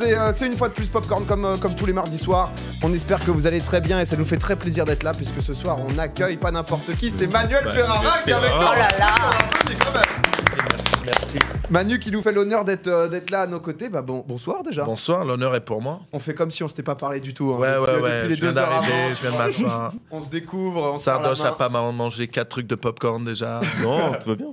Euh, c'est une fois de plus Popcorn comme, euh, comme tous les mardis soirs. On espère que vous allez très bien et ça nous fait très plaisir d'être là puisque ce soir on accueille pas n'importe qui, c'est Manuel Ferrara qui est avec nous. Oh là là Manu qui nous fait l'honneur d'être euh, là à nos côtés. Bah bon, bonsoir déjà. Bonsoir, l'honneur est pour moi. On fait comme si on s'était pas parlé du tout. les je viens de m'asseoir. on se découvre. On Sardoche a pas mangé 4 trucs de popcorn déjà. Non, tout va bien.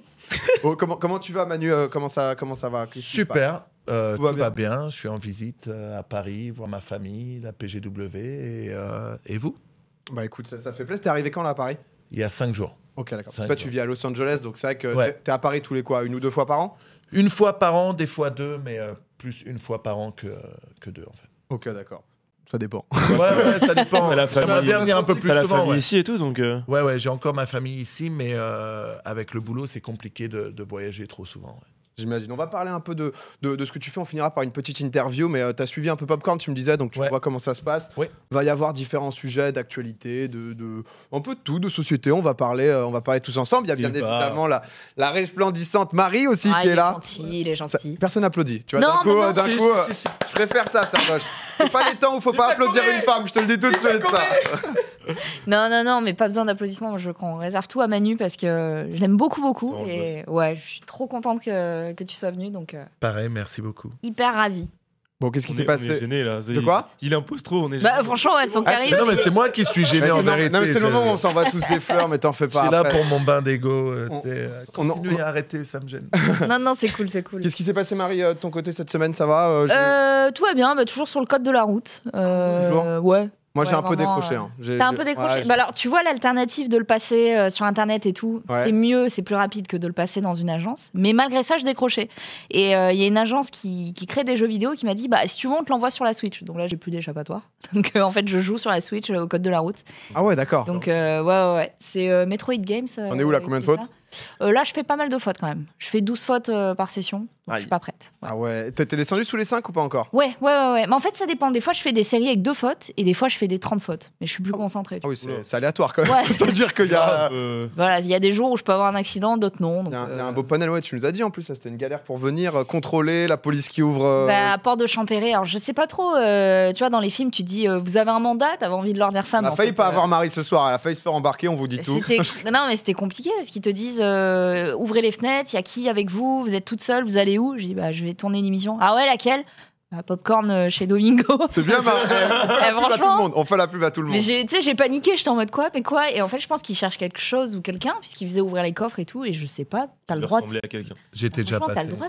Oh, comment, tu vas, Manu comment, ça, comment ça va Super. Euh, tout, va, bien. Je suis en visite euh, à Paris, voir ma famille, la PGW. Euh, et, vous Bah écoute, ça, ça fait plaisir. T'es arrivé quand là à Paris Il y a cinq jours. Ok, d'accord. Toi, tu vis à Los Angeles, donc c'est vrai que t'es à Paris tous les quoi Une ou deux fois par an Une fois par an, des fois deux, mais plus une fois par an que, que deux en fait. Ok, d'accord. Ça dépend. Ouais, ça dépend. J'aimerais bien venir un peu plus souvent, la famille ici et tout, donc. Ouais, ouais, j'ai encore ma famille ici, mais avec le boulot, c'est compliqué de, de, voyager trop souvent j'imagine. On va parler un peu de, de, ce que tu fais. On finira par une petite interview, mais euh, tu as suivi un peu Popcorn, tu me disais, donc tu vois comment ça se passe. il Va y avoir différents sujets d'actualité, de, de, un peu de tout, de société. On va parler, euh, on va parler tous ensemble. Il y a bien eh ben. évidemment la, la resplendissante Marie aussi ah, qui est, là. Gentil, il est gentil. personne applaudit. Tu d'un coup, coup je préfère ça, ça C'est pas les temps où faut pas applaudir une femme. Je te le dis tout de suite. Ça. non, non, non, mais pas besoin d'applaudissements. Je on réserve tout à Manu parce que je l'aime beaucoup, beaucoup. Et ouais, je suis trop contente que euh, que tu sois venu. Donc, euh, Pareil, merci beaucoup. hyper ravi. Bon, qu'est-ce qui s'est passé gêné là. De quoi il, impose trop. On est Bah, franchement, son ah, carré. non, mais c'est moi qui suis gêné en non, non, mais c'est le moment où on s'en va tous des fleurs, mais t'en fais pas Je pas. suis là pour mon bain d'ego. Euh, continuez à arrêter, ça me gêne. non, non, c'est cool, c'est cool. Qu'est-ce qui s'est passé, Marie, de ton côté cette semaine Ça va tout va bien, bah, toujours sur le code de la route. Euh, Toujours ouais, moi, j'ai un peu décroché. Hein. T'as un peu décroché. bah alors, tu vois l'alternative de le passer euh, sur Internet et tout. C'est mieux, c'est plus rapide que de le passer dans une agence. Mais malgré ça, je décrochais. Et il euh, y a une agence qui, qui, crée des jeux vidéo qui m'a dit bah, si tu veux, on te l'envoie sur la Switch. Donc là, j'ai plus d'échappatoire. Donc euh, en fait, je joue sur la Switch au code de la route. Ah ouais, d'accord. Donc, ouais, ouais, C'est Metroid Games. on est où là Combien de fautes Là, je fais pas mal de fautes quand même. Je fais 12 fautes par session je suis pas prête. Ah ouais, t'es descendu sous les 5 ou pas encore ouais, ouais, ouais, ouais, Mais en fait, ça dépend. Des fois, je fais des séries avec deux fautes et des fois, je fais des 30 fautes. Mais je suis plus ah concentrée. Ah oui, c'est aléatoire quand même. c'est à dire qu'il y a. Euh. Voilà, il y a des jours où je peux avoir un accident, d'autres non. Il y, a un euh, beau panel, ouais, tu nous as dit en plus, c'était une galère pour venir euh, contrôler la police qui ouvre. Bah, à Port de Champéry alors je sais pas trop, tu vois, dans les films, tu dis, vous avez un mandat, t'avais envie de leur dire ça. Elle a failli pas avoir Marie ce soir, elle a failli se faire embarquer, on vous dit tout. non, mais c'était compliqué parce qu'ils te disent, ouvrez les fenêtres, il y a qui avec vous, vous êtes toute seule, vous allez où Je dis bah, je vais tourner une émission. Ah ouais, laquelle bah, Popcorn euh, chez Domingo. C'est bien eh, marrant. tout on fait la pub à tout le monde. tu sais, j'ai paniqué, j'étais en mode quoi, mais quoi Et en fait, je pense qu'il cherche quelque chose ou quelqu'un, puisqu'il faisait ouvrir les coffres et tout, et je sais pas, t'as le droit. à quelqu'un. J'étais déjà passé. T'as le droit.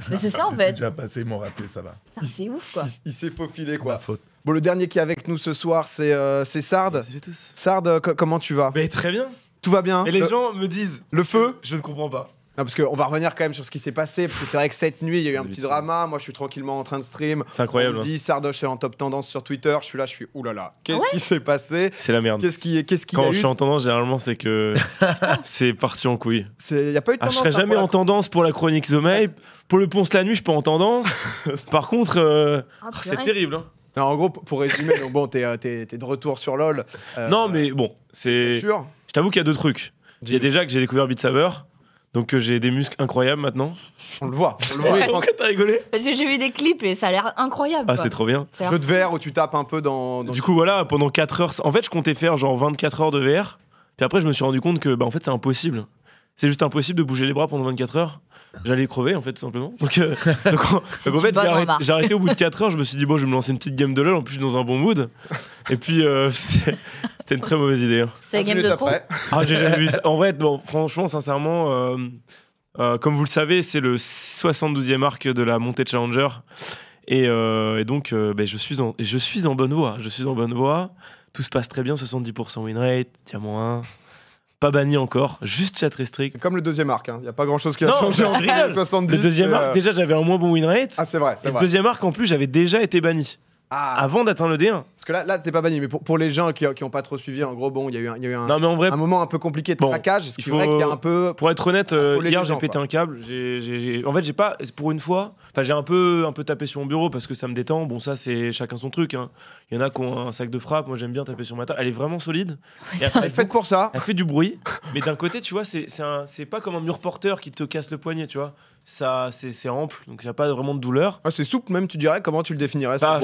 mais c'est ça en fait. Déjà passé, mon m'ont ça va. C'est ouf quoi. Il, s'est faufilé quoi. faute. Bon, le dernier qui est avec nous ce soir, c'est euh, Sard. Salut tous. Sard, euh, comment tu vas mais Très bien. Tout va bien. Et les gens me disent. Le feu Je ne comprends pas. Non, parce qu'on va revenir quand même sur ce qui s'est passé. Parce que c'est vrai que cette nuit, il y a eu un petit drama. Moi, je suis tranquillement en train de stream. C'est incroyable. On hein. dit Sardoche est en top tendance sur Twitter. Je suis là, je suis oulala. Qu'est-ce qui s'est passé C'est la merde. Qu'est-ce qui, qu'est-ce qui Quand je suis en tendance, généralement, c'est que c'est parti en couille. Il n'y a pas eu de ah, tendance. je hein, serai jamais en tendance pour la chronique sommeil. Pour le ponce la nuit, je suis pas en tendance. Par contre, euh, ah, oh, c'est terrible. Hein. en gros, pour résumer, donc bon, t'es, euh, de retour sur LoL. Euh, non, mais bon, c'est. sûr. Je t'avoue qu'il y a deux trucs. Il y a déjà que j'ai découvert Beat donc euh, j'ai des muscles incroyables maintenant. On le voit. On le voit. t'as rigolé Parce que j'ai vu des clips et ça a l'air incroyable. Ah, c'est trop bien. Un Jeu de verre où tu tapes un peu dans. Du coup, voilà, pendant 4 heures. En fait, je comptais faire genre 24 heures de verre. Puis après, je me suis rendu compte que, bah, en fait, c'est impossible c'est juste impossible de bouger les bras pendant 24 heures. J'allais crever, en fait, tout simplement. Donc, euh, en fait, j'ai arrêté, au bout de 4 heures. Je me suis dit, bon, je vais me lancer une petite game de LoL, en plus, dans un bon mood. Et puis, euh, c'était une très mauvaise idée. Hein. C'était une game de pro Ah, En vrai, bon, franchement, sincèrement, euh, comme vous le savez, c'est le 72e arc de la montée Challenger. Et, donc, ben, je, suis en, je suis en bonne voie. Je suis en bonne voie. Tout se passe très bien, 70% win rate, moi un pas banni encore, juste chat restrict. Comme le deuxième arc, hein. il y n'y a pas grand chose qui a changé en 70. Le deuxième euh, arc, déjà j'avais un moins bon win rate. Ah, c'est vrai, c'est vrai. Le deuxième arc, en plus, j'avais déjà été banni. Ah. Avant d'atteindre le D1 que là, là t'es pas banni, mais pour, pour les gens qui, qui ont pas trop suivi, en gros, bon, il y a eu un, y a eu un, en vrai, un moment un peu compliqué de bon, traquage. un peu. Pour être honnête, euh, hier, j'ai pété un câble. j'ai en fait, j'ai pas, pour une fois, j'ai un peu, un peu tapé sur mon bureau parce que ça me détend. Bon, ça, c'est chacun son truc. Hein. Il y en a qui ont un sac de frappe. Moi, j'aime bien taper sur ma table. Elle est vraiment solide. elle, fait pour ça. Elle fait du bruit. mais d'un côté, tu vois, c'est pas comme un mur porteur qui te casse le poignet, tu vois ça c'est ample donc il n'y a pas vraiment de douleur ah, c'est souple même tu dirais comment tu le définirais ah,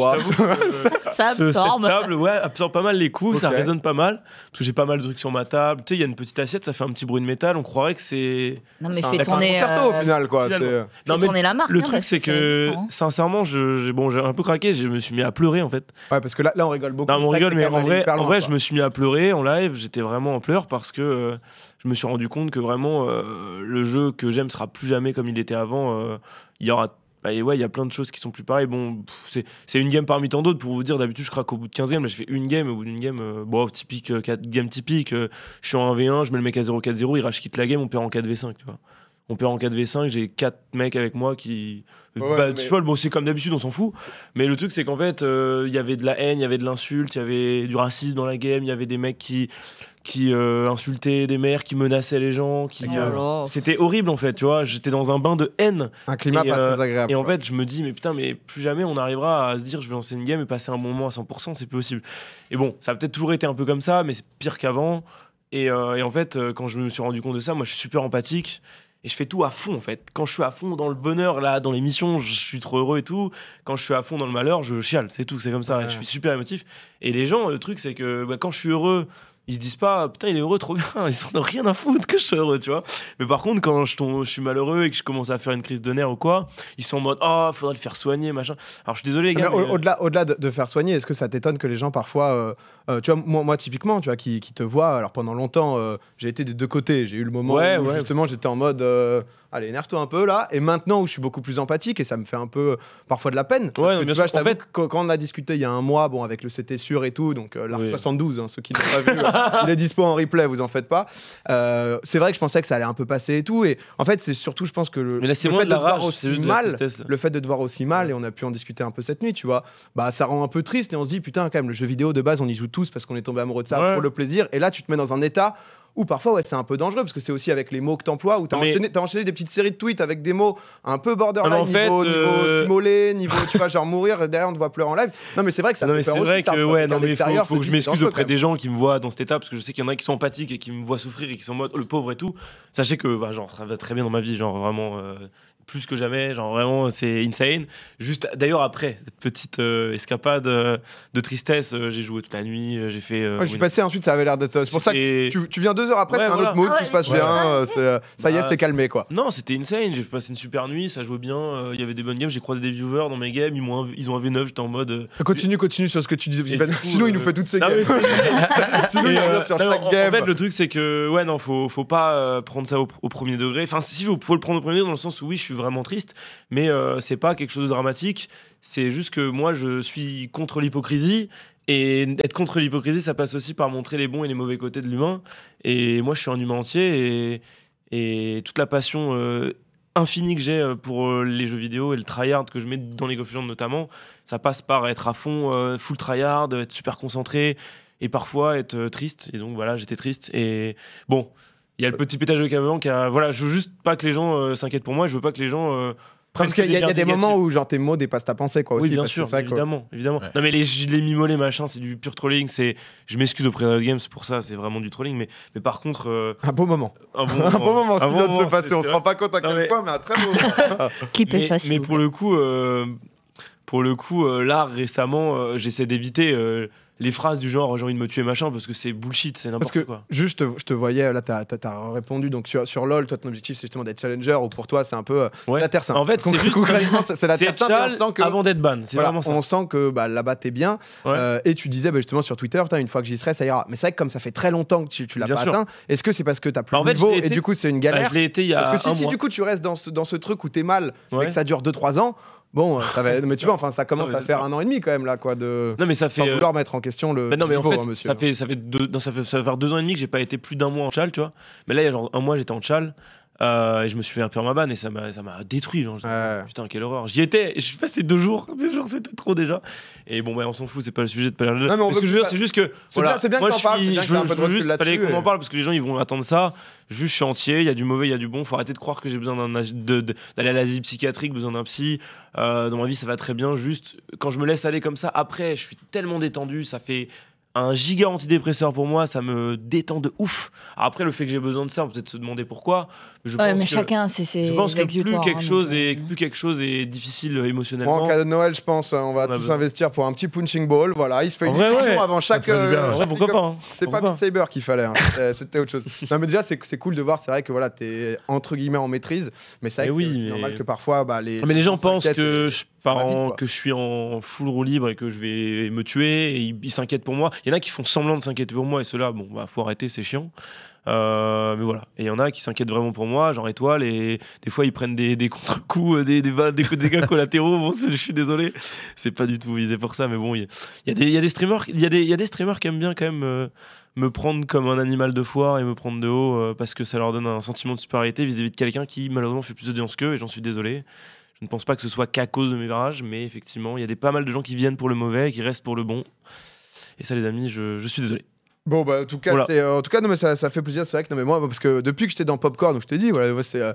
ça, ça table, ouais, absorbe pas mal les coups, ça résonne pas mal. Parce que j'ai pas mal de trucs sur ma table. Tu sais, il y a une petite assiette, ça fait un petit bruit de métal. On croirait que c'est. Non, mais fait tourner. Euh, au final, quoi. Non, mais tourner la Le hein, truc, c'est que, hein. sincèrement, j'ai bon, un peu craqué. Je me suis mis à pleurer, en fait. Ouais, parce que là, là on rigole beaucoup. Non, on rigole, mais en vrai, en vrai je me suis mis à pleurer en live. J'étais vraiment en pleurs parce que euh, je me suis rendu compte que vraiment, euh, le jeu que j'aime sera plus jamais comme il était avant. Il y aura bah, ouais, il y a plein de choses qui sont plus pareilles. Bon, c'est une game parmi tant d'autres. Pour vous dire, d'habitude, je craque au bout de 15 games. Là, je fais une game. Au bout d'une game, euh, bon, typique, euh, game typique. Euh, je suis en 1v1, je mets le mec à 0-4-0, il rage quitte la game, on perd en 4v5, tu vois. On perd en 4v5, j'ai 4 mecs avec moi qui. bah, tu bon, c'est comme d'habitude, on s'en fout. Mais le truc, c'est qu'en fait, il y avait de la haine, il y avait de l'insulte, il y avait du racisme dans la game, il y avait des mecs qui qui euh, insultaient insultait des mères, qui menaçait les gens, qui oh euh, c'était horrible en fait, tu vois. J'étais dans un bain de haine. Un climat et, pas euh, très agréable. Et en fait, je me dis mais putain, mais plus jamais on arrivera à se dire je vais lancer une game et passer un moment à 100%, c'est possible. Et bon, ça a peut-être toujours été un peu comme ça, mais c'est pire qu'avant. Et, et, en fait, quand je me suis rendu compte de ça, moi, je suis super empathique. Et je fais tout à fond en fait. Quand je suis à fond dans le bonheur là, dans l'émission, je suis trop heureux et tout. Quand je suis à fond dans le malheur, je chiale, c'est tout, c'est comme ça. Je suis super émotif. Et les gens, le truc c'est que bah, quand je suis heureux ils se disent pas putain il est heureux trop bien ils en ont rien à foutre que je sois heureux tu vois mais par contre quand je, suis malheureux et que je commence à faire une crise de nerfs ou quoi ils sont en mode oh faudrait le faire soigner machin alors je suis désolé les gars au, euh, delà au delà de, faire soigner est-ce que ça t'étonne que les gens parfois euh, euh, tu vois, moi, typiquement, tu vois, qui, qui te voit, alors pendant longtemps, euh, j'ai été des deux côtés. J'ai eu le moment où justement j'étais en mode, euh, allez, énerve-toi un peu là. Et maintenant où je suis beaucoup plus empathique et ça me fait un peu parfois de la peine. tu vois, je quand on a discuté il y a un mois, bon, avec le CT sûr et tout, donc l'art 72, hein, ceux qui l'ont pas vu, il est dispo en replay, vous en faites pas. c'est vrai que je pensais que ça allait un peu passer et tout. Et en fait, c'est surtout, je pense que le, fait de te voir aussi mal, le fait de te voir aussi mal, et on a pu en discuter un peu cette nuit, tu vois, bah ça rend un peu triste et on se dit, putain, quand même, le jeu vidéo de base, on y joue tous parce qu'on est tombé amoureux de ça pour le plaisir. Et là, tu te mets dans un état où parfois ouais, c'est un peu dangereux parce que c'est aussi avec les mots que t'emploies ou t'as enchaîné, enchaîné, des petites séries de tweets avec des mots un peu borderline fait, niveau, niveau euh, niveau tu vas genre mourir et derrière on te voit pleurer en live. Non mais c'est vrai que ça fait que ouais, non mais faut, faut que je m'excuse auprès des gens qui me voient dans cet état parce que je sais qu'il y en a qui sont empathiques et qui me voient souffrir et qui sont en mode oh, le pauvre et tout. Sachez que bah, genre ça va très bien dans ma vie, genre vraiment euh, plus que jamais. Genre vraiment, c'est insane. Juste d'ailleurs, après cette petite euh, escapade euh, de tristesse, euh, j'ai joué toute la nuit. J'ai fait. Ouais, je suis passé ensuite, ça avait l'air d'être. C'est pour ça que tu, viens deux heures après, c'est un autre mode, tout ah se passe bien. ça y est, c'est calmé quoi. Non, c'était insane. J'ai passé une super nuit, ça jouait bien. Il y avait des bonnes games. J'ai croisé des viewers dans mes games. Ils, ont ils ont un V9, j'étais en mode. Continue, continue sur ce que tu disais. Ben, sinon, il nous fait toutes ces games. En fait, le truc, c'est que ouais, non, faut, faut pas prendre ça au, premier degré. Enfin, si, vous pouvez le prendre au premier degré dans le sens où oui, je suis vraiment triste, mais euh, c'est pas quelque chose de dramatique. C'est juste que moi, je suis contre l'hypocrisie. Et être contre l'hypocrisie, ça passe aussi par montrer les bons et les mauvais côtés de l'humain. Et moi, je suis un humain entier et, et toute la passion euh, infinie que j'ai euh, pour les jeux vidéo et le tryhard que je mets dans les of notamment, ça passe par être à fond, full tryhard, être super concentré et parfois être triste. Et donc voilà, j'étais triste. Et bon, il y a le petit pétage de camion qui a. Voilà, je veux juste pas que les gens euh, s'inquiètent pour moi, je veux pas que les gens. Euh, parce qu'il y, a des moments où genre tes mots dépassent ta pensée quoi. Oui bien sûr, ça, évidemment, évidemment. Non mais les, les mimolets machin, c'est du pur trolling. C'est, je m'excuse auprès de Games pour ça, c'est vraiment du trolling. Mais, mais par contre, euh, un beau moment, un bon, un moment, ce qui de se passer. On se rend pas compte à quel mais... point, mais un très beau moment. Qui mais, mais pour le coup, pour le coup, là récemment, j'essaie d'éviter les phrases du genre j'ai envie de me tuer machin parce que c'est bullshit, c'est n'importe quoi. Parce que juste, je te voyais, là, t'as as, répondu. Donc sur, sur LoL, toi, ton objectif, c'est justement d'être challenger ou pour toi, c'est un peu euh, ouais. la Terre Sainte. En fait, c'est concrètement, c'est la Terre Sainte. avant d'être ban, On sent que bah, là-bas, t'es bien. Euh, et tu disais bah, justement sur Twitter, une fois que j'y serai, ça ira. Mais c'est vrai que comme ça fait très longtemps que tu, l'as pas atteint, est-ce que c'est parce que t'as plus bah, de niveau et du coup, c'est une bah, galère Parce que si, du coup, tu restes dans ce, dans ce truc où t'es mal et que ça dure 2-3 ans, Bon, euh, ça va, mais tu vois, enfin, ça commence à faire un an et demi quand même là, quoi, de. Non, mais ça fait. Sans euh, mettre en question le. non, mais en fait, hein, Ça fait, ça fait ça ça va faire deux ans et demi que j'ai pas été plus d'un mois en Tchal, tu vois. Mais là, il y a genre un mois, j'étais en Tchal. Euh, et je me suis fait un ma et ça m'a, détruit. Genre, Putain, quelle horreur. J'y étais, je suis passé deux jours, deux jours, c'était trop déjà. Et bon, bah, on s'en fout, c'est pas le sujet de parler. Non, ce que je veux dire, c'est juste que. C'est bien, bien parles, bien un de qu'on en euh. parle parce que les gens, ils vont attendre ça. Juste, chantier il y a du mauvais, il y a du bon. Faut arrêter de croire que j'ai besoin d'aller à l'asile psychiatrique, besoin d'un psy. Euh, dans ma vie, ça va très bien. Juste, quand je me laisse aller comme ça, après, je suis tellement détendu, ça fait un giga antidépresseur pour moi, ça me détend de ouf. Après, le fait que j'ai besoin de ça, on peut peut-être se demander pourquoi. Je pense mais que, chacun, c'est plus hein, quelque, chose euh, est, plus quelque chose est difficile émotionnellement. en cas de Noël, je pense, hein, on va tous investir pour un petit punching ball. Voilà, il se fait une discussion avant chaque. Euh, hein. C'est pourquoi pas pas Saber qu'il fallait, euh, c'était autre chose. Non, mais déjà, c'est cool de voir, c'est vrai que voilà, t'es entre guillemets en maîtrise, mais c'est eh oui, normal que parfois. Bah, les, ah, mais les gens pensent que je que je suis en full roue libre et que je vais me tuer, et ils, s'inquiètent pour moi. Il y en a qui font semblant de s'inquiéter pour moi, et ceux-là, bon, bah, faut arrêter, c'est chiant. Euh, mais voilà. Et il y en a qui s'inquiètent vraiment pour moi, genre étoile, et des fois ils prennent des, contre-coups, euh, des, dégâts bah, collatéraux. Bon, je suis désolé, c'est pas du tout visé pour ça, mais bon, il y, a, des streamers, y, y a des streamers qui aiment bien quand même euh, me prendre comme un animal de foire et me prendre de haut parce que ça leur donne un sentiment de supériorité vis-à-vis -vis de quelqu'un qui malheureusement fait plus d'audience qu'eux, et j'en suis désolé ne pense pas que ce soit qu'à cause de mes virages, mais effectivement, il y a des, pas mal de gens qui viennent pour le mauvais et qui restent pour le bon. Et ça, les amis, je suis désolé. Bon, bah, en tout cas, euh, en tout cas non, mais ça, ça fait plaisir. C'est vrai que non, mais moi, parce que depuis que j'étais dans Popcorn, donc je t'ai dit, voilà, c'est. Euh,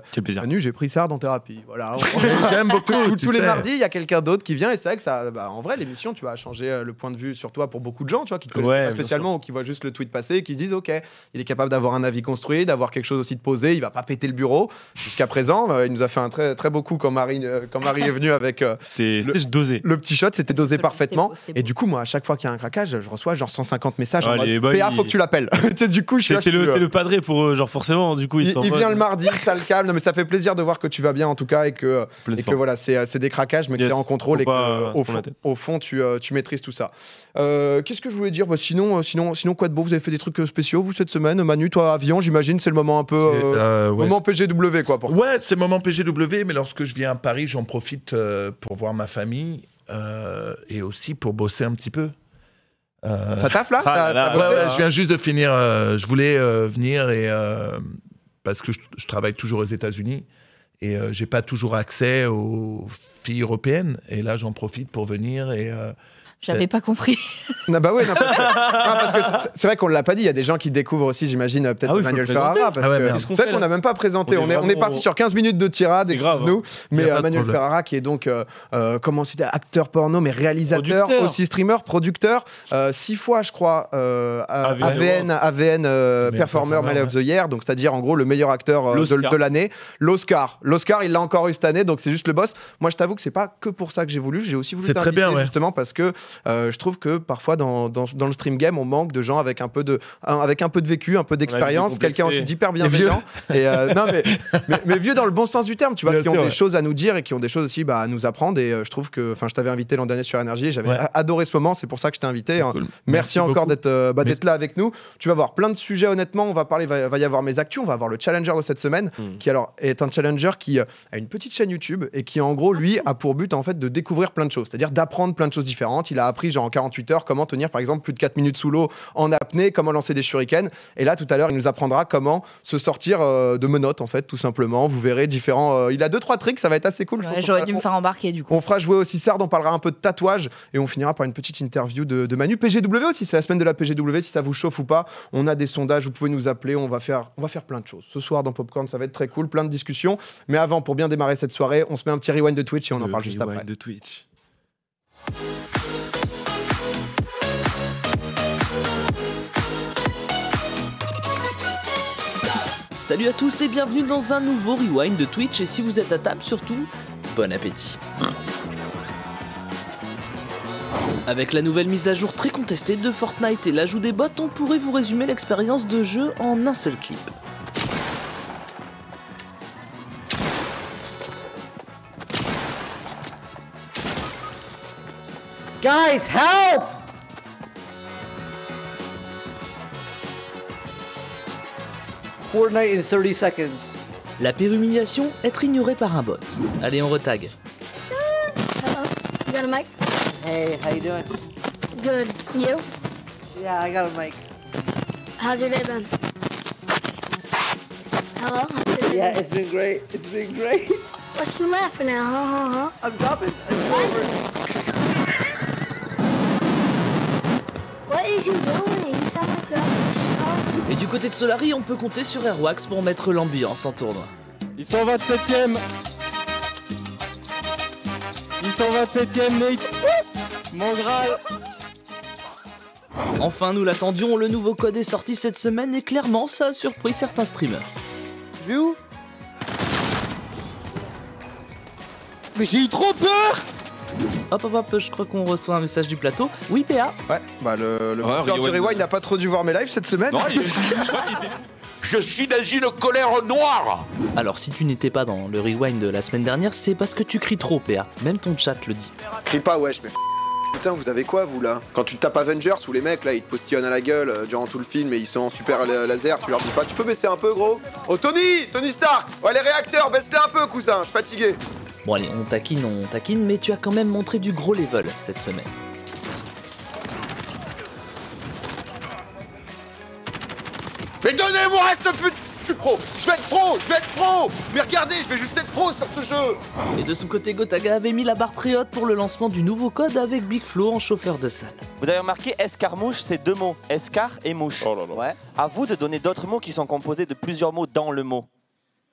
j'ai pris ça en thérapie. Voilà, j'aime beaucoup. tous, les mardis, il y a quelqu'un d'autre qui vient et c'est vrai que ça, bah, en vrai, l'émission, tu vois, a changé euh, le point de vue sur toi pour beaucoup de gens, tu vois, qui te connaissent spécialement ou qui voient juste le tweet passer et qui disent, ok, il est capable d'avoir un avis construit, d'avoir quelque chose aussi de posé, il va pas péter le bureau. Jusqu'à présent, euh, il nous a fait un très, très beau coup quand Marie, quand Marie est venue avec. c'était dosé. Le petit shot, c'était dosé parfaitement. et du coup, moi, à chaque fois qu'il y a un craquage, je reçois genre 150 messages. Ah, il faut que tu l'appelles. tu sais, du coup, je suis T'es euh, le, padré pour eux, genre forcément, du coup, Il, vient le mardi, ça le calme. Non, mais ça fait plaisir de voir que tu vas bien en tout cas et que, et que voilà, euh, c'est des craquages, mais que t'es en contrôle et au fond, tu, euh, tu maîtrises tout ça. Qu'est-ce que je voulais dire bah, sinon, sinon, sinon, quoi de beau Vous avez fait des trucs spéciaux, vous, cette semaine Manu, toi, avion, j'imagine, c'est le moment un peu. moment PGW, quoi. ouais, c'est le moment PGW, mais lorsque je viens à Paris, j'en profite pour voir ma famille et aussi pour bosser un petit peu. Ça taffe là, ah Je viens juste de finir. Euh, je voulais euh, venir et euh, parce que je, je, travaille toujours aux États-Unis et j'ai pas toujours accès aux filles européennes. Et là, j'en profite pour venir et j'avais pas compris. bah ouais, parce que, ah, c'est vrai qu'on l'a pas dit. Il y a des gens qui découvrent aussi, j'imagine, euh, peut-être ah Manuel Ferrara. Parce ah que c'est vrai qu'on n'a même pas présenté. On est, on est, parti sur 15 minutes de tirade, hein. excuse-nous. Mais euh, Emmanuel Manuel Ferrara, qui est donc, euh, euh comment acteur porno, mais réalisateur, aussi streamer, producteur, six fois, je crois, AVN, AVN Performer Man of the Year, donc c'est-à-dire en gros le meilleur acteur de, l'année. L'Oscar. L'Oscar, il l'a encore eu cette année, donc c'est juste le boss. Moi, je t'avoue que c'est pas que pour ça que j'ai voulu. J'ai aussi voulu. C'est très bien, justement, parce que. Euh, je trouve que parfois dans, dans, le stream game, on manque de gens avec un peu de, avec un peu de vécu, un peu d'expérience, quelqu'un d'hyper bienveillant. Et euh, non, mais, mais, vieux dans le bon sens du terme, tu vois, qui ont des choses à nous dire et qui ont des choses aussi bah, à nous apprendre. Et euh, je trouve que, enfin, je t'avais invité l'an dernier sur Énergie, j'avais adoré ce moment, c'est pour ça que je t'ai invité. Hein. Merci, encore d'être bah, là avec nous. Tu vas voir plein de sujets, honnêtement. On va parler, va, y avoir mes actus, on va avoir le challenger de cette semaine, hmm. qui alors est un challenger qui a une petite chaîne YouTube et qui, en gros, lui, a pour but en fait de découvrir plein de choses, c'est-à-dire d'apprendre plein de choses différentes il a appris, genre en 48 heures, comment tenir par exemple plus de 4 minutes sous l'eau en apnée, comment lancer des shurikens. Et là, tout à l'heure, il nous apprendra comment se sortir euh, de menottes, en fait, tout simplement. Vous verrez différents. Euh, il a deux, trois tricks, ça va être assez cool. J'aurais dû me faire embarquer du coup. On fera jouer aussi Sard, on parlera un peu de tatouage et on finira par une petite interview de, de Manu. PGW aussi, c'est la semaine de la PGW, si ça vous chauffe ou pas. On a des sondages, vous pouvez nous appeler, on va faire, on va faire plein de choses. Ce soir dans Popcorn, ça va être très cool, plein de discussions. Mais avant, pour bien démarrer cette soirée, on se met un petit rewind de Twitch et on en parle juste après. de Twitch. Salut à tous et bienvenue dans un nouveau rewind de Twitch et si vous êtes à table surtout, bon appétit. Avec la nouvelle mise à jour très contestée de Fortnite et l'ajout des bots, on pourrait vous résumer l'expérience de jeu en un seul clip. Guys, help! Fortnite in 30 seconds. La pérhumiliation, être ignorée par un bot. Allez, on retag. Hello, you got a mic? Hey, how you doing? Good. You? Yeah, I got a mic. How's your day been? Hello? Your day yeah, it's been great. It's been great. What's you laughing now? Huh, huh, huh? I'm dropping. It's over. What is you doing? You sound like et du côté de Solary, on peut compter sur Airwax pour mettre l'ambiance en tournoi. Ils sont 27e Ils sont 27e, mec Mon Graal Enfin, nous l'attendions, le nouveau code est sorti cette semaine et clairement, ça a surpris certains streamers. Je Mais j'ai eu trop peur Hop, hop, hop, je crois qu'on reçoit un message du plateau. Oui, PA Ouais, bah le, le Rewind n'a pas trop dû voir mes lives cette semaine. je suis dans une colère noire Alors, si tu n'étais pas dans le Rewind de la semaine dernière, c'est parce que tu cries trop, PA. Même ton chat le dit. Crie pas, wesh, mais Putain, vous avez quoi, vous, là Quand tu tapes Avengers, où les mecs, là, ils te postillonnent à la gueule euh, durant tout le film et ils sont en super laser, tu leur dis pas, tu peux baisser un peu, gros Oh, Tony Tony Stark Ouais, les réacteurs, baisse-les un peu, cousin, je suis fatigué Bon, allez, on taquine, on taquine, mais tu as quand même montré du gros level cette semaine. Mais donnez-moi ce putain suis pro Je vais être pro Je vais être pro Mais regardez, je vais juste être pro sur ce jeu Et de son côté, Gotaga avait mis la barre très haute pour le lancement du nouveau code avec Big Flo en chauffeur de salle. Vous avez remarqué, escarmouche, c'est deux mots, escar et mouche. Ouais. Oh à vous de donner d'autres mots qui sont composés de plusieurs mots dans le mot.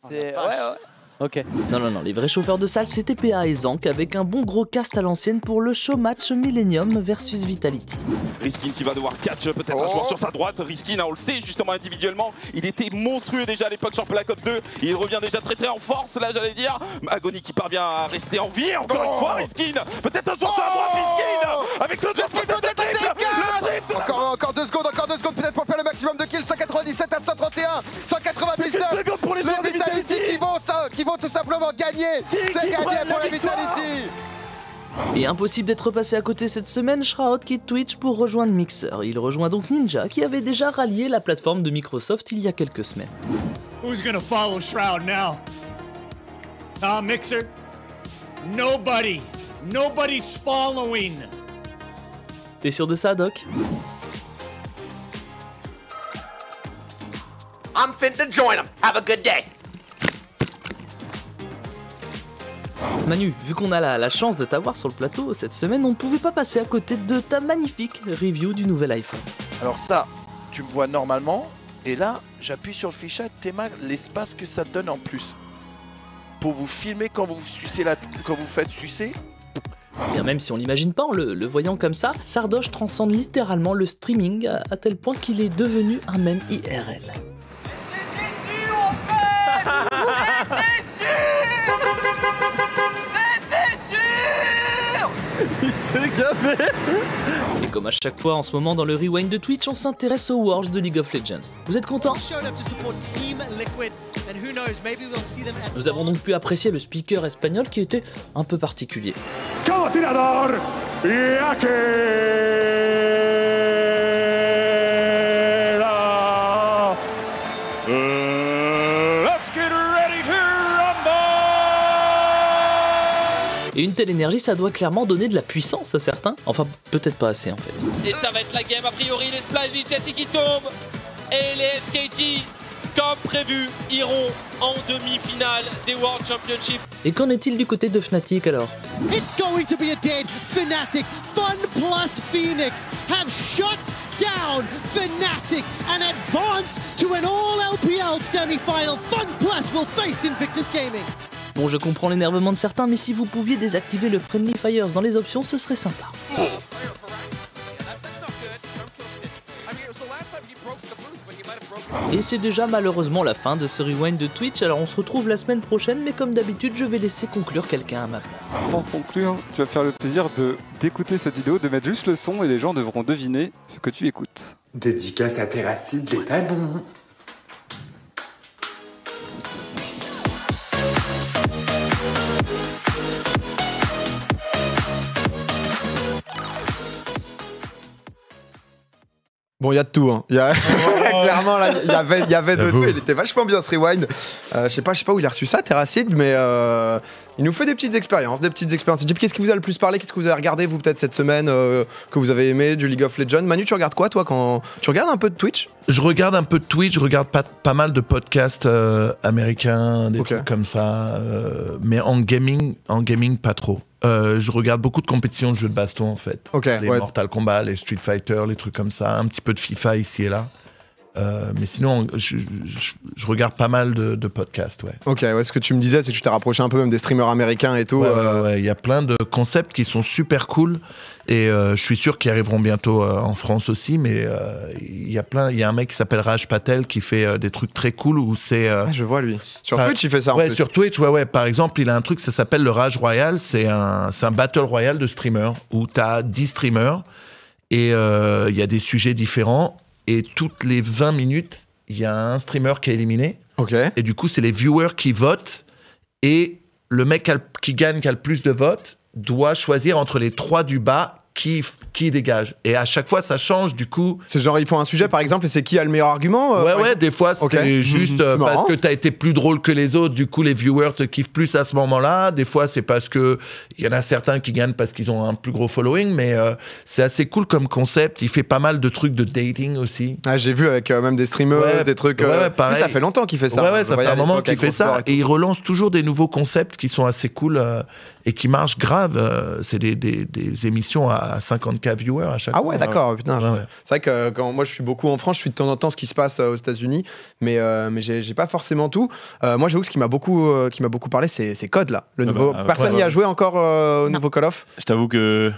C'est... Oh ouais, ouais. Ok. Non, non, non, les vrais chauffeurs de salle, c'était PA et Zank avec un bon gros cast à l'ancienne pour le show match Millennium versus Vitality. Riskin qui va devoir catch peut-être un oh. joueur sur sa droite. Riskin, hein, on le sait justement individuellement, il était monstrueux déjà à l'époque sur Black Ops 2. Il revient déjà très très en force là, j'allais dire. Agony qui parvient à rester en vie encore une oh. fois. Riskin, peut-être un joueur sur la droite. Oh. Riskin avec le Riskin de, encore, encore deux secondes, encore deux secondes peut-être pour faire le maximum de kills. 197 à 131, 199. secondes pour les ils vont tout simplement gagner. C'est gagné pour la Vitality. Et impossible d'être passé à côté cette semaine, Shroud quitte Twitch pour rejoindre Mixer. Il rejoint donc Ninja qui avait déjà rallié la plateforme de Microsoft il y a quelques semaines. Who's gonna follow Shroud now? Ah, uh, Mixer? Nobody. Nobody's following. T'es sûr de ça, Doc? I'm fin to join him. Have a good day. Manu, vu qu'on a la, chance de t'avoir sur le plateau cette semaine, on ne pouvait pas passer à côté de ta magnifique review du nouvel iPhone. Alors ça, tu me vois normalement, et là, j'appuie sur le fichier, t'aimes l'espace que ça te donne en plus. Pour vous filmer quand vous, sucez la, quand vous faites sucer, Bien, même si on l'imagine pas en le, voyant comme ça, Sardoche transcende littéralement le streaming à, à tel point qu'il est devenu un même IRL. Et comme à chaque fois en ce moment dans le rewind de Twitch, on s'intéresse aux Worlds de League of Legends. Vous êtes contents Nous avons donc pu apprécier le speaker espagnol qui était un peu particulier. une telle énergie, ça doit clairement donner de la puissance à certains. Enfin, peut-être pas assez en fait. Et ça va être la game, a priori, les Splash qui tombent et les SKT comme prévu, iront en demi-finale des World Championships. Et qu'en est-il du côté de Fnatic alors It's going to be a dead Fnatic. Fun plus Phoenix have shut down Fnatic and advance to an all LPL semi-final. Fun plus will face Invictus Gaming. Bon, je comprends l'énervement de certains, mais si vous pouviez désactiver le Friendly Fires dans les options, ce serait sympa. Et c'est déjà malheureusement la fin de ce rewind de Twitch, alors on se retrouve la semaine prochaine, mais comme d'habitude, je vais laisser conclure quelqu'un à ma place. Pour conclure, tu vas faire le plaisir d'écouter cette vidéo, de mettre juste le son et les gens devront deviner ce que tu écoutes. Dédicace à Terracide, les Padons. Bon, il y a de tout. Hein. Clairement, il y avait, de tout. Il était vachement bien ce rewind. Euh, je sais pas, je sais pas où il a reçu ça, Terracid mais euh, il nous fait des petites expériences, des petites expériences. qu'est-ce qui vous a le plus parlé Qu'est-ce que vous avez regardé vous peut-être cette semaine euh, que vous avez aimé du League of Legends Manu, tu regardes quoi toi quand tu regardes un peu de Twitch Je regarde un peu de Twitch. Je regarde pas, pas mal de podcasts américains, des trucs comme ça, mais en gaming, en gaming pas trop. Euh, je regarde beaucoup de compétitions de jeux de baston en fait. les Mortal Kombat, les Street Fighter, les trucs comme ça, un petit peu de FIFA ici et là. Euh, mais sinon, je, regarde pas mal de, podcasts, ouais. Ok, ouais, ce que tu me disais, c'est que tu t'es rapproché un peu même des streamers américains et tout. Euh. il y a plein de concepts qui sont super cool et euh, je suis sûr qu'ils arriveront bientôt en France aussi. Mais il y a plein, il y a un mec qui s'appelle Raj Patel qui fait des trucs très cool où c'est. Ah, je vois lui. Sur ah, Twitch, il fait ça. En plus. sur Twitch, ouais, ouais. Par exemple, il a un truc, ça s'appelle le Rage Royal. C'est un, c'est un battle royal de streamers où as 10 streamers et il y a des sujets différents et toutes les 20 minutes, il y a un streamer qui est éliminé. Et du coup, c'est les viewers qui votent et le mec qui, qui gagne, qui a le plus de votes, doit choisir entre les trois du bas qui qui dégage et à chaque fois ça change du coup c'est genre ils font un sujet par exemple et c'est qui a le meilleur argument euh, ouais ouais des fois c'est mhm. juste euh, parce que t'as été plus drôle que les autres du coup les viewers te kiffent plus à ce moment-là des fois c'est parce que il y en a certains qui gagnent parce qu'ils ont un plus gros following mais euh, c'est assez cool comme concept il fait pas mal de trucs de dating aussi ah, j'ai vu avec même des streamers des trucs ouais, ouais, pareil. ça fait longtemps qu'il fait ça ouais, ouais hein. ça fait un moment qu'il fait ça et il relance toujours des nouveaux concepts qui sont assez cool et qui marche grave. Euh, c'est des, des, émissions à 50K viewers à chaque Ah ouais, d'accord. C'est vrai que quand moi je suis beaucoup en France, je suis de temps en temps ce qui se passe euh, aux États-Unis, mais, je euh, mais j'ai pas forcément tout. moi, j'avoue que ce qui m'a beaucoup, qui m'a beaucoup parlé, c'est Code là. Le ah nouveau. Bah, ah bah, Personne n'y a joué encore au nouveau Call of Je t'avoue que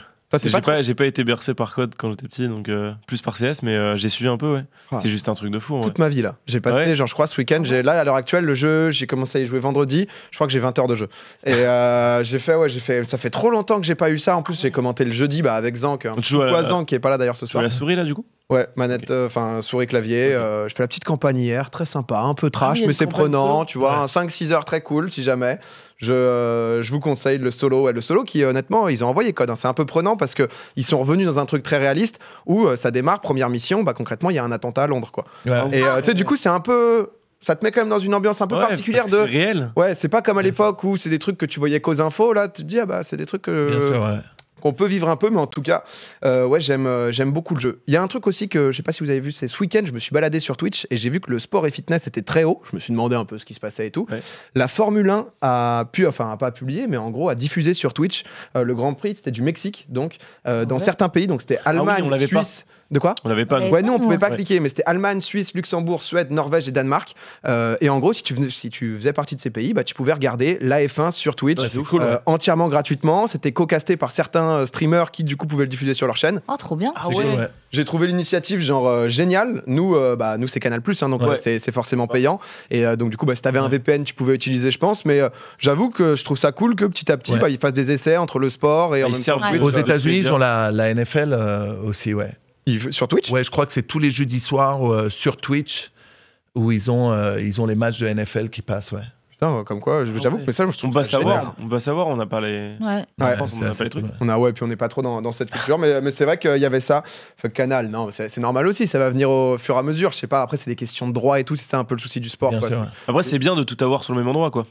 j'ai pas, j'ai pas, été bercé par code quand j'étais petit, donc euh, plus par CS, mais euh, j'ai suivi un peu, ouais. Ah. C'est juste un truc de fou. Toute ma vie, là. J'ai passé, genre, je crois, ce week-end, j'ai, là, à l'heure actuelle, le jeu, j'ai commencé à y jouer vendredi, je crois que j'ai 20 heures de jeu. Et euh, j'ai fait, ouais, j'ai fait, ça fait trop longtemps que j'ai pas eu ça. En plus, j'ai commenté le jeudi bah, avec Zank. Hein. Zank qui est pas là d'ailleurs ce soir. la souris, là, du coup Ouais, manette, enfin souris clavier. je fais la petite campagne hier, très sympa, un peu trash, ah mais c'est prenant, tu vois, un 5-6 heures très cool si jamais. Euh, je, vous conseille le solo. et le solo qui, euh, honnêtement, ils ont envoyé code. Hein. C'est un peu prenant parce qu'ils sont revenus dans un truc très réaliste où euh, ça démarre, première mission, bah, concrètement, il y a un attentat à Londres. Quoi. Et du coup, c'est un peu ça te met quand même dans une ambiance un peu particulière de réel. Ouais, c'est pas comme à l'époque où c'est des trucs que tu voyais qu'aux infos là, tu te dis ah bah c'est des trucs que Bien sûr, ouais qu'on peut vivre un peu, mais en tout cas, euh, ouais, euh, j'aime, beaucoup le jeu. Il y a un truc aussi que je sais pas si vous avez vu, c'est ce week-end, je me suis baladé sur Twitch et j'ai vu que le sport et fitness était très haut. Je me suis demandé un peu ce qui se passait et tout. La Formule 1 a pu, enfin, pas publié, mais en gros, a diffusé sur Twitch euh, le Grand Prix. C'était du Mexique, donc dans certains pays, donc c'était ah Allemagne, on Suisse. De quoi On n'avait pas. Ouais, nous, on pouvait pas cliquer, mais c'était Allemagne, Suisse, Luxembourg, Suède, Norvège et Danemark. Euh, et en gros, si tu, si tu faisais partie de ces pays, bah, tu pouvais regarder la F1 sur Twitch euh, entièrement gratuitement. C'était co-casté par certains euh, streamers qui, du coup, pouvaient le diffuser sur leur chaîne. Oh, trop bien. Ah J'ai trouvé l'initiative, genre, géniale. Nous, bah, nous c'est Canal, hein, donc c'est forcément payant. Et donc, du coup, bah, si avais un VPN, tu pouvais utiliser, je pense. Mais j'avoue que je trouve ça cool que petit à petit, bah, ils fassent des essais entre le sport et bah, en Aux États-Unis, sur la NFL aussi, ouais sur Twitch Ouais, je crois que c'est tous les jeudis soirs euh, sur Twitch où ils ont, euh, ils ont les matchs de NFL qui passent, ouais. Putain, comme quoi, j'avoue ah mais que ça, je trouve on va savoir, on va savoir, on n'a pas les, ouais. Ouais, on pas les trucs. On a ouais, puis on n'est pas trop dans, dans cette culture, mais, mais c'est vrai qu'il y avait ça. Canal, non, c'est normal aussi, ça va venir au fur et à mesure. Je sais pas, après c'est des questions de droit et tout, c'est ça un peu le souci du sport. Après, c'est bien de tout avoir sur le même endroit, quoi.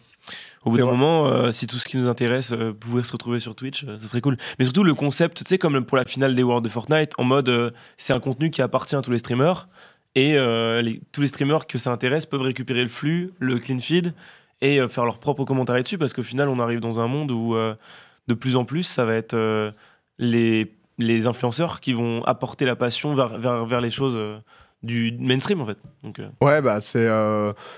Au bout d'un moment, euh, si tout ce qui nous intéresse euh, pouvait se retrouver sur Twitch, euh, ce serait cool. Mais surtout le concept, tu sais, comme pour la finale des Worlds de Fortnite, en mode c'est un contenu qui appartient à tous les streamers et tous les streamers que ça intéresse peuvent récupérer le flux, le clean feed et faire leurs propres commentaires dessus parce qu'au final, on arrive dans un monde où de plus en plus, ça va être les, les, influenceurs qui vont apporter la passion vers, les choses du mainstream en fait. Donc, Ouais, bah c'est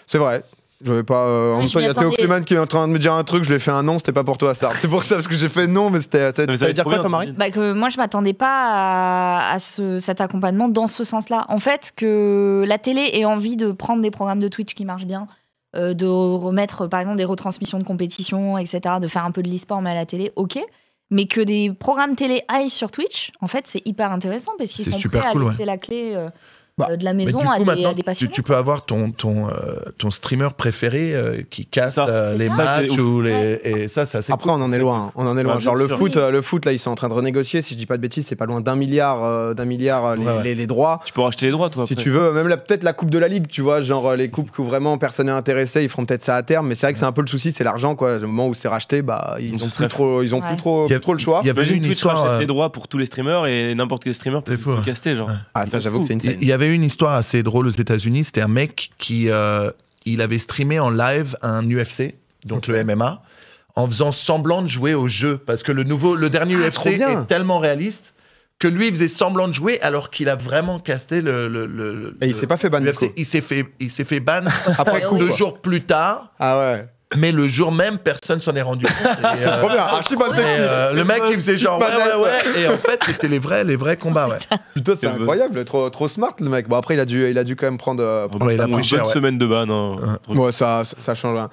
c'est vrai. J'avais pas. Euh, en il y a Théo Clément qui est en train de me dire un truc, je lui ai fait un non, c'était pas pour toi, ça. C'est pour ça, parce que j'ai fait non, mais c'était. veut dire quoi, toi, Marie bah, que Moi, je m'attendais pas à, ce, cet accompagnement dans ce sens-là. En fait, que la télé ait envie de prendre des programmes de Twitch qui marchent bien, euh, de remettre, par exemple, des retransmissions de compétitions, etc., de faire un peu de l'e-sport, mais à la télé, ok. Mais que des programmes télé aillent sur Twitch, en fait, c'est hyper intéressant, parce qu'ils sont super prêts à laisser la clé. Euh, bah, euh, de la maison à, des, Tu, peux avoir ton, ton, euh, ton streamer préféré euh, qui casse les matchs ou les... et ça, ça Après, on en est loin. On en est loin. Genre le foot, le foot, là, ils sont en train de renégocier. Si je dis pas de bêtises, c'est pas loin d'un milliard, d'un milliard les, Les, droits. Tu peux racheter les droits, toi. Si tu veux, même peut-être la coupe de la ligue, tu vois. Genre les coupes où vraiment personne n'est intéressé, ils feront peut-être ça à terme. Mais c'est vrai que c'est un peu le souci, c'est l'argent, quoi. Le moment où c'est racheté, bah ils ont plus trop, ils ont plus trop, trop le choix. Il y avait une les droits pour tous les streamers et n'importe quel streamer peut caster, genre. Ah j'avoue que c'est une une histoire assez drôle aux États-Unis. C'était un mec qui euh, il avait streamé en live un UFC, donc le MMA, en faisant semblant de jouer au jeu parce que le nouveau, le dernier ah, UFC est tellement réaliste que lui il faisait semblant de jouer alors qu'il a vraiment casté le, le, il s'est pas fait ban il s'est fait il s'est fait ban après coup, deux jours plus tard ah ouais mais le jour même, personne s'en est rendu compte. c'est euh, trop bien, euh, le mec, il faisait genre, ouais, ouais, ouais. Et en fait, c'était les vrais, les vrais combats, ouais. c'est incroyable, trop, trop smart, le mec. Bon, après, il a dû, il a dû quand même prendre. Euh, il a une bonne semaine de ban. Hein. Ouais, ça, ça change rien.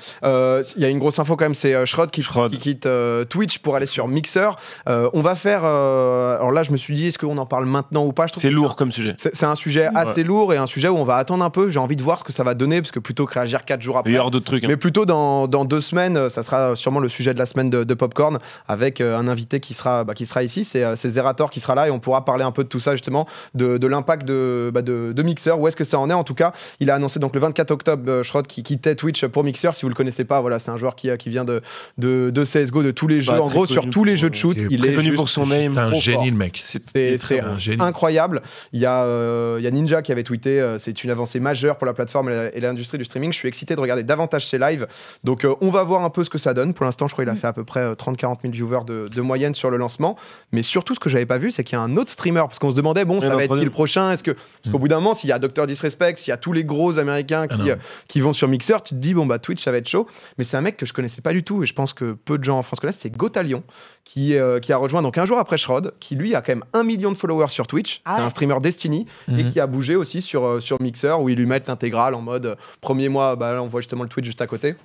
Il y a une grosse info quand même, c'est Schrod qui, quitte Twitch pour aller sur Mixer. on va faire. alors là, je me suis dit, est-ce qu'on en parle maintenant ou pas C'est lourd comme sujet. C'est un sujet assez lourd et un sujet où on va attendre un peu. J'ai envie de voir ce que ça va donner, parce que plutôt que réagir 4 jours après. Il y trucs. Hein. Mais plutôt dans dans, deux semaines, euh, ça sera sûrement le sujet de la semaine de, de Popcorn avec euh, un invité qui sera, bah, qui sera ici. Euh, c'est, Zerator qui sera là et on pourra parler un peu de tout ça justement, de, l'impact de, bah, de, de, Mixer. Où est-ce que ça en est En tout cas, il a annoncé donc le 24 octobre Schrott qui quittait Twitch pour Mixer. Si vous le connaissez pas, voilà, c'est un joueur qui, qui vient de, de, CSGO, de tous les jeux. en gros, sur tous les jeux de shoot, il est, venu pour son C'est un génie, le mec. C'est, incroyable. Il y, a, il y a Ninja qui avait tweeté c'est une avancée majeure pour la plateforme et l'industrie du streaming. Je suis excité de regarder davantage ses lives. Donc donc euh, on va voir un peu ce que ça donne. Pour l'instant, je crois qu'il a mm. fait à peu près 30-40 euh, 000 viewers de, moyenne sur le lancement. Mais surtout, ce que j'avais pas vu, c'est qu'il y a un autre streamer. Parce qu'on se demandait, bon, ça va être qui le prochain Est-ce que, parce qu'au mm. bout d'un moment, s'il y a Docteur Disrespect, s'il y a tous les gros américains ah euh, qui, vont sur Mixer, tu te dis, bon, bah Twitch, ça va être chaud. Mais c'est un mec que je connaissais pas du tout et je pense que peu de gens en France connaissent. C'est Gotalion qui, qui a rejoint donc un jour après Shrod, qui lui a quand même un million de followers sur Twitch. Ah c'est un streamer Destiny et mhm. qui a bougé aussi sur, sur Mixer où ils lui mettent l'intégrale en mode premier mois, bah, on voit justement le Twitch juste à côté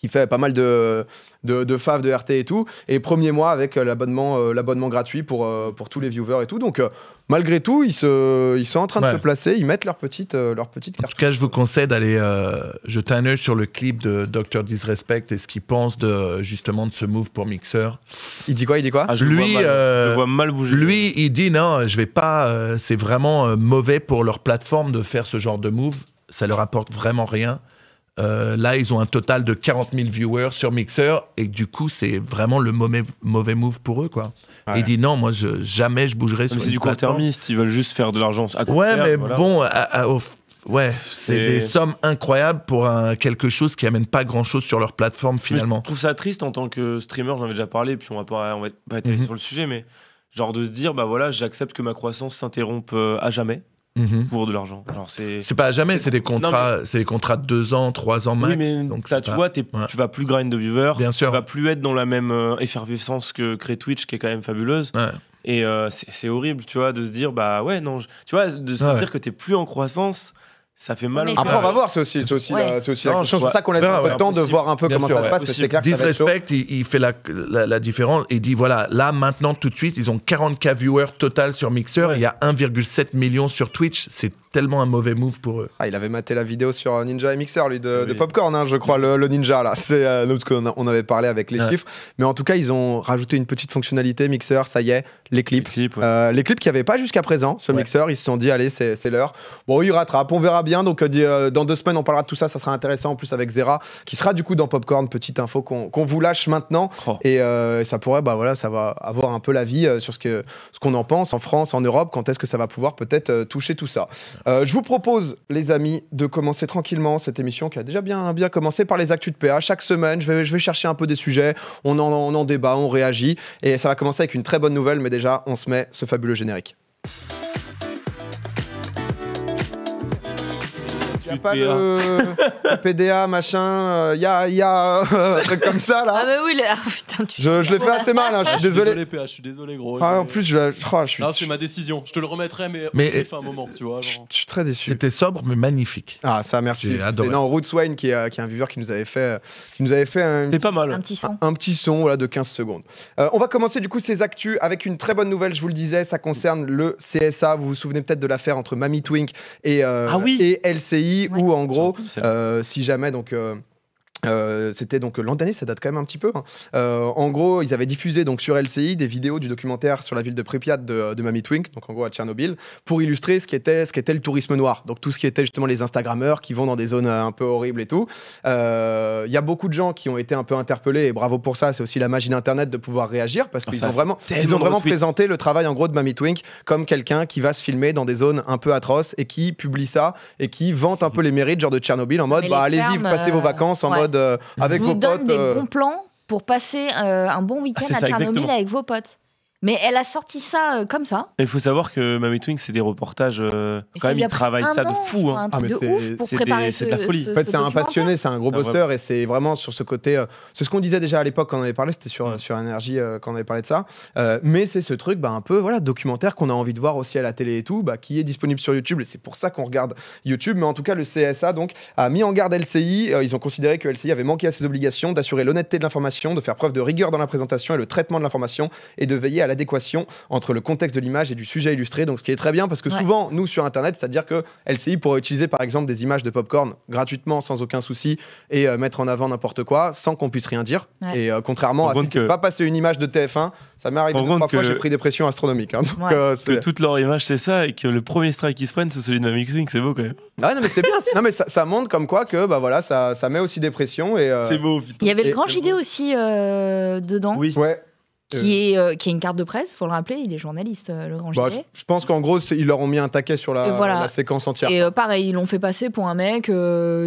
qui fait pas mal de, de, de faves, de RT et tout. Et premier mois avec euh, l'abonnement euh, l'abonnement gratuit pour, euh, pour tous les viewers et tout. Donc, malgré tout, ils, se, ils sont en train de se placer, ils mettent leur petite, leur petite carte. En tout cas, je vous conseille d'aller jeter un œil sur le clip de Dr. Disrespect et ce qu'il pense de, justement de ce move pour Mixer. Il dit quoi Il dit quoi ah, je lui, vois mal, bouger. Lui, il dit non, je vais pas. c'est vraiment mauvais pour leur plateforme de faire ce genre de move. Ça leur apporte vraiment rien. Euh, là, ils ont un total de 40 000 viewers sur Mixer et du coup, c'est vraiment le mauvais, move pour eux, quoi. il dit non, moi, je, jamais je bougerai mais sur. C'est du court-termiste, ils veulent juste faire de l'argent. ouais, mais bon, Ouais, c'est des sommes incroyables pour quelque chose qui amène pas grand chose sur leur plateforme finalement. je trouve ça triste en tant que streamer, j'en avais déjà parlé, puis on va pas, on va pas être mhm. sur le sujet, mais genre de se dire, bah voilà, j'accepte que ma croissance s'interrompe euh, à jamais. Mhm. pour de l'argent. c'est pas jamais, c'est des contrats, c'est des contrats de 2 ans, 3 ans max. donc ça, tu vois, tu vas plus grind de viewer. Bien sûr. tu vas plus être dans la même euh, effervescence que crée Twitch, qui est quand même fabuleuse. Et euh, c'est horrible, tu vois, de se dire bah ouais non, tu vois, de se ah dire que t'es plus en croissance ça fait mal. Après, on va voir, c'est aussi, c'est aussi, la, c'est aussi pour ça qu'on laisse un de temps de voir un peu comment ça se passe. Parce que c'est clair Disrespect, il, il, fait la, la, différence il dit voilà, là, maintenant, tout de suite, ils ont 40K viewers total sur Mixer. Il y a 1,7 million sur Twitch. C'est tellement un mauvais move pour eux. Ah, il avait maté la vidéo sur Ninja et Mixer, lui, de, Popcorn, hein, je crois, le, Ninja, là. C'est euh, qu'on on avait parlé avec les chiffres. Mais en tout cas, ils ont rajouté une petite fonctionnalité Mixer, ça y est, les clips. Les clips, euh, qu'il n'y avait pas jusqu'à présent sur Mixer, ils se sont dit allez, c'est, l'heure. Bon, ils rattrapent, on verra bien donc euh, euh, dans deux semaines, on parlera de tout ça. Ça sera intéressant en plus avec Zera, qui sera du coup dans Popcorn. Petite info qu'on vous lâche maintenant. Oh. Euh, et ça pourrait, bah voilà, ça va avoir un peu l'avis sur ce que ce qu'on en pense en France, en Europe. Quand est-ce que ça va pouvoir peut-être toucher tout ça Je vous propose, les amis, de commencer tranquillement cette émission qui a déjà bien bien commencé par les actus de PA. Chaque semaine, je vais je vais chercher un peu des sujets. On en on en débat, on réagit. Et ça va commencer avec une très bonne nouvelle, mais déjà, on se met ce fabuleux générique. Il n'y a pas le, PDA, machin, il y a, un truc comme ça, là. Ah bah oui, le... Ah, putain, Je, je l'ai fait assez mal, hein, je suis désolé. désolé. PH, je suis désolé, gros. Ah, en plus, je, crois je suis... Non, c'est ma décision. Je te le remettrai, mais, mais fait un moment, tu vois. Je, suis très déçu. C'était sobre, mais magnifique. Ah, ça, merci. C'est Non, Roots Wayne, qui, est, euh, qui est un viveur qui nous avait fait, euh, qui nous avait fait un, petit, pas mal. un petit son. Un, petit son voilà, de 15 secondes. Euh, on va commencer, du coup, ces actus avec une très bonne nouvelle, je vous le disais, ça concerne le CSA. Vous vous souvenez peut-être de l'affaire entre Mamie Twink et, ah oui. et LCI ou en gros, euh, si jamais donc euh, euh, c'était donc euh, l'an dernier, ça date quand même un petit peu. Hein. Euh, en gros, ils avaient diffusé donc sur LCI des vidéos du documentaire sur la ville de Pripyat de, Mamie Twink, donc en gros à Tchernobyl, pour illustrer ce qu'était ce qu'était le tourisme noir. Donc tout ce qui était justement les Instagrammeurs qui vont dans des zones un peu horribles et tout. Il y a beaucoup de gens qui ont été un peu interpellés et bravo pour ça. C'est aussi la magie d'Internet de pouvoir réagir parce ah, qu'ils ont vraiment, ils ont vraiment présenté le travail en gros de Mamie Twink comme quelqu'un qui va se filmer dans des zones un peu atroces et qui publie ça et qui vante un mm. peu les mérites genre de Tchernobyl en mode bah, allez-y, passez vos vacances en mode euh, avec vous donne des euh. bons plans pour passer euh, un bon ah, week-end à Tchernobyl avec vos potes. Mais elle a sorti ça euh, comme ça. Il faut savoir que Mamie Twink, c'est des reportages. Euh, quand même, ils travaillent ça de fou. Hein. Ah, c'est- de la folie. c'est un passionné, c'est un gros ah, bosseur et c'est vraiment sur ce côté. Euh, c'est ce qu'on disait déjà à l'époque quand on avait parlé, c'était sur, mm. sur Énergie quand on avait parlé de ça. mais c'est ce truc bah, un peu voilà, documentaire qu'on a envie de voir aussi à la télé et tout, bah, qui est disponible sur YouTube et c'est pour ça qu'on regarde YouTube. Mais en tout cas, le CSA donc, a mis en garde LCI. ils ont considéré que LCI avait manqué à ses obligations d'assurer l'honnêteté de l'information, de faire preuve de rigueur dans la présentation et le traitement de l'information et de veiller à l'adéquation entre le contexte de l'image et du sujet illustré. Donc, ce qui est très bien parce que souvent, nous, sur Internet, c'est-à-dire que LCI pourrait utiliser par exemple des images de popcorn gratuitement, sans aucun souci, et euh, mettre en avant n'importe quoi sans qu'on puisse rien dire. Et euh, contrairement à ce que... pas passer une image de TF1, ça m'est arrivé trois fois, j'ai pris des pressions astronomiques. Hein, donc, euh, toute leur image, c'est ça, et que le premier strike qu'ils se prennent, c'est celui de Mixing, c'est beau quand même. Ah non, mais c'est bien. non, mais ça, montre comme quoi que bah, voilà, ça, ça met aussi des pressions. et C'est beau. Il y avait le grand JD aussi dedans. Oui. Ouais qui, euh. est, euh, qui est une carte de presse, faut le rappeler, il est journaliste, euh, le bah, je, je, pense qu'en gros, ils leur ont mis un taquet sur la, la séquence entière. Et pareil, ils l'ont fait passer pour un mec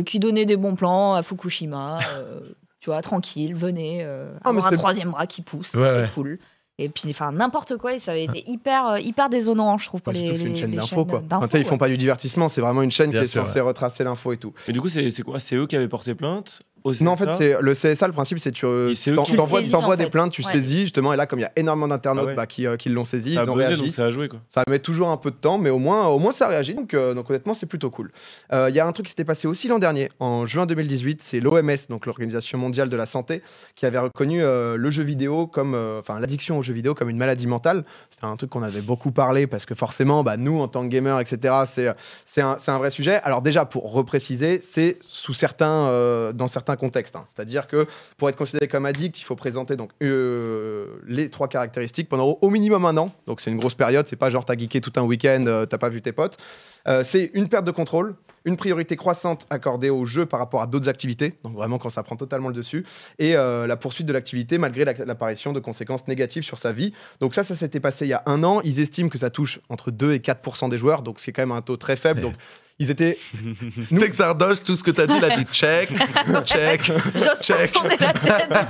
qui donnait des bons plans à Fukushima. tu vois, tranquille, venez, ah, un troisième bras qui pousse, ouais, c'est Et puis, enfin, n'importe quoi, et ça avait été hyper, hyper désonnant, je trouve. Pas bah, les, c'est une chaîne d'info, quoi. Enfin, ils font pas du divertissement, c'est vraiment une chaîne qui est censée retracer l'info et tout. Mais du coup, c'est quoi C'est eux qui avaient porté plainte non, en fait, c'est le CSA, le principe, c'est tu euh, t'envoies des plaintes, tu saisis, justement, et là, comme il y a énormément d'internautes ah bah, euh, qui, l'ont saisi, ils ont réagi. ça a joué, quoi. Ça met toujours un peu de temps, mais au moins, au moins ça réagit, donc, euh, donc honnêtement, c'est plutôt cool. Il y a un truc qui s'était passé aussi l'an dernier, en juin 2018, c'est l'OMS, donc l'Organisation mondiale de la santé, qui avait reconnu le jeu vidéo comme, enfin, l'addiction au jeu vidéo comme une maladie mentale. C'était un truc qu'on avait beaucoup parlé parce que forcément, bah, nous, en tant que gamers, etc., c'est un, un vrai sujet. Alors déjà, pour repréciser, c'est sous certains, dans certains contexte. Hein. C'est-à-dire que pour être considéré comme addict, il faut présenter donc euh, les trois caractéristiques pendant au minimum un an. Donc c'est une grosse période. C'est pas genre t'as geeké tout un week-end, euh, t'as pas vu tes potes. Euh, c'est une perte de contrôle, une priorité croissante accordée au jeu par rapport à d'autres activités, donc vraiment quand ça prend totalement le dessus, et euh, la poursuite de l'activité malgré l'apparition de conséquences négatives sur sa vie. Donc ça, ça s'était passé il y a un an. Ils estiment que ça touche entre 2 et 4 des joueurs, donc c'est quand même un taux très faible. Donc ils étaient. Nous... C'est que tout ce que as dit, la a dit check, check, check. La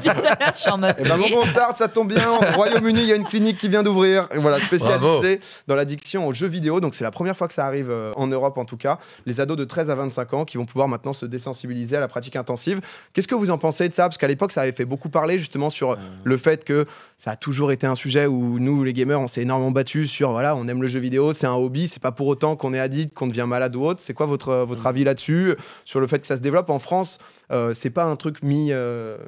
Et ben, start, ça tombe bien. Au Royaume-Uni, il y a une clinique qui vient d'ouvrir, voilà, spécialisée dans l'addiction aux jeux vidéo. Donc c'est la première fois que ça arrive euh, euh, en Europe en tout cas, les ados de 13 à 25 ans qui vont pouvoir maintenant se désensibiliser à la pratique intensive. Qu'est-ce que vous en pensez de ça Parce qu'à l'époque, ça avait fait beaucoup parler justement sur euh. le fait que ça a toujours été un sujet où nous, les gamers, on s'est énormément battus sur voilà, on aime le jeu vidéo, c'est un hobby, c'est pas pour autant qu'on est addict, qu'on devient malade ou autre. C'est quoi votre, votre mm. avis là-dessus Sur le fait que ça se développe en France, euh, c'est pas un truc mis,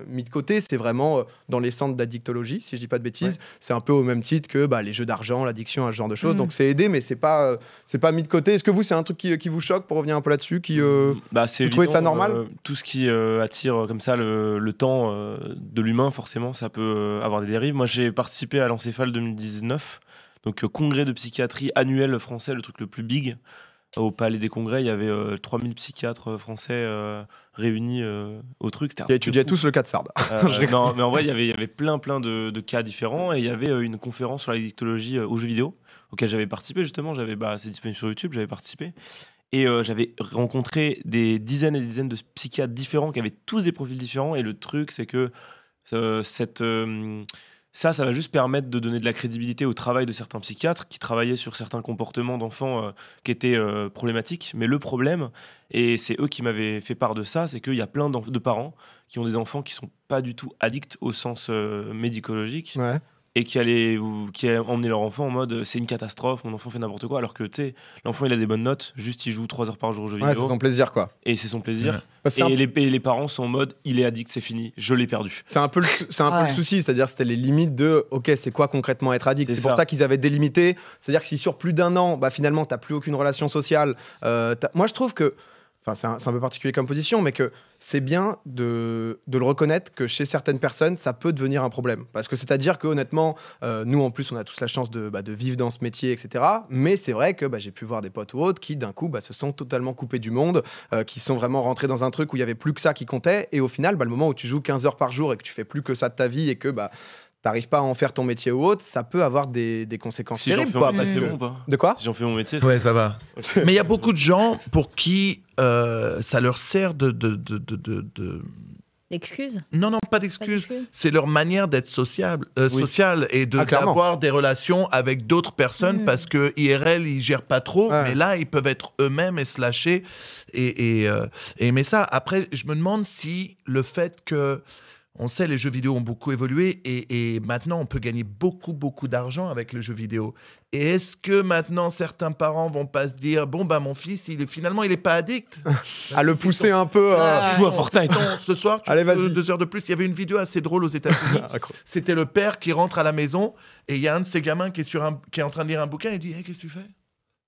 mis de côté, c'est vraiment dans les centres d'addictologie, si je dis pas de bêtises. C'est un peu au même titre que bah, les jeux d'argent, l'addiction, ce genre de choses. Mm. Donc c'est aidé, mais c'est pas, c'est pas mis de côté que vous, c'est un truc euh, qui, vous choque pour revenir un peu là-dessus qui, euh, mm, bah, Vous trouvez ça normal euh, Tout ce qui euh, attire comme ça le, temps de l'humain, forcément, ça peut avoir des dérives. Moi, j'ai participé à l'Encéphale 2019, donc congrès de psychiatrie annuel français, le truc le plus big. Au Palais des Congrès, il y avait 3000 psychiatres français réunis au truc. Ils étudiaient tous le cas de Sardes. non, mais en vrai, il y avait, y avait plein, plein de, cas différents et il y avait une conférence sur la dictologie aux jeux vidéo auquel j'avais participé justement. J'avais, bah, c'est disponible sur YouTube, j'avais participé. Et euh, j'avais rencontré des dizaines et des dizaines de psychiatres différents qui avaient tous des profils différents. Et le truc, c'est que euh, cette, euh, ça, ça va juste permettre de donner de la crédibilité au travail de certains psychiatres qui travaillaient sur certains comportements d'enfants qui étaient problématiques. Mais le problème, et c'est eux qui m'avaient fait part de ça, c'est qu'il y a plein de parents qui ont des enfants qui sont pas du tout addicts au sens médicologique. Ouais et qui allaient qui leur enfant en mode euh, c'est une catastrophe, mon enfant fait n'importe quoi, alors que tu l'enfant il a des bonnes notes, juste il joue 3 heures par jour aux jeux vidéo. C'est son plaisir quoi. Et c'est son plaisir. Bah, et, les, les, parents sont en mode il est addict, c'est fini, je l'ai perdu. C'est un peu le, c'est un peu le souci, c'est-à-dire c'était les limites de ok, c'est quoi concrètement être addict C'est, pour ça, qu'ils avaient délimité, c'est-à-dire que si sur plus d'un an, bah, finalement t'as plus aucune relation sociale, euh, moi je trouve que enfin c'est un, peu particulier comme position, mais que c'est bien de, le reconnaître que chez certaines personnes, ça peut devenir un problème. Parce que c'est-à-dire que honnêtement, euh, nous en plus, on a tous la chance de, bah, vivre dans ce métier, etc. Mais c'est vrai que bah, j'ai pu voir des potes ou autres qui d'un coup bah, se sont totalement coupés du monde, euh, qui sont vraiment rentrés dans un truc où il y avait plus que ça qui comptait. Et au final, bah, le moment où tu joues 15 heures par jour et que tu fais plus que ça de ta vie et que bah, t'arrives pas à en faire ton métier ou autre, ça peut avoir des, des conséquences si terribles. Quoi, pas c'est bon, pas. De quoi Si j'en fais mon métier. Ouais, ça va. Mais il y a beaucoup de gens pour qui euh, ça leur sert de. de, de, de, Non, non, pas d'excuse. C'est leur manière d'être sociable, euh, social et de, ah, d'avoir des relations avec d'autres personnes hmm. parce que IRL, ils gèrent pas trop, mais là, ils peuvent être eux-mêmes et se lâcher et, et, euh, ça. Après, je me demande si le fait que on sait, les jeux vidéo ont beaucoup évolué et, maintenant, on peut gagner beaucoup, beaucoup d'argent avec le jeu vidéo. Et est-ce que maintenant, certains parents vont pas se dire Bon, bah, mon fils, il est, finalement, il n'est pas addict À le pousser un peu hein. à. jouer à Fortnite. ce soir, tu deux heures de plus. Il y avait une vidéo assez drôle aux États-Unis. C'était le père qui rentre à la maison et il y a un de ses gamins qui est, sur qui est en train de lire un bouquin et il dit eh, Qu'est-ce que tu fais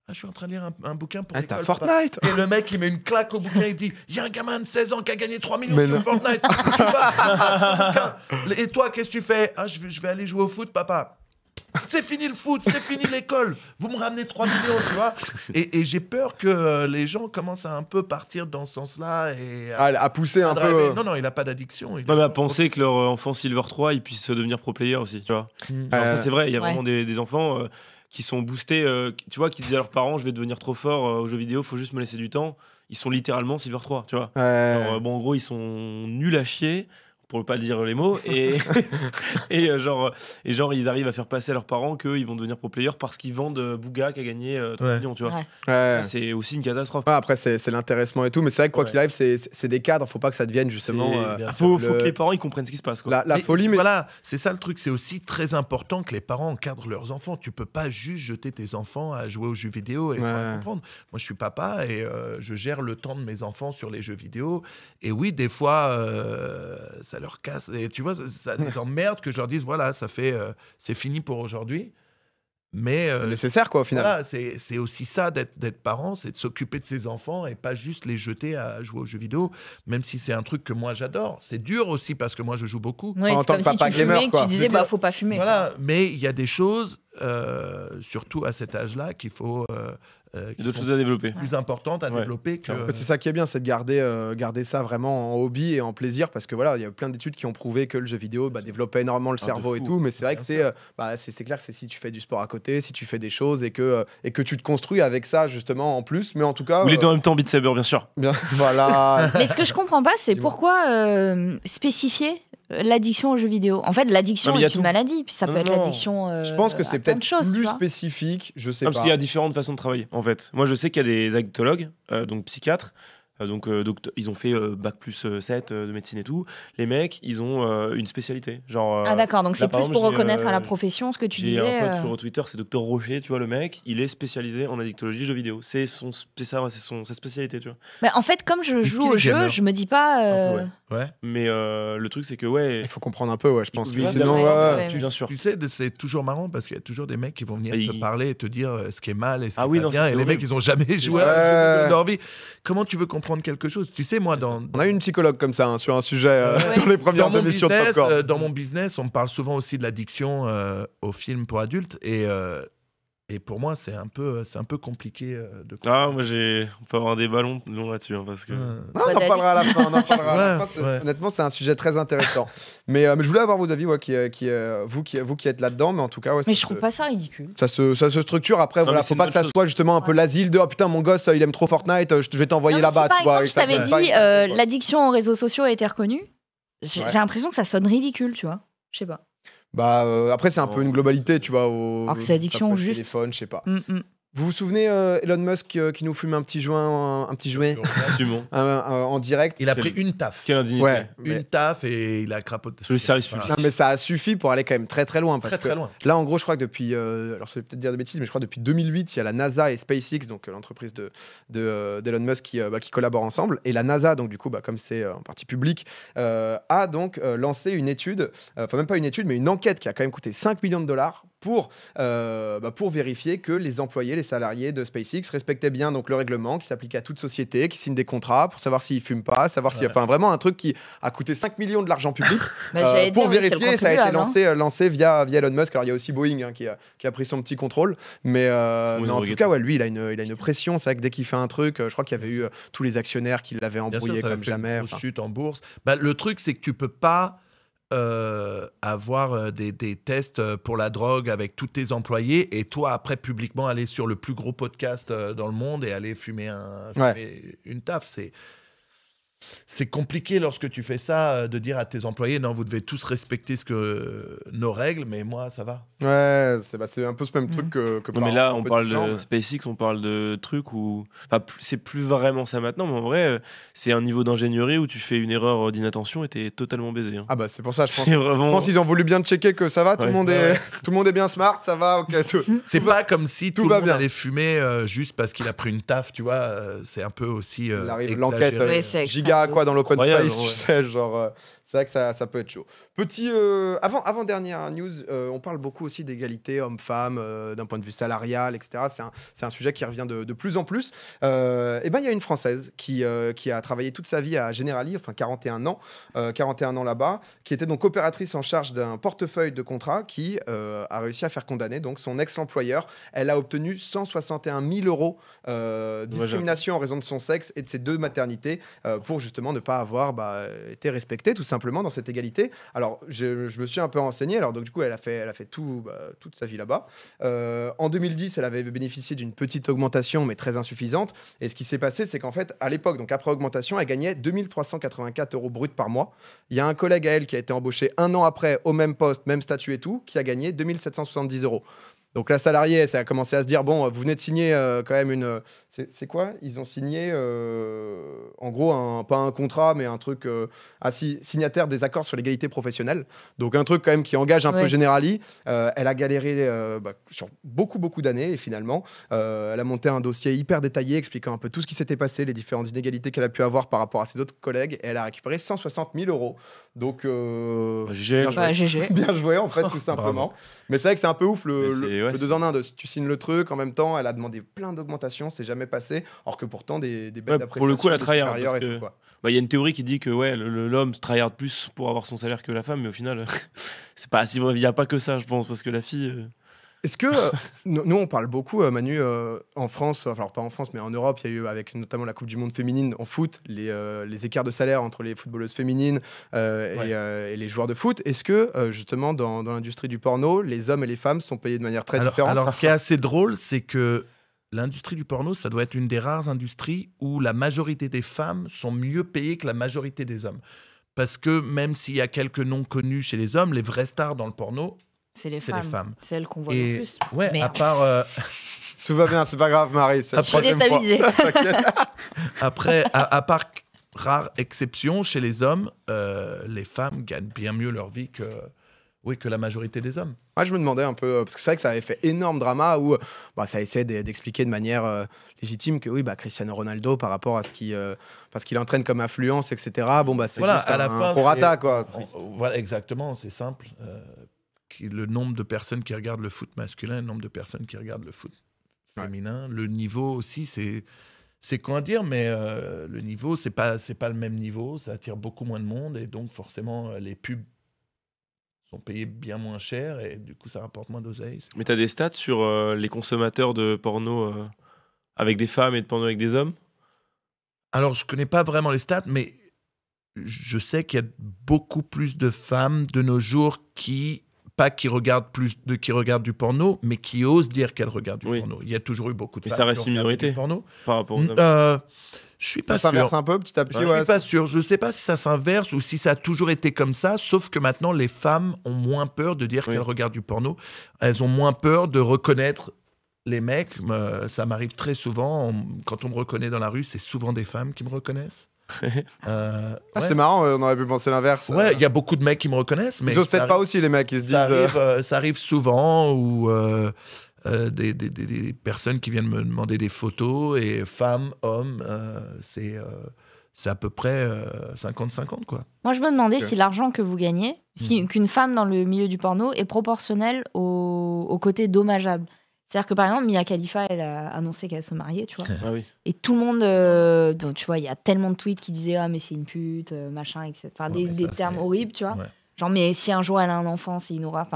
ah, je suis en train de lire un, bouquin pour. Ah, Fortnite Et le mec, il met une claque au bouquin, il dit Il y a un gamin de 16 ans qui a gagné 3 millions sur Fortnite Et toi, qu'est-ce que tu fais ah, je, vais, aller jouer au foot, papa. C'est fini le foot, c'est fini l'école. Vous me ramenez 3 millions, tu vois. Et, et j'ai peur que euh, les gens commencent à un peu partir dans ce sens-là et à, ah, pousser un peu. Euh. Non, non, il n'a pas d'addiction. Il a... penser que leur enfant Silver 3, il puisse devenir pro player aussi, tu vois. Mmh. Alors, ça, c'est vrai, il y a vraiment des, des enfants. Euh, qui sont boostés, euh, tu vois, qui disent à leurs parents, je vais devenir trop fort euh, aux jeux vidéo, faut juste me laisser du temps. Ils sont littéralement Silver 3, tu vois. Euh, bon, en gros, ils sont nuls à chier pour ne pas dire les mots. Et, et, euh, genre, et genre, ils arrivent à faire passer à leurs parents qu'ils vont devenir pro players parce qu'ils vendent euh, Bouga qui a gagné euh, millions, tu vois. C'est aussi une catastrophe. après, c'est l'intéressement et tout, mais c'est vrai que quoi qu'il arrive, c'est des cadres, faut pas que ça devienne justement. il faut, que les parents ils comprennent ce qui se passe. Quoi. La, folie, mais. Voilà, c'est ça le truc, c'est aussi très important que les parents encadrent leurs enfants. Tu peux pas juste jeter tes enfants à jouer aux jeux vidéo et comprendre. Moi, je suis papa et je gère le temps de mes enfants sur les jeux vidéo. Et oui, des fois, ça ça leur casse. Et tu vois, ça les emmerde que je leur dise voilà, ça fait, euh, c'est fini pour aujourd'hui. Mais euh, nécessaire quoi au final. c'est aussi ça d'être parent, c'est de s'occuper de ses enfants et pas juste les jeter à jouer aux jeux vidéo, même si c'est un truc que moi j'adore. C'est dur aussi parce que moi je joue beaucoup. en tant que papa gamer, tu disais bah, faut pas fumer. Voilà, mais il y a des choses, euh, surtout à cet âge-là, qu'il faut euh, d'autres choses à développer. Plus importantes à développer que. C'est ça qui est bien, c'est de garder, euh, garder ça vraiment en hobby et en plaisir parce que voilà, il y a plein d'études qui ont prouvé que le jeu vidéo bah, développait énormément le ah, cerveau et tout, mais c'est vrai que c'est euh, bah, clair, c'est si tu fais du sport à côté, si tu fais des choses et que, et que tu te construis avec ça justement en plus, mais en tout cas. Ou les deux en même temps, Beat Saber, bien sûr. voilà. mais ce que je comprends pas, c'est pourquoi spécifier L'addiction aux jeux vidéo. En fait, l'addiction ah, est une maladie, puis ça peut être l'addiction. Euh, je pense que c'est peut-être plus spécifique, je sais pas. Parce qu'il y a différentes façons de travailler, en fait. Moi, je sais qu'il y a des actologues, euh, donc psychiatres, euh, donc, euh, ils ont fait euh, bac plus 7 de médecine et tout. Les mecs, ils ont une spécialité. Genre, ah d'accord, donc c'est plus pour reconnaître à la profession ce que tu disais. Un sur Twitter, c'est docteur Rocher, tu vois, le mec, il est spécialisé en addictologie jeux vidéo. C'est son, ça, c'est sa spécialité, tu vois. mais en fait, comme je joue au jeu, je me dis pas. ouais. Mais le truc, c'est que ouais. Il faut comprendre un peu, ouais, je pense. Oui, tu, sais, c'est toujours marrant parce qu'il y a toujours des mecs qui vont venir te parler et te dire ce qui est mal et ce ah qui est oui, bien. et les mecs, ils ont jamais joué leur vie. Comment tu veux comprendre apprendre quelque chose. Tu sais, moi, dans. On a eu une psychologue comme ça hein, sur un sujet euh, dans les premières émissions de euh, dans mon business, on parle souvent aussi de l'addiction euh, aux films pour adultes. Et et pour moi, c'est un peu, euh, c'est un peu compliqué euh, de. Ah, moi j'ai, on peut avoir des ballons longs là-dessus, hein, parce que. Non, ah, on en bah, parlera à la fin. Honnêtement, c'est un sujet très intéressant. mais, euh, mais, je voulais avoir vos avis, qui, vous, qui, vous qui êtes là-dedans, mais en tout cas. mais je trouve pas ça ridicule. Ça se, ça se structure. Après, voilà, faut pas que ça soit justement un peu l'asile de oh, putain mon gosse, il aime trop Fortnite, je, vais t'envoyer là-bas. Tu vois, je t'avais dit l'addiction aux réseaux sociaux a été reconnue. J'ai l'impression que ça sonne ridicule, tu vois. Je sais pas. Bah, euh, après, c'est un peu une globalité, tu vois. Au, Alors que c'est addiction au téléphone, je sais pas. Hum, hum. Vous vous souvenez euh, Elon Musk euh, qui nous fume un petit joint, un, petit jouet en direct Il a pris une taf. Quelle indignité. Une taf et il a crapoté. Le service public. non, mais ça a suffi pour aller quand même très très loin. Très, très loin. Là, en gros, je crois que depuis, euh, alors ça peut-être dire des bêtises, mais je crois que depuis 2008, il y a la NASA et SpaceX, donc l'entreprise de, d'Elon Musk, qui, bah, qui collaborent ensemble. Et la NASA, donc du coup, bah, comme c'est en partie public, a donc lancé une étude, enfin même pas une étude, mais une enquête qui a quand même coûté 5 millions de dollars pour, euh, bah, pour vérifier que les employés, les salariés de SpaceX respectaient bien donc le règlement qui s'applique à toute société, qui signe des contrats pour savoir s'ils fument pas, savoir s'il a enfin vraiment un truc qui a coûté 5 millions de l'argent public bah, euh, pour vérifier. ça a été lancé, hein. lancé via, Elon Musk. Alors il y a aussi Boeing hein, qui, a, pris son petit contrôle, mais euh, en tout cas lui il a une, il a une pression. C'est vrai que dès qu'il fait un truc, je crois qu'il y avait eu tous les actionnaires qui l'avaient embrouillé comme jamais. Une chute en bourse. Bah, le truc c'est que tu peux pas euh, avoir euh, des, tests euh, pour la drogue avec tous tes employés et toi, après, publiquement, aller sur le plus gros podcast dans le monde et aller fumer, une taf. C'est c'est compliqué lorsque tu fais ça euh, de dire à tes employés non vous devez tous respecter ce que euh, nos règles mais moi ça va ouais c'est bah, un peu ce même truc mm. que, que non, mais là on parle de SpaceX on parle de trucs où enfin c'est plus vraiment ça maintenant mais en vrai euh, c'est un niveau d'ingénierie où tu fais une erreur d'inattention et t'es totalement baisé hein. ah bah c'est pour ça je pense je pense qu'ils ont voulu bien checker que ça va tout le monde est tout le monde est bien smart ça va ok mm. c'est pas comme si tout, va le monde bien. allait fumer juste parce qu'il a pris une taf tu vois c'est un peu aussi euh, l'enquête a quoi dans l'open space, tu sais, genre euh, c'est vrai que ça, ça peut être chaud. Petit euh, avant, avant dernière news, euh, on parle beaucoup aussi d'égalité homme-femme euh, d'un point de vue salarial, etc. C'est un, c'est un sujet qui revient de, de plus en plus. et eh ben il y a une française qui, qui a travaillé toute sa vie à Generali, enfin 41 ans, 41 ans là-bas, qui était donc opératrice en charge d'un portefeuille de contrat qui a réussi à faire condamner donc son ex-employeur. Elle a obtenu 161 000 euros discrimination en raison de son sexe et de ses deux maternités pour justement ne pas avoir bah, été respectée tout simplement simplement dans cette égalité. Alors, je, me suis un peu renseigné. Alors, donc, du coup, elle a fait, elle a fait tout, bah, toute sa vie là-bas. Euh, en 2010, elle avait bénéficié d'une petite augmentation, mais très insuffisante. Et ce qui s'est passé, c'est qu'en fait, à l'époque, donc après augmentation, elle gagnait 2384 euros brut par mois. Il y a un collègue à elle qui a été embauché un an après, au même poste, même statut et tout, qui a gagné 2770 euros. Donc la salariée, ça a commencé à se dire bon, vous venez de signer euh, quand même une c'est quoi Ils ont signé, euh, en gros, pas un contrat, mais un truc euh, ah, signataire des accords sur l'égalité professionnelle. Donc un truc quand même qui engage un peu Generali. Euh, elle a galéré bah, sur beaucoup, beaucoup d'années et finalement, elle a monté un dossier hyper détaillé expliquant un peu tout ce qui s'était passé, les différentes inégalités qu'elle a pu avoir par rapport à ses autres collègues. Et elle a récupéré 160 000 euros. Donc, Bien, joué. en fait, tout simplement. mais c'est vrai que c'est un peu ouf le, deux en un. De, tu signes le truc, en même temps, elle a demandé plein d'augmentations, c'est jamais passé, alors que pourtant des, des bêtes ouais, Pour le coup, la travaille. Bah, il y a une théorie qui dit que ouais, l'homme de plus pour avoir son salaire que la femme, mais au final, c'est pas si Il n'y a pas que ça, je pense, parce que la fille. Euh, Est-ce que euh, nous on parle beaucoup euh, Manu en France, alors pas en France mais en Europe, il y a eu avec notamment la Coupe du Monde féminine en foot les, écarts de salaire entre les footballeuses féminines et, les joueurs de foot. Est-ce que justement dans, l'industrie du porno, les hommes et les femmes sont payés de manière très différente Alors ce qui est assez drôle, c'est que l'industrie du porno, ça doit être une des rares industries où la majorité des femmes sont mieux payées que la majorité des hommes. Parce que même s'il y a quelques noms connus chez les hommes, les vraies stars dans le porno, c'est les, femmes. femmes. C'est elles qu'on voit le plus. Ouais, à part. Euh, Tout va bien, c'est pas grave, Marie. Je suis Après, à, part rare exception, chez les hommes, euh, les femmes gagnent bien mieux leur vie que oui, que la majorité des hommes. Moi, je me demandais un peu, euh, parce que c'est vrai que ça avait fait énorme drama où euh, bah, ça essaie d'expliquer de manière euh, légitime que oui, bah, Cristiano Ronaldo, par rapport à ce qu'il parce qu'il entraîne comme influence, etc., bon, bah, c'est juste à un, la fin, quoi. voilà, exactement, c'est simple. le nombre de personnes qui regardent le foot masculin, le nombre de personnes qui regardent le foot féminin, le niveau aussi, c'est c'est à dire, mais le niveau, c'est pas, c'est pas le même niveau, ça attire beaucoup moins de monde et donc forcément les pubs sont payés bien moins cher et du coup ça rapporte moins d'oseille. Mais tu as des stats sur euh, les consommateurs de porno euh, avec des femmes et de porno avec des hommes Alors je connais pas vraiment les stats, mais je sais qu'il y a beaucoup plus de femmes de nos jours qui pas qui regardent plus de qui regardent du porno, mais qui osent dire qu'elles regardent du porno. Il y a toujours eu beaucoup de femmes ça reste une minorité du porno. Par rapport aux euh, je suis pas ça sûr. un peu petit à petit. Ouais, je suis pas sûr. Je sais pas si ça s'inverse ou si ça a toujours été comme ça. Sauf que maintenant, les femmes ont moins peur de dire qu'elles regardent du porno. Elles ont moins peur de reconnaître les mecs. ça m'arrive très souvent. quand on me reconnaît dans la rue, c'est souvent des femmes qui me reconnaissent. Euh, ah, C'est marrant, euh, on aurait pu penser l'inverse. Euh. il y a beaucoup de mecs qui me reconnaissent. Mais ils osent peut-être pas aussi les mecs, ils se disent. Ça arrive, ça arrive souvent ou euh, des, personnes qui viennent me demander des photos, et femmes, hommes, euh, c'est euh, c'est à peu près 50-50 quoi. Moi je me demandais si l'argent que vous gagnez, mhm. qu'une femme dans le milieu du porno est proportionnel au, côté dommageable. C'est-à-dire que par exemple, Mia Khalifa, elle a annoncé qu'elle se mariait, tu vois. Ah et tout le monde, tu vois, il y a tellement de tweets qui disaient Ah, mais c'est une pute, machin, etc. des, termes horribles, tu vois. Genre, mais si un jour elle a un enfant, c'est une aura.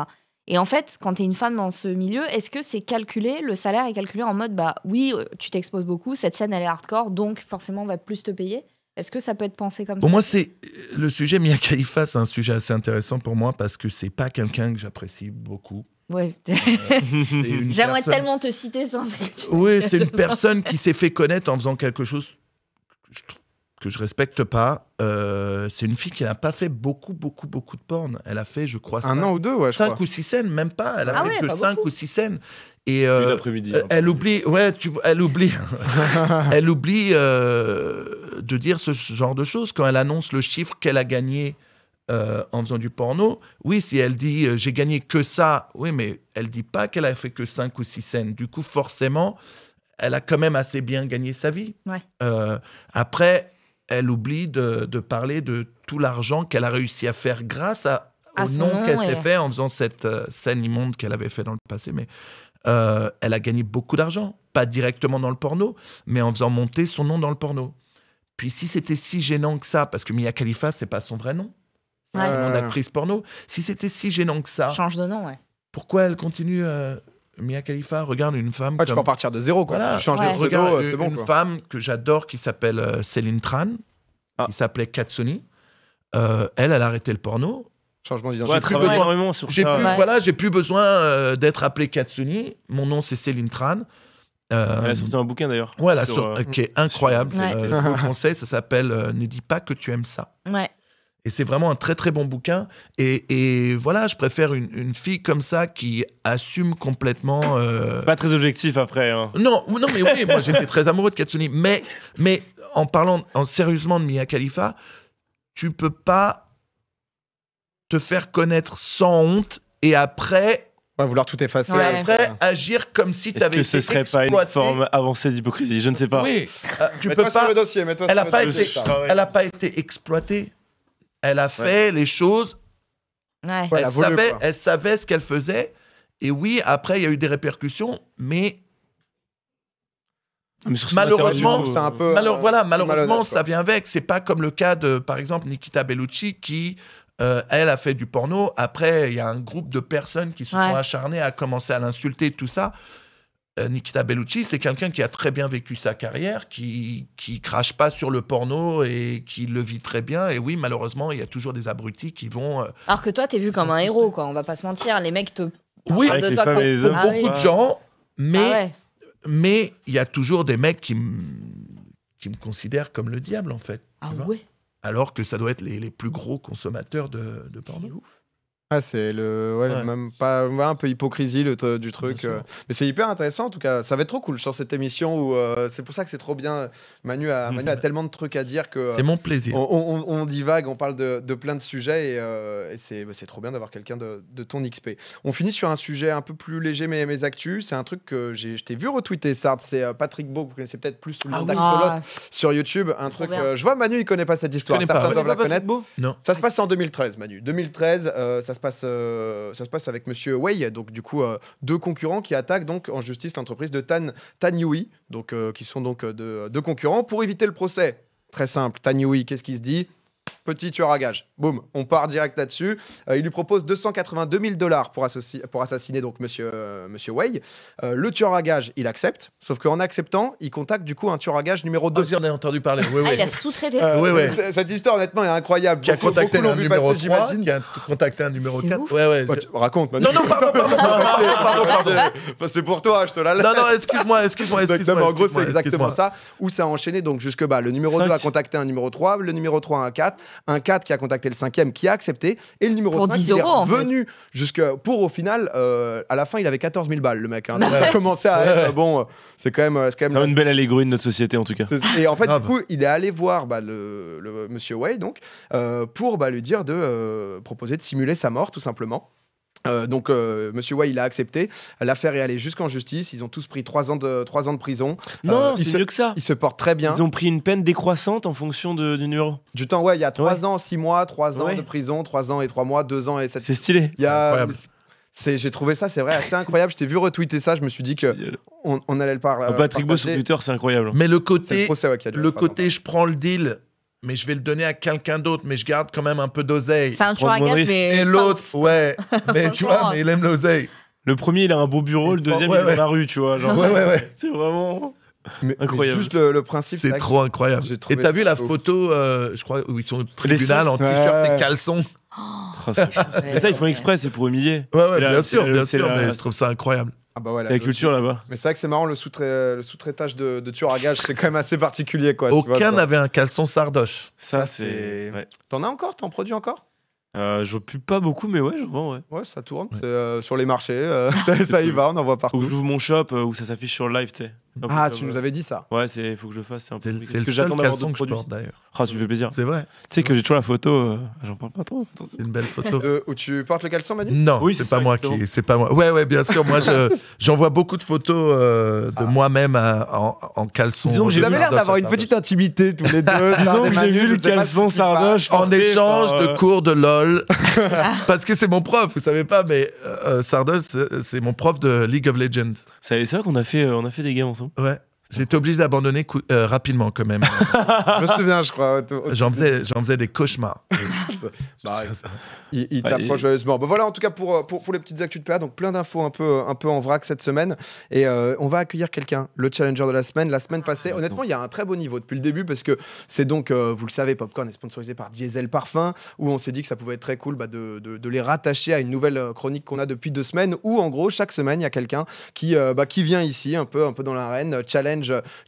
Et en fait, quand tu es une femme dans ce milieu, est-ce que c'est calculé, le salaire est calculé en mode, bah oui, euh, tu t'exposes beaucoup, cette scène, elle est hardcore, donc forcément, on va plus te payer Est-ce que ça peut être pensé comme ça Pour moi, c'est euh, le sujet Mia Khalifa, c'est un sujet assez intéressant pour moi parce que c'est pas quelqu'un que j'apprécie beaucoup. Ouais. Euh, J'aimerais tellement te citer sans. oui, c'est une personne qui s'est fait connaître en faisant quelque chose que je respecte pas. Euh, c'est une fille qui n'a pas fait beaucoup, beaucoup, beaucoup de porn. Elle a fait, je crois, un cinq, an ou deux, ou six scènes, même pas. Elle a ah fait que cinq ou six scènes. Et euh, hein, elle oublie, ouais, elle oublie, elle euh, oublie de dire ce genre de choses quand elle annonce le chiffre qu'elle a gagné euh, en faisant du porno. Oui, si elle dit j'ai gagné que ça, oui, mais elle dit pas qu'elle a fait que cinq ou six scènes. Du coup, forcément, elle a quand même assez bien gagné sa vie. après, elle oublie de, parler de tout l'argent qu'elle a réussi à faire grâce au nom qu'elle s'est fait en faisant cette euh, scène immonde qu'elle avait fait dans le passé. Mais euh, elle a gagné beaucoup d'argent, pas directement dans le porno, mais en faisant monter son nom dans le porno. Puis si c'était si gênant que ça, parce que Mia Khalifa, c'est pas son vrai nom, c'est ouais. actrice porno. Si c'était si gênant que ça, change de nom, ouais. Pourquoi elle continue euh, Mia Khalifa regarde une femme. comme... tu peux partir de zéro, quoi. Si tu changes de regarde euh, euh, une, femme que j'adore qui s'appelle euh, Céline Tran, ah. qui s'appelait Katsuni. Euh, elle, elle a arrêté le porno. Changement d'identité. J'ai plus, besoin... j'ai plus, voilà, plus besoin d'être appelé Katsuni. Mon nom, c'est Céline Tran. elle a sorti un bouquin d'ailleurs. Ouais, qui est incroyable. Ouais. ça s'appelle Ne dis pas que tu aimes ça. Ouais. Et c'est vraiment un très très bon bouquin. Et, voilà, je préfère une, fille comme ça qui assume complètement. Euh, pas très objectif après. Hein. Non, non, mais oui, moi j'étais très amoureux de Katsuni. Mais, mais en parlant en, sérieusement de Mia Khalifa, tu peux pas te faire connaître sans honte et après vouloir tout effacer. Après, agir comme si tu avais que ce serait pas une forme avancée d'hypocrisie Je ne sais pas. Oui, euh, tu peux pas. Dossier, elle n'a été... pas, été exploitée. Elle a fait les choses. Elle, savait, ce qu'elle faisait. Et oui, après, il y a eu des répercussions, mais malheureusement, malheureusement, ça vient avec. C'est pas comme le cas de, par exemple, Nikita Bellucci qui, euh, elle, a fait du porno. Après, il y a un groupe de personnes qui se sont acharnées à commencer à l'insulter, tout ça. Euh, Nikita Bellucci, c'est quelqu'un qui a très bien vécu sa carrière, qui qui crache pas sur le porno et qui le vit très bien. Et oui, malheureusement, il y a toujours des abrutis qui vont. Euh, Alors que toi, t'es vu comme un héros, quoi. On va pas se mentir, les mecs te. Oui, beaucoup ah de gens, mais ah mais il y a toujours des mecs qui qui me considèrent comme le diable en fait. Ah ouais. Alors que ça doit être les, plus gros consommateurs de, de porno. Ouf. Ah, c'est le, ouais, même pas, un peu hypocrisie le du truc. Euh. Mais c'est hyper intéressant en tout cas. Ça va être trop cool sur cette émission où euh, c'est pour ça que c'est trop bien. Manu a, Manu a tellement de trucs à dire que. C'est mon plaisir. On, on, on, divague, on parle de, de plein de sujets et, euh, et bah, c'est, trop bien d'avoir quelqu'un de, de, ton XP. On finit sur un sujet un peu plus léger, mais mes actus. C'est un truc que j'ai, vu retweeter, Sard. C'est Patrick Beau, vous connaissez peut-être plus sous le ah ah. sur YouTube. Un truc. je vois Manu, il connaît pas cette histoire. Certains doivent la connaître. non. Ça se passe en 2013, Manu. 2013, ça se euh, ça se passe avec Monsieur Wei, donc du coup euh, deux concurrents qui attaquent donc en justice l'entreprise de Tan, Yui, donc euh, qui sont donc deux, deux concurrents pour éviter le procès. Très simple, Tan Yui, qu'est-ce qu'il se dit petit tueur à gage. Boum, on part direct là-dessus. Euh, il lui propose 282 000 dollars pour, pour, assassiner donc Monsieur, euh, monsieur Wei. Euh, le tueur à gage, il accepte. Sauf qu'en acceptant, il contacte du coup un tueur à gage numéro 2. j'en ah, a entendu parler. Ah, il a sous-traité. Oui, oui. Cette histoire, honnêtement, est incroyable. Qui a contacté un numéro j'imagine. Qui a contacté un numéro 4. raconte. Non, non, pardon, pardon, pardon, c'est pour toi, je te la laisse. Non, non, excuse-moi, excuse-moi, excuse-moi. En gros, c'est exactement ça. Où ça a enchaîné donc jusque bas. Le numéro 2 a contacté un numéro 3, le numéro 3 un 4, un 4 qui a contacté le cinquième, qui a accepté, et le numéro 5 qui est venu jusque pour au final, euh, à la fin, il avait 14 000 balles, le mec. Hein. Bah donc ça commençait à euh, bon. Euh, euh, c'est quand même, c'est quand même. une belle allégorie de notre société en tout cas. Et en fait, du coup, il est allé voir bah, le, Monsieur Way donc pour bah, lui dire de proposer de simuler sa mort tout simplement. Euh, donc, euh, Monsieur Wai il a accepté. L'affaire est allée jusqu'en justice. Ils ont tous pris trois ans de, 3 ans de prison. Euh, non, c'est mieux que ça. Ils se portent très bien. Ils ont pris une peine décroissante en fonction de, du numéro. Du temps, ouais, il y a 3 ans, 6 mois, 3 ans de prison, 3 ans et 3 mois, 2 ans et 7 C'est stylé. J'ai trouvé ça, c'est vrai, c'est incroyable. Je t'ai vu retweeter ça, je me suis dit que on, allait le parler. Oh, Patrick Beau sur Twitter, c'est incroyable. Mais le côté, le côté, je prends le deal, mais je vais le donner à quelqu'un d'autre, mais je garde quand même un peu d'oseille. C'est un à Et l'autre, ouais. Mais tu vois, mais il aime l'oseille. Le premier, il a un beau bureau, le deuxième, il est dans la rue, tu vois. Genre, ouais, ouais, ouais. C'est vraiment. Mais, incroyable. juste le, principe. C'est trop incroyable. Et t'as vu la photo, euh, je crois, où ils sont au tribunal en t-shirt et caleçon oh, Mais ça, ils font exprès, c'est pour humilier. Ouais, ouais, bien sûr, bien sûr, mais je trouve ça incroyable. Ah bah ouais, c'est la culture là-bas. Mais c'est vrai que c'est marrant le euh, sous-traitage de, de tueur à gage, c'est quand même assez particulier quoi. Aucun n'avait un caleçon sardoche. Ça, c'est. T'en as encore T'en produis encore euh, je pue pas beaucoup, mais ouais, je vends. Ouais, ouais ça tourne. Euh, sur les marchés, ça, y va, on en voit partout. Ou j'ouvre mon shop où ça s'affiche sur le live, tu sais. Ah, tu nous euh, avais dit ça. Ouais, c'est faut que je le fasse. C'est un peu c'est le que seul caleçon que je porte d'ailleurs. Ah, tu me fais plaisir. C'est vrai. Tu sais que j'ai toujours la photo. Euh, j'en parle pas trop. C'est une belle photo. Euh, où tu portes le caleçon, Manu Non, Oui, c'est pas moi qui, c'est pas moi. Ouais, ouais, bien sûr. Moi, je- j'envoie beaucoup de photos euh, de ah. moi-même euh, en, en caleçon. Disons que j'ai l'air d'avoir une petite intimité tous les deux. Disons que j'ai vu le caleçon sardoche. En échange de cours de LOL, parce que c'est mon prof, vous savez pas, mais sardoche, c'est- mon prof de League of Legends. C'est c'est vrai qu'on a fait, on a fait des games Hein. Ouais. J'étais obligé d'abandonner euh, rapidement quand même. je me souviens, je crois. J'en faisais, faisais, des cauchemars. Bah, il, il joyeusement. voilà en tout cas pour, euh, pour, pour les petites actus de PA. Donc plein d'infos un peu, euh, un peu en vrac cette semaine. Et on va accueillir quelqu'un, le challenger de la semaine. La semaine passée, ah, honnêtement, il y a un très beau niveau depuis le début parce que c'est donc, vous le savez, Popcorn est sponsorisé par Diesel Parfum où on s'est dit que ça pouvait être très cool bah, de, de, de, les rattacher à une nouvelle chronique qu'on a depuis deux semaines où en gros, chaque semaine, il y a quelqu'un qui, bah, qui vient ici un peu, un peu dans l'arène, challenge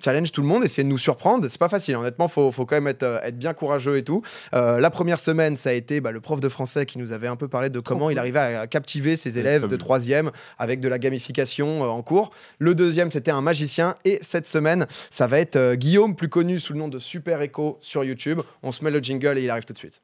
challenge, tout le monde, essayer de nous surprendre. C'est pas facile, honnêtement, faut, faut quand même être, euh, être bien courageux et tout. Euh, la première semaine, ça a été bah, le prof de français qui nous avait un peu parlé de comment il arrivait à captiver ses élèves de troisième avec de la gamification euh, en cours. Le deuxième, c'était un magicien. Et cette semaine, ça va être Guillaume, plus connu sous le nom de Super Echo sur YouTube. On se met le jingle et il arrive tout de suite.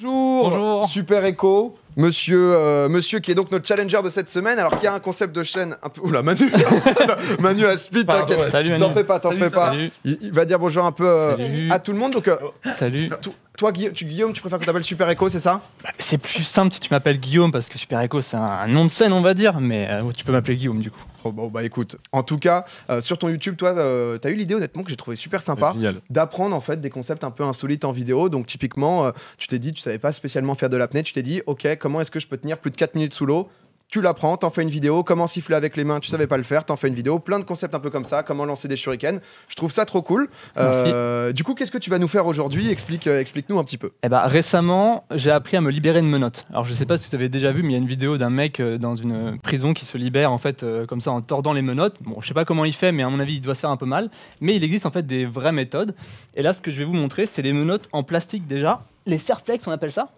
Bonjour. Bonjour. Super Echo. Monsieur, euh, monsieur qui est donc notre challenger de cette semaine, alors qu'il y a un concept de chaîne un peu. Oula, Manu Manu speed. t'inquiète. T'en fais pas, t'en fais pas. Il, va dire bonjour un peu euh, à tout le monde. Donc, euh, salut. Toi, Guillaume, tu préfères que t'appelles Super Echo, c'est ça bah, C'est plus simple si tu m'appelles Guillaume, parce que Super Echo, c'est un, nom de scène, on va dire, mais euh, tu peux m'appeler Guillaume du coup. Oh, bon, bah écoute, en tout cas, euh, sur ton YouTube, toi, tu euh, t'as eu l'idée, honnêtement, que j'ai trouvé super sympa d'apprendre en fait des concepts un peu insolites en vidéo. Donc, typiquement, tu t'es dit, tu savais pas spécialement faire de l'apnée, tu t'es dit, ok, comment est-ce que je peux tenir plus de 4 minutes sous l'eau tu l'apprends, t'en fais une vidéo, comment siffler avec les mains, tu savais pas le faire, t'en fais une vidéo, plein de concepts un peu comme ça, comment lancer des shurikens. Je trouve ça trop cool. Euh, du coup, qu'est-ce que tu vas nous faire aujourd'hui Explique, euh, explique-nous un petit peu. Eh ben, récemment, j'ai appris à me libérer de menotte. Alors, je sais pas si vous avez déjà vu, mais il y a une vidéo d'un mec euh, dans une prison qui se libère en fait comme ça en tordant les menottes. Bon, je sais pas comment il fait, mais à mon avis, il doit se faire un peu mal. Mais il existe en fait des vraies méthodes. Et là, ce que je vais vous montrer, c'est des menottes en plastique déjà. Les Serflex, on appelle ça.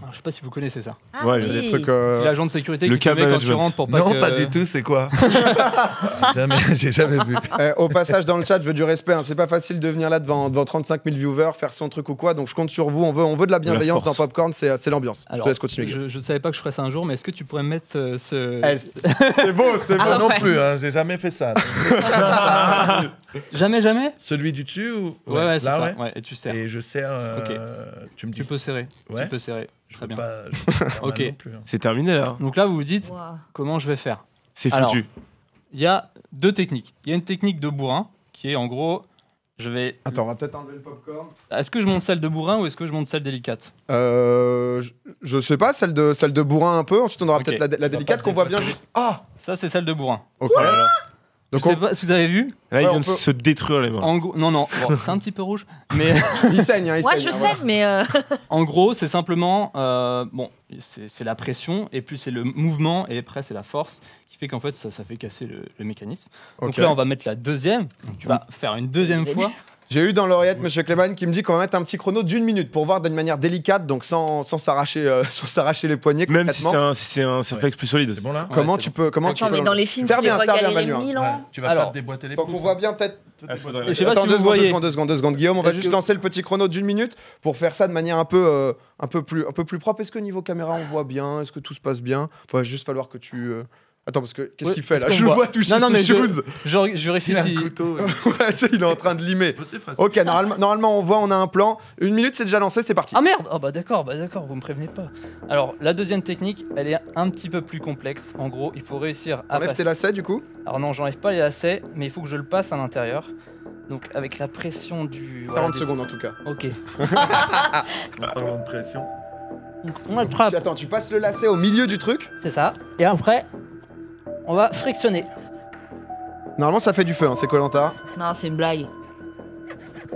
Alors, ah, je sais pas si vous connaissez ça. Ah ouais, trucs. Euh, l'agent de sécurité qui te met quand tu rentres pour pas Non, pas euh, du tout, c'est quoi J'ai jamais, vu. Eh, au passage, dans le chat, je veux du respect. Hein. C'est pas facile de venir là devant, devant 35 000 viewers, faire son truc ou quoi. Donc je compte sur vous. On veut, on veut de la bienveillance dans Popcorn, c'est l'ambiance. Je te laisse continuer. Je, je, savais pas que je ferais ça un jour, mais est-ce que tu pourrais me mettre euh, ce. Eh, c'est beau, c'est ah beau non plus. Hein. J'ai jamais fait ça. jamais, jamais Celui du dessus ou... Ouais, ouais, c'est ça. Ouais. et tu serres. Et je serre. Tu me dis. Tu peux serrer. Tu peux serrer. Très bien. Pas, ok. Hein. C'est terminé là. Donc là, vous vous dites, comment je vais faire C'est foutu. Il y a deux techniques. Il y a une technique de bourrin qui est en gros, je vais. Attends, on va peut-être enlever le popcorn. Est-ce que je monte celle de bourrin ou est-ce que je monte celle délicate euh, je, sais pas, celle de, celle de bourrin un peu. Ensuite, on aura peut-être la, délicate qu'on voit bien. Ah Ça, c'est celle de bourrin. Ok. Donc je si vous avez vu. Là, il vient de se détruire les mains. Non, non, c'est un petit peu rouge. Mais... il saigne, hein, il ouais, je ah, sais, mais. Euh, en gros, c'est simplement. Euh, bon, c'est la pression, et puis c'est le mouvement, et après, c'est la force qui fait qu'en fait, ça, fait casser le, mécanisme. Donc là, on va mettre la deuxième. tu vas faire une deuxième fois. J'ai eu dans l'oreillette M. Kleban qui me dit qu'on va mettre un petit chrono d'une minute pour voir d'une manière délicate, donc sans euh, s'arracher les poignets. Même si c'est un, si un plus solide. C'est bon là. Comment tu peux comment tu mais bah, dans les films, tu bien, Tu vas pas te déboîter les poignets. pouces. voit bien peut-être. Ah, Je sais pas Attends, si deux secondes, deux secondes, deux secondes, deux secondes. Guillaume, on bah, va juste lancer le petit chrono d'une minute pour faire ça de manière un peu, euh, un peu plus, un peu plus propre. Est-ce que niveau caméra, on voit bien Est-ce que tout se passe bien Va juste falloir que tu, euh, Attends, parce que qu'est-ce qu'il fait là Je le vois toucher non, non, ses choses. Je, réfléchis. Il Ouais. il est en train de limer. ok, normalement, normalement, on voit, on a un plan. Une minute, c'est déjà lancé, c'est parti. Ah merde Oh bah d'accord, bah d'accord, vous me prévenez pas. Alors, la deuxième technique, elle est un petit peu plus complexe. En gros, il faut réussir à. Enlève passer. tes lacets du coup Alors non, j'enlève pas les lacets, mais il faut que je le passe à l'intérieur. Donc avec la pression du. 40 secondes en tout cas. Ok. de pression. Attends, tu passes le lacet au milieu du truc. C'est ça. Et après, on va frictionner. Normalement, ça fait du feu, hein, c'est Colanta. Non, c'est une blague.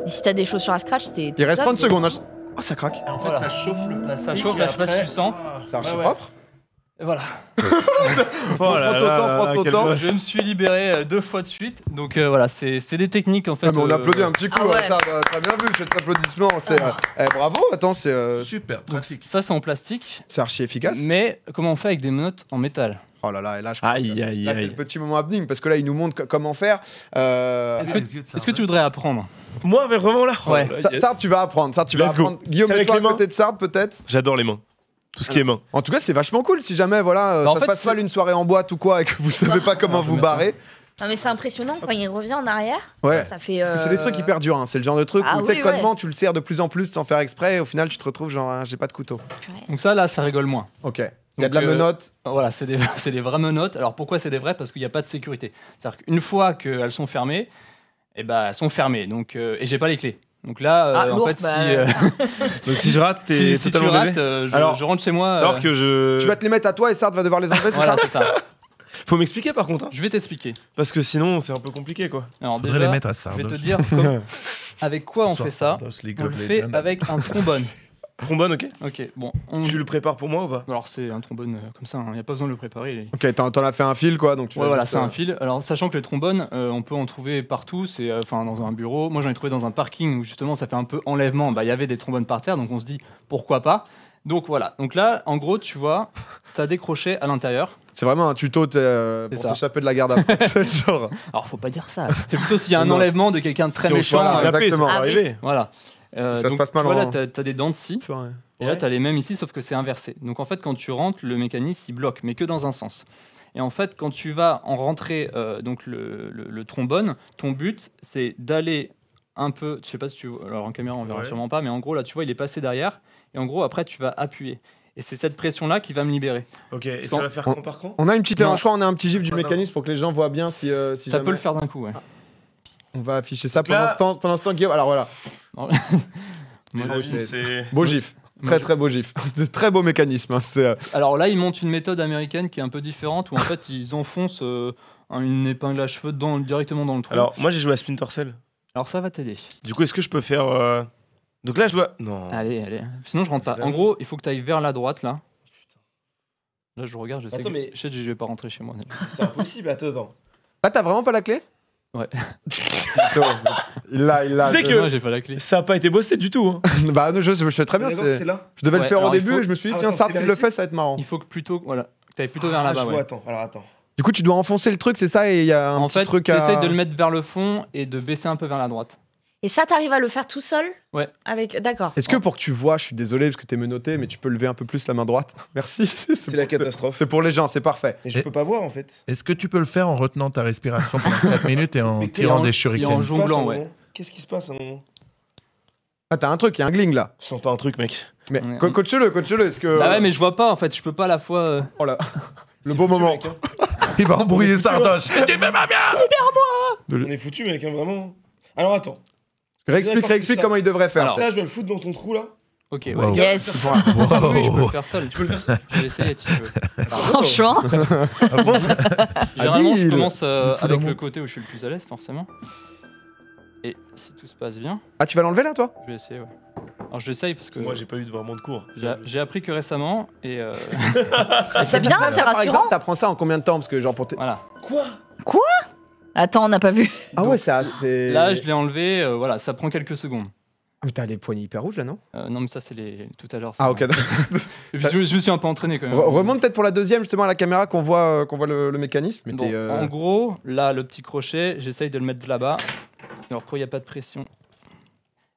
Mais si t'as des chaussures à scratch, t'es. Il reste 30 secondes. Hein. Oh, ça craque. En fait, ça chauffe le plastique. Ça chauffe, là, je sais pas si tu sens. C'est propre. Voilà. prends ton temps, prends ton temps. Je me suis libéré euh, deux fois de suite. Donc euh, voilà, c'est des techniques en fait. Ah, on euh, applaudit un petit ah coup, Ah ça, bah, bien vu cet applaudissement. C'est, ah. eh, bravo, attends, c'est, Super, donc ça, c'est en plastique. c'est archi efficace. Mais comment on fait avec des menottes en métal Oh là là, et là, je crois c'est le petit moment abnime parce que là, il nous montre comment faire. Est-ce que, tu voudrais apprendre Moi, mais vraiment là. oh tu vas apprendre. ça tu vas Guillaume, à côté de ça peut-être. J'adore les mains tout ce qui est main. En tout cas, c'est vachement cool si jamais voilà, euh, bah, ça passe mal une soirée en boîte ou quoi et que vous savez pas comment vous barrer. Non, mais c'est impressionnant quand il revient en arrière. Ouais. Ça fait. C'est des trucs qui euh, hyper durs, hein. c'est le genre de truc ah où tu sais, tu le sers de plus en plus sans faire exprès et au final tu te retrouves genre hein, j'ai pas de couteau. Donc ça, là, ça rigole moins. Ok. Il y a de la euh, menotte. Voilà, c'est des, des vraies menottes. Alors pourquoi c'est des vraies Parce qu'il n'y a pas de sécurité. C'est-à-dire qu'une fois qu'elles sont fermées, eh ben, elles sont fermées. Donc, et j'ai pas les clés. Donc là, euh, ah, en fait, bah euh, si, je rate, si, tu rates, euh, je, Alors, je rentre chez moi. que je... Tu vas te les mettre à toi et Sartre va devoir les enlever, voilà, c'est ça. Faut m'expliquer par contre. Hein. Je vais t'expliquer. Parce que sinon, c'est un peu compliqué quoi. Alors, Je vais te dire avec quoi on fait ça. On le fait avec un trombone. Trombone, ok Ok, bon. On... Tu le prépares pour moi ou pas Alors, c'est un trombone euh, comme ça, hein. il n'y a pas besoin de le préparer. Ok, t'en, as fait un fil, quoi donc tu Ouais, voilà, c'est un euh, fil. Alors, sachant que les trombones, euh, on peut en trouver partout, c'est enfin dans un bureau. Moi, j'en ai trouvé dans un parking où justement, ça fait un peu enlèvement. Bah, il y avait des trombones par terre, donc on se dit pourquoi pas. Donc voilà, donc là, en gros, tu vois, t'as décroché à l'intérieur. C'est vraiment un tuto pour s'échapper de la garde à genre. Alors faut pas dire ça. C'est plutôt s'il y a un enlèvement de quelqu'un de très méchant. Ah voilà, exactement. Arrivé. Voilà. Euh, donc, Tu vois, là, tu as, des dents de scie. Et là, tu as les mêmes ici, sauf que c'est inversé. Donc, en fait, quand tu rentres, le mécanisme, il bloque, mais que dans un sens. Et en fait, quand tu vas en rentrer euh, donc le, trombone, ton but, c'est d'aller un peu, je sais pas si tu vois, alors en caméra on verra sûrement pas, mais en gros là tu vois il est passé derrière et en gros après tu vas appuyer. Et c'est cette pression là qui va me libérer. Ok, et ça va faire on, par contre On a une petite, non. choix on a un petit gif du mécanisme pour que les gens voient bien si. Euh, ça peut le faire d'un coup, ouais. Ah. On va afficher ça pendant, ce temps, pendant temps, Alors voilà. beau gif. Très très beau gif. De très beau mécanisme. Hein, euh. Alors là, ils montent une méthode américaine qui est un peu différente où en fait ils enfoncent euh, une épingle à cheveux dans, directement dans le trou. Alors moi j'ai joué à Splinter Cell. Alors ça va t'aider. Du coup, est-ce que je peux faire. Euh, donc là, je dois. Non. Allez, allez. Sinon, je rentre pas. En gros, il faut que tu ailles vers la droite là. Là, je regarde, je sais, Attends, mais... je sais je vais pas rentrer chez moi. C'est impossible, attends. attends. Bah, t'as vraiment pas la clé Ouais. Non, il l'a, il l'a. Tu sais que- j'ai pas la clé. Ça a pas été bossé du tout. hein. Bah, je, je sais très bien. c'est- Je devais le faire au début et je me suis dit, tiens, ça, tu le fais, ça va être marrant. Il faut que plutôt. Voilà. Tu avais plutôt vers la ah, là-bas. attends, alors attends. Du coup, tu dois enfoncer le truc, c'est ça, et il y a un En petit fait, truc à. J'essaye de le mettre vers le fond et de baisser un peu vers la droite. Et ça, t'arrives à le faire tout seul Ouais. Avec... D'accord. Est-ce que pour que tu vois, je suis désolé parce que t'es menotté, mais tu peux lever un peu plus la main droite Merci. C'est la catastrophe. C'est pour les gens, c'est parfait. Et je peux pas voir en fait. Est-ce que tu peux le faire en retenant ta respiration pendant 4 minutes et en tirant des shurikens en jonglant, ouais. Qu'est-ce qui se passe à un moment Ah, t'as un truc, il y a un gling là. Je sens pas un truc, mec. Mais coach le coach le Est-ce que. Ah ouais, mais je vois pas en fait, je peux pas à la fois. Euh, oh là. Le beau moment. Hein. il va embrouiller Sardoche. Mais hein. tu fais ma Libère-moi On est foutu, mec, hein, vraiment. Alors attends, Réexplique, réexplique comment il devrait faire. Alors, ça, je vais le foutre dans ton trou là. Ok, ouais, yes. je peux le faire seul. Tu peux le faire seul. Je vais essayer si tu veux. Franchement. ah bon Généralement, je commence euh, avec le côté où je suis le plus à l'aise, forcément. Et si tout se passe bien. Ah, tu vas l'enlever là, toi Je vais essayer, ouais. Alors j'essaye parce que. Moi j'ai pas eu vraiment de cours. J'ai appris que récemment et. Euh... c'est bien, c'est rassurant. Par exemple, t'apprends ça en combien de temps Parce que genre pour. Voilà. Quoi Quoi Attends, on n'a pas vu. Ah ouais, ça, c'est. Là, je l'ai enlevé, euh, voilà, ça prend quelques secondes. Ah, mais t'as les poignées hyper rouges là, non euh, non, mais ça, c'est les... tout à l'heure. Ah, ok. je, je- me suis un peu entraîné quand même. Remonte peut-être pour la deuxième, justement, à la caméra qu'on voit, euh, qu'on voit le, mécanisme. En gros, là, le petit crochet, j'essaye de le mettre là-bas. Alors, pourquoi il n'y a pas de pression.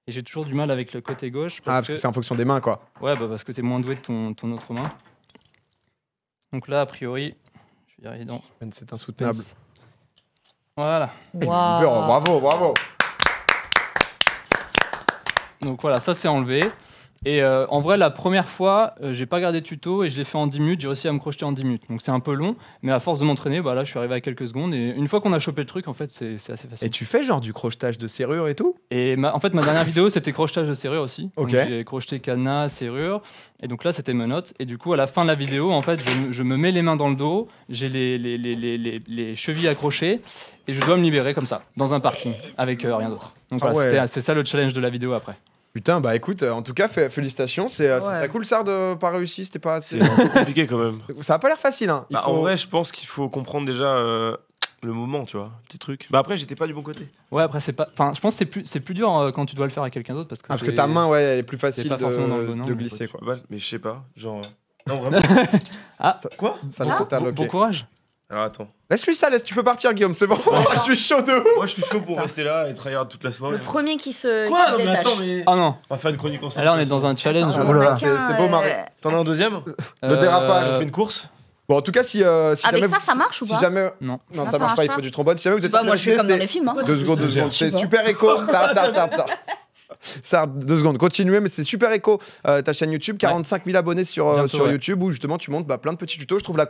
Et j'ai toujours du mal avec le côté gauche. Ah, parce que c'est en fonction des mains, quoi. Ouais, bah parce que t'es moins doué de ton, ton autre main. Donc là, a priori, je vais y arriver C'est insoutenable. Voilà. Bravo, bravo. Donc voilà, ça c'est enlevé. Et euh, en vrai, la première fois, je euh, j'ai pas gardé de tuto et je l'ai fait en 10 minutes. J'ai réussi à me crocheter en 10 minutes. Donc c'est un peu long, mais à force de m'entraîner, voilà, bah je suis arrivé à quelques secondes. Et une fois qu'on a chopé le truc, en fait, c'est assez facile. Et tu fais genre du crochetage de serrure et tout Et en fait, ma dernière vidéo, c'était crochetage de serrure aussi. J'ai crocheté cadenas, serrure. Et donc là, c'était menottes. Et du coup, à la fin de la vidéo, en fait, je, me- mets les mains dans le dos, j'ai les, les, chevilles accrochées. Et je dois me libérer comme ça, dans un parking, avec euh, rien d'autre. Donc ah c'est ça le challenge de la vidéo après. Putain, bah écoute, euh, en tout cas, félicitations. C'est euh, très cool, ça, de euh, pas réussir, C'était pas. assez compliqué quand même. Ça a pas l'air facile. Hein. Bah, en vrai, je pense qu'il faut comprendre déjà le moment, tu vois, petit truc. Bah après, j'étais pas du bon côté. Ouais, après, c'est pas. Enfin, je pense c'est plus, c'est plus dur quand tu dois le faire à quelqu'un d'autre parce que. Ah, parce que ta main, ouais, elle est plus facile de, glisser, quoi. Bah, mais je sais pas, genre. Non, vraiment. Ah, Quoi ah, bon courage. Alors attends. Laisse-lui ça, laisse, tu peux partir, Guillaume, c'est bon. je suis chaud de ouf. Moi, je suis chaud pour rester là et travailler toute la soirée. Le premier qui se. Quoi mais attends, mais. Ah non. On va faire une chronique ensemble. Là, on est dans un challenge. Oh là là. C'est beau, Marie. T'en as un deuxième Le euh, dérapage. On fait une course Bon, en tout cas, si, euh, Avec jamais. ça, ça marche ou si jamais... Non. Non, ça, marche pas, il faut du trombone. Si jamais vous bah, êtes Bah, moi, je suis comme dans les films. Hein. Deux secondes, deux secondes. C'est super écho, ça ça, ça ça, deux secondes. Continuez, mais c'est super écho euh, ta chaîne YouTube. 45 000 abonnés sur, euh, sur YouTube où justement tu montes bah, plein de petits tutos. Je trouve la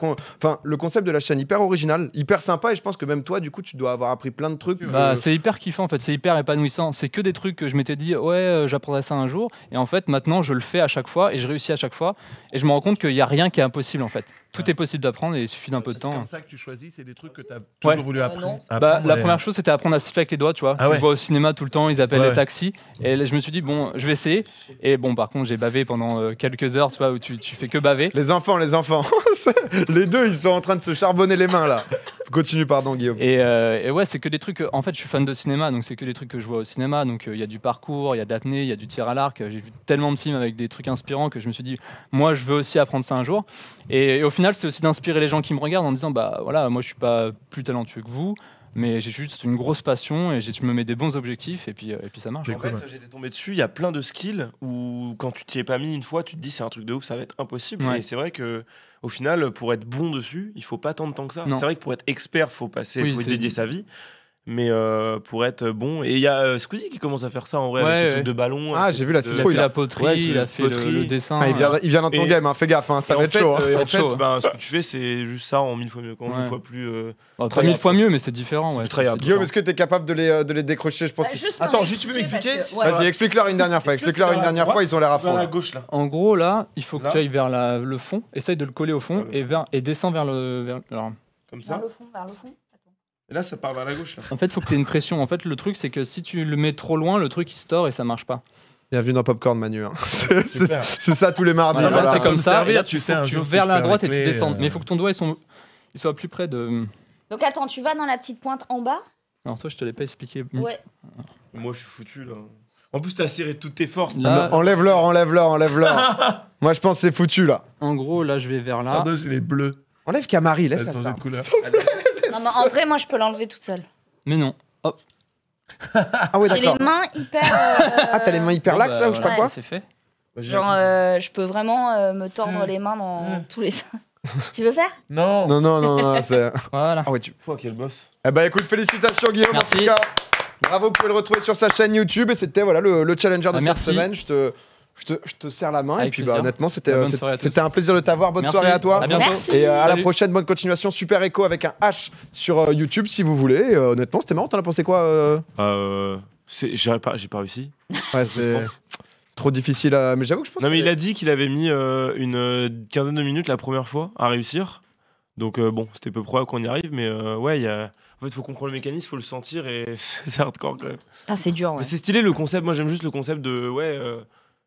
le concept de la chaîne hyper original, hyper sympa. Et je pense que même toi, du coup, tu dois avoir appris plein de trucs. Bah, euh, c'est hyper kiffant en fait, c'est hyper épanouissant. C'est que des trucs que je m'étais dit, ouais, j'apprendrai ça un jour. Et en fait, maintenant, je le fais à chaque fois et je réussis à chaque fois. Et je me rends compte qu'il n'y a rien qui est impossible en fait. Tout est possible d'apprendre et il suffit d'un peu de temps. C'est comme ça que tu choisis, c'est des trucs que tu as toujours voulu ah apprendre. Bah, la première chose, c'était apprendre à siffler avec les doigts, tu vois. Ah vois au cinéma tout le temps, ils appellent les taxis. Et je me suis dit, bon, je vais essayer. Et bon, par contre, j'ai bavé pendant euh, quelques heures, tu vois, où tu, fais que baver. Les enfants, les enfants. les deux, ils sont en train de se charbonner les mains, là. Continue, pardon, Guillaume. Euh, et, ouais, c'est que des trucs. En fait, je suis fan de cinéma, donc c'est que des trucs que je vois au cinéma. Donc euh, il y a du parcours, il y a d'apnée, il y a du tir à l'arc. J'ai vu tellement de films avec des trucs inspirants que je me suis dit, moi, je veux aussi apprendre ça un jour. et au final, c'est aussi d'inspirer les gens qui me regardent en disant bah voilà, moi je suis pas plus talentueux que vous, mais j'ai juste une grosse passion et je me mets des bons objectifs et puis, euh, et puis ça marche. En fait, j'étais tombé dessus, il y a plein de skills où quand tu t'y es pas mis une fois, tu te dis c'est un truc de ouf, ça va être impossible. Et c'est vrai que au final, pour être bon dessus, il faut pas tant de temps que ça. C'est vrai que pour être expert, faut passer, faut dédier sa vie mais euh, pour être bon. Et il y a euh, qui commence à faire ça en vrai, avec des trucs de ballon. Ah, j'ai vu la citrouille. Il a fait la poterie, il a fait le, dessin. Ah, euh. il, vient, dans ton game, hein, fais gaffe, hein, hein. euh, ça va être chaud. en bah, fait, ce que tu fais, c'est juste ça en mille fois mieux. En mille fois plus. Euh, mille fois mieux, mais c'est différent. Guillaume, est-ce que tu es capable de les, de les décrocher je pense bah, Attends, juste tu peux m'expliquer Vas-y, explique-leur une dernière fois. Explique-leur une dernière fois, ils ont l'air à fond. En gros, là, il faut que tu ailles vers le fond, essaye de le coller au fond et descends vers le. Comme ça Vers le fond, vers le fond là, ça part vers la gauche. En fait, faut que tu aies une pression. En fait, le truc, c'est que si tu le mets trop loin, le truc, il store et ça marche pas. Bienvenue dans Popcorn Manu. Hein. C'est ça tous les mardis. Bah, c'est comme ça. tu, vas vers la droite et tu descends. Mais il euh. faut que ton doigt il soit, il soit plus près de. Donc attends, tu vas dans la petite pointe en bas Non, toi, je te l'ai pas expliqué. Ouais. Moi, je suis foutu là. En plus, t'as serré toutes tes forces. Ah, enlève-leur, enlève-leur, enlève-leur. Moi, je pense c'est foutu là. En gros, là, je vais vers là. Sardos, il est bleu. Enlève Camari, laisse ça en vrai, moi, je peux l'enlever toute seule. Mais non. Hop. ah ouais, J'ai les mains hyper. Ah, t'as les mains hyper laxes, bah, là, ou je sais pas quoi C'est fait. Bah, Genre, euh, je peux vraiment euh, me tordre mm. les mains dans mm. tous les sens. tu veux faire Non. Non, non, non, non, c'est... Ah voilà. Ah ouais, tu... Toi, quel boss. Eh bah écoute, félicitations Guillaume Merci. tout Bravo, vous pouvez le retrouver sur sa chaîne YouTube et c'était voilà le, challenger de ah, cette semaine. Je te, je te, je serre la main. et puis, bah, honnêtement, c'était bah, euh, un plaisir de t'avoir. Bonne soirée à toi. Merci. Et euh, à la prochaine. Bonne continuation. Super écho avec un H sur euh, YouTube si vous voulez. honnêtement, c'était marrant. T'en as pensé quoi J'ai pas, pas réussi. Ouais, c'est. Trop difficile à. Mais j'avoue que je pense. Non, mais il a dit qu'il avait mis une quinzaine de minutes la première fois à réussir. Donc, bon, c'était peu probable qu'on y arrive. Mais ouais, il y a. En fait, faut comprendre le mécanisme, faut le sentir et c'est hardcore quand même. Ah, c'est dur, C'est stylé le concept. Moi, j'aime juste le concept de. Ouais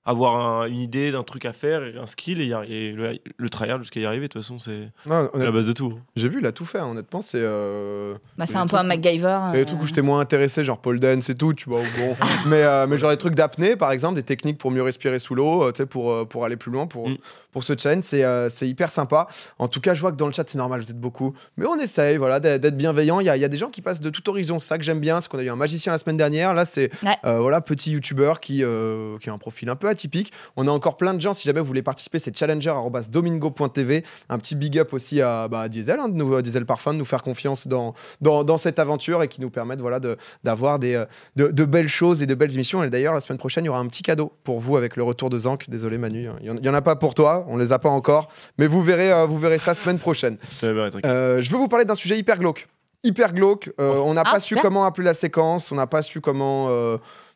avoir une idée d'un truc à faire, un skill, et, le, le tryhard jusqu'à y arriver, de toute façon, c'est la base de tout. Hein. J'ai vu, il a tout fait, hein. honnêtement. C'est euh, bah, un peu un MacGyver. Et tout euh. trucs où j'étais moins intéressé, genre Paul dance et tout, tu vois. Bon. mais, euh, mais genre des trucs d'apnée, par exemple, des techniques pour mieux respirer sous l'eau, euh, tu sais, pour, pour aller plus loin, pour, mm pour ce challenge. C'est euh, c'est hyper sympa. En tout cas, je vois que dans le chat, c'est normal, vous êtes beaucoup. Mais on essaye voilà, d'être bienveillant. Il y a, y a, des gens qui passent de tout horizon. C'est ça que j'aime bien. C'est qu'on a eu un magicien la semaine dernière. Là, c'est euh, voilà, petit youtubeur qui, euh, qui a un profil un peu atypique. On a encore plein de gens. Si jamais vous voulez participer, c'est challenger.domingo.tv. Un petit big up aussi à bah, Diesel, hein, de nouveau Diesel Parfum, de nous faire confiance dans, dans, dans cette aventure et qui nous permettent voilà, d'avoir de, des, de, belles choses et de belles émissions. Et d'ailleurs, la semaine prochaine, il y aura un petit cadeau pour vous avec le retour de Zank. Désolé Manu, hein. il n'y en a pas pour toi on les a pas encore, mais vous verrez, euh, vous verrez ça semaine prochaine. Euh, je veux vous parler d'un sujet hyper glauque. Hyper glauque, euh, oh. on n'a pas ah, su comment appeler la séquence, on n'a pas su comment...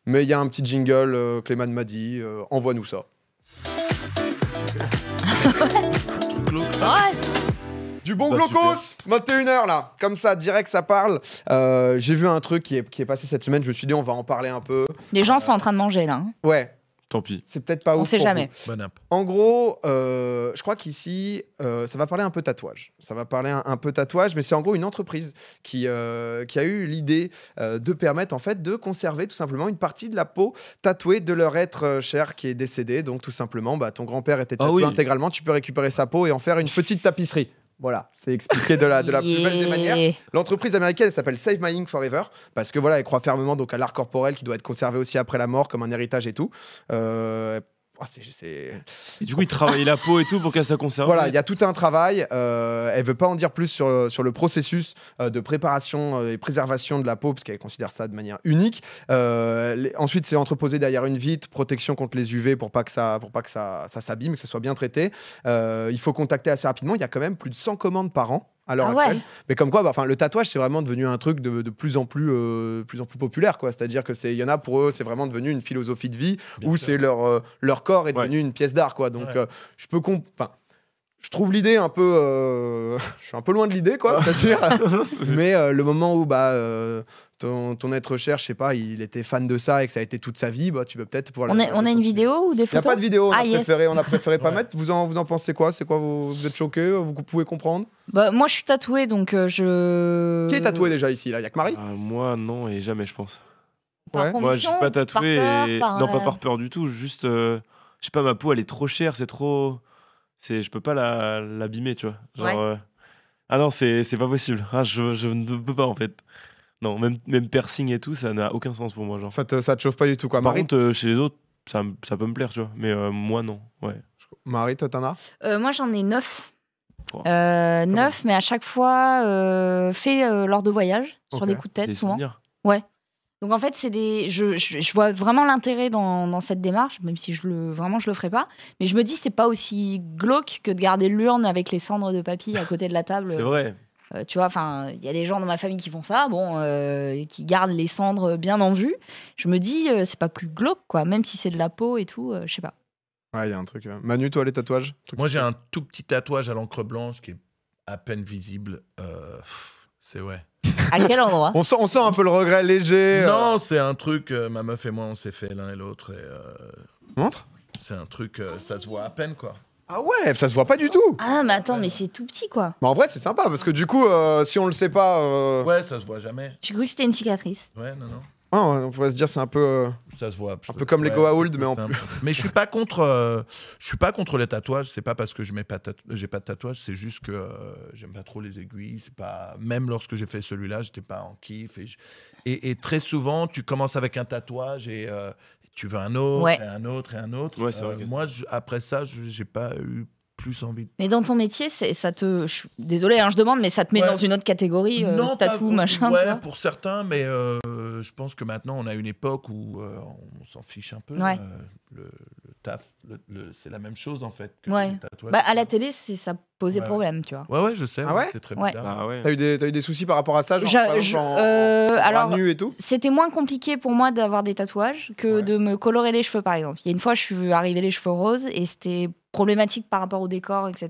mais il y a un petit jingle, Clément m'a dit, envoie-nous ça. Du bon Bah, glaucos 21h là, comme ça, direct, ça parle. J'ai vu un truc qui est, qui est passé cette semaine, je me suis dit, on va en parler un peu. Les gens sont en train de manger là. Hein. Ouais, Tant pis. C'est peut-être pas On ouf sait jamais. En gros, euh, je crois qu'ici, euh, ça va parler un peu tatouage. Ça va parler un, peu tatouage, mais c'est en gros une entreprise qui, euh, a eu l'idée de permettre en fait de conserver tout simplement une partie de la peau tatouée de leur être cher qui est décédé. Donc tout simplement, bah, ton grand-père était ah tatoué intégralement, tu peux récupérer sa peau et en faire une petite tapisserie. Voilà, c'est expliqué de la, de la plus belle des manières. L'entreprise américaine s'appelle Save My Ink Forever parce que voilà, elle croit fermement donc à l'art corporel qui doit être conservé aussi après la mort comme un héritage et tout. Euh, ah, du coup, il travaille la peau et tout pour qu'elle soit conservée. Voilà, il y a tout un travail. Euh, elle veut pas en dire plus sur, sur le processus euh, de préparation euh, et préservation de la peau, parce qu'elle considère ça de manière unique. Euh, ensuite, c'est entreposé derrière une vitre, protection contre les UV pour pas que ça, pour pas que ça, ça s'abîme, que ça soit bien traité. il faut contacter assez rapidement. Il y a quand même plus de 100 commandes par an ah mais comme quoi, bah, le tatouage, c'est vraiment devenu un truc de, plus en plus, euh, plus en plus populaire, quoi. C'est-à-dire que c'est, y en a pour eux, c'est vraiment devenu une philosophie de vie où c'est leur euh, leur corps est devenu une pièce d'art, quoi. Donc, euh, je peux Je trouve l'idée un peu, je suis un peu loin de l'idée, quoi. mais le moment où bah ton, ton être cher je sais pas, il était fan de ça et que ça a été toute sa vie, bah, tu peux peut-être pouvoir. On, a, on a une vidéo ou des photos Il n'y a pas de vidéo, on a ah, préféré, on a préféré pas mettre. Vous en, vous en pensez quoi C'est quoi vous, êtes choqué vous, pouvez comprendre bah, Moi, je suis tatoué, donc euh, je. Qui est tatoué déjà ici Il n'y a que Marie ah, Moi, non, et jamais, je pense. Moi, je suis pas tatoué. et... Non, pas euh, par peur du tout, juste. Euh, je sais pas, ma peau, elle est trop chère, c'est trop. Je peux pas l'abîmer, tu vois. Genre. Ah non, c'est pas possible. Ah, je, je ne peux pas, en fait. Non, même, même piercing et tout, ça n'a aucun sens pour moi. Genre. Ça, te, ça te chauffe pas du tout, quoi. Par Marie... contre, euh, chez les autres, ça, peut me plaire, tu vois. Mais euh, moi, non. Ouais. Marie, toi, t'en as euh, Moi, j'en ai neuf. neuf, mais à chaque fois fait lors de voyage, sur des coups de tête, souvent. Ouais. Donc en fait, c'est des, je, je, vois vraiment l'intérêt dans, cette démarche, même si je le vraiment je le ferai pas. Mais je me dis c'est pas aussi glauque que de garder l'urne avec les cendres de papy à côté de la table. c'est vrai. Euh, tu vois, enfin, il y a des gens dans ma famille qui font ça, bon, euh, qui gardent les cendres bien en vue. Je me dis, euh, c'est pas plus glauque, quoi, même si c'est de la peau et tout, je sais pas. Ouais, il y a un truc. Manu, toi, les tatouages Moi, j'ai un tout petit tatouage à l'encre blanche qui est à peine visible. c'est ouais. À quel endroit on, sent, un peu le regret léger. Non, c'est un truc, ma meuf et moi, on s'est fait l'un et l'autre. et Montre C'est un truc, ça se voit à peine, quoi. Ah ouais, ça se voit pas du tout. Ah, mais attends, mais c'est tout petit quoi. Mais en vrai, c'est sympa parce que du coup, euh, si on le sait pas. Euh, ouais, ça se voit jamais. J'ai cru que c'était une cicatrice. Ouais, non, non. Ah, on pourrait se dire c'est un peu. Euh, ça se voit. Un peu comme les Goa'uld, mais en plus. Mais je suis pas contre. je suis pas contre les tatouages. C'est pas parce que je mets pas j'ai pas de tatouage. C'est juste que j'aime pas trop les aiguilles. C'est pas. Même lorsque j'ai fait celui-là, j'étais pas en kiff. Et, et, très souvent, tu commences avec un tatouage et tu veux un autre, et un autre, et un autre. Euh, moi, après ça, j'ai pas eu plus envie. Mais dans ton métier, ça te. désolé, hein, je demande, mais ça te met dans une autre catégorie, euh, non, tatou, machin. Ouais, pour certains, mais euh, je pense que maintenant, on a une époque où on s'en fiche un peu le, le taf, c'est la même chose en fait que les tatouages. Bah, à la télé, ça posait problème, tu vois. Ouais, ouais, je sais. Ah ouais c'est très bizarre. Ah t'as eu, eu, des soucis par rapport à ça, genre, je, euh, alors, nu et tout C'était moins compliqué pour moi d'avoir des tatouages que de me colorer les cheveux, par exemple. Il y a une fois, je suis arrivée les cheveux roses et c'était problématique par rapport au décor, etc.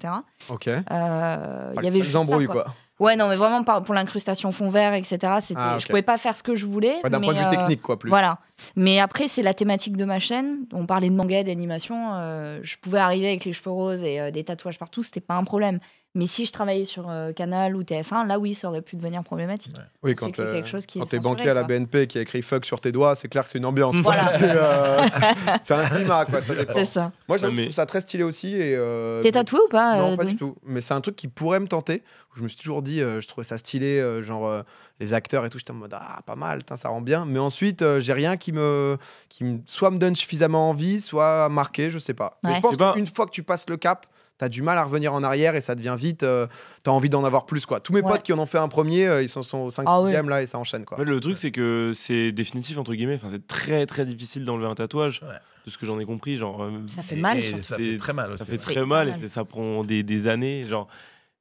Ok. Euh, il y avait juste ça, quoi. Ouais, non, mais vraiment pour l'incrustation fond vert, etc. C'était, ah, Je pouvais pas faire ce que je voulais. d'un point de vue euh, technique, quoi, plus. Voilà. Mais après, c'est la thématique de ma chaîne. On parlait de manga, d'animation. Euh, je pouvais arriver avec les cheveux roses et euh, des tatouages partout, c'était pas un problème. Mais si je travaillais sur euh, Canal ou TF1, là oui, ça aurait pu devenir problématique. Oui, quand tu es banquier à la BNP qui a écrit fuck sur tes doigts, c'est clair que c'est une ambiance. c'est un climat, Ça dépend. Moi, je trouve ça très stylé aussi. Et, T'es tatoué ou pas Non, pas du tout. Mais c'est un truc qui pourrait me tenter. Je me suis toujours dit, je trouvais ça stylé, genre les acteurs et tout, j'étais en mode ah pas mal, ça rend bien. Mais ensuite, euh, j'ai rien qui me, qui me, soit me donne suffisamment envie, soit marqué, je sais pas. je pense eh ben qu'une fois que tu passes le cap, t'as du mal à revenir en arrière et ça devient vite. tu euh, t'as envie d'en avoir plus, quoi. Tous mes potes qui en ont fait un premier, euh, ils sont, sont au ah 5 là et ça enchaîne, quoi. le truc, c'est que c'est définitif, entre guillemets. Enfin, c'est très, très difficile d'enlever un tatouage. De ce que j'en ai compris, genre. ça fait mal, ça fait très mal Ça fait très mal et ça prend des, des années. Genre,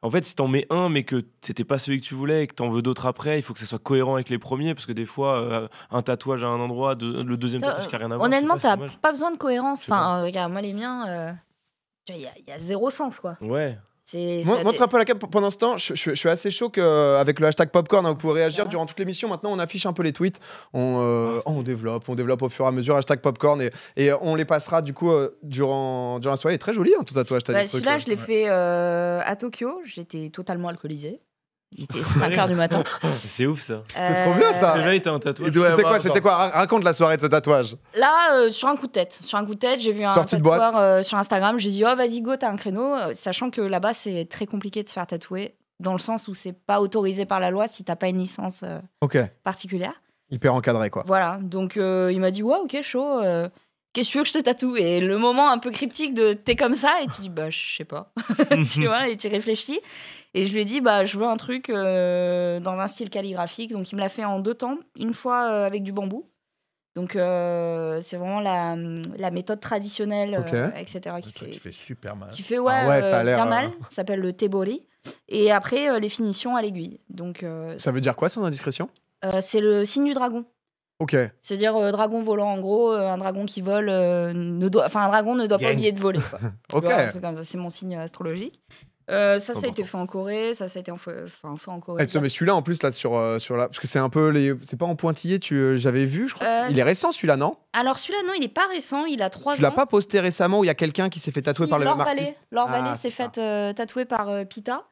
en fait, si t'en mets un, mais que c'était pas celui que tu voulais, et que t'en veux d'autres après, il faut que ça soit cohérent avec les premiers, parce que des fois, euh, un tatouage à un endroit, le deuxième tatouage qui a rien à voir. Honnêtement, t'as pas, besoin de cohérence. Enfin, euh, regarde, moi les miens, euh, il y, a zéro sens, quoi. Ouais. Montre un peu la cam pendant ce temps. Je, suis assez chaud qu'avec euh, le hashtag popcorn, hein, vous pouvez réagir durant toute l'émission. Maintenant, on affiche un peu les tweets. On, euh, ah, on, développe, on développe au fur et à mesure hashtag popcorn et, euh, on les passera du coup durant, durant la soirée. Très joli, hein, tout à toi. Bah, Celui-là, je l'ai fait à Tokyo. J'étais totalement alcoolisé. Il était 5 h du matin. C'est ouf ça. C'est trop bien ça. il était tatouage. C'était quoi, c'était quoi Raconte la soirée de ce tatouage. Là, euh, sur un coup de tête. Sur un coup de tête, j'ai vu un Sortie tatoueur euh, sur Instagram. J'ai dit, oh vas-y, go, t'as un créneau. Euh, sachant que là-bas, c'est très compliqué de se faire tatouer. Dans le sens où c'est pas autorisé par la loi si t'as pas une licence particulière. Hyper encadré quoi. Voilà. Donc il m'a dit, ouais, ok, chaud qu'est-ce que tu veux que je te tatoue Et le moment un peu cryptique de t'es comme ça, et tu dis, bah, je sais pas. tu mhm. vois, et tu réfléchis. Et je lui ai dit, bah, je veux un truc euh, dans un style calligraphique. Donc, il me l'a fait en deux temps. Une fois euh, avec du bambou. Donc, euh, c'est vraiment la, méthode traditionnelle, etc. Qui fait, super mal. Qui fait, ouais, ah mal. Ça s'appelle le tebori. Et après, les finitions à l'aiguille. Donc, ça veut dire quoi, sans indiscrétion C'est le signe du dragon. C'est-à-dire euh, dragon volant, en gros, euh, un dragon qui vole, euh, enfin un dragon ne doit pas oublier de voler. c'est mon signe astrologique. ça, ça a été fait en Corée, ça, ça a été en fait, en Corée. Eh, mais celui-là, en plus, là, sur, sur la... parce que c'est un peu, les... c'est pas en pointillé, tu... j'avais vu, je crois. Il est récent, celui-là, non Alors, celui-là, non, il est pas récent, il a trois tu ans. l'as pas posté récemment où il y a quelqu'un qui s'est fait tatouer par le même artiste ah, s'est fait tatouer par Pita.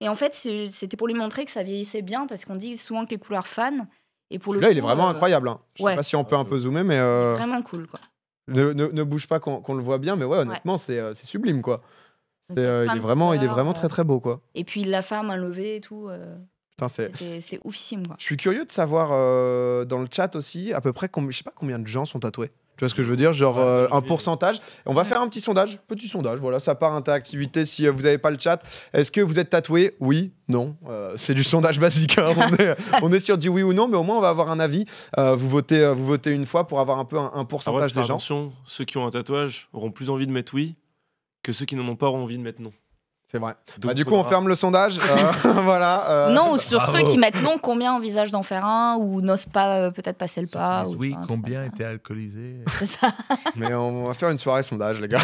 Et en fait, c'était pour lui montrer que ça vieillissait bien, parce qu'on dit souvent que les couleurs fanent là il est vraiment euh, incroyable. Hein. Je sais pas si on peut un peu zoomer, mais. Euh, vraiment cool, quoi. Ne, bouge pas qu'on, le voit bien, mais ouais, honnêtement, euh, C'est, sublime, quoi. C'est, il, est vraiment, il est vraiment très très beau, quoi. Et puis la femme à lever et tout. Putain, C'était oufissime, Je suis curieux de savoir dans le chat aussi, à peu près, je sais pas combien de gens sont tatoués. Tu vois ce que je veux dire Genre euh, un pourcentage. On va faire un petit sondage, petit sondage. Voilà, ça part interactivité. Si euh, vous n'avez pas le chat, est-ce que vous êtes tatoué Oui, non. Euh, c'est du sondage basique. Hein. On, est, sur du oui ou non, mais au moins on va avoir un avis. vous votez, vous votez une fois pour avoir un peu un, ah pourcentage des gens. Attention, ceux qui ont un tatouage auront plus envie de mettre oui que ceux qui n'en ont pas auront envie de mettre non. C'est vrai. Bah, du coup, on ferme le sondage. Euh, voilà. Euh, non, ou sur ceux qui mettent non, combien envisagent d'en faire un ou n'osent pas euh, peut-être passer le pas. oui, combien étaient alcoolisés ça. Mais on va faire une soirée sondage, les gars.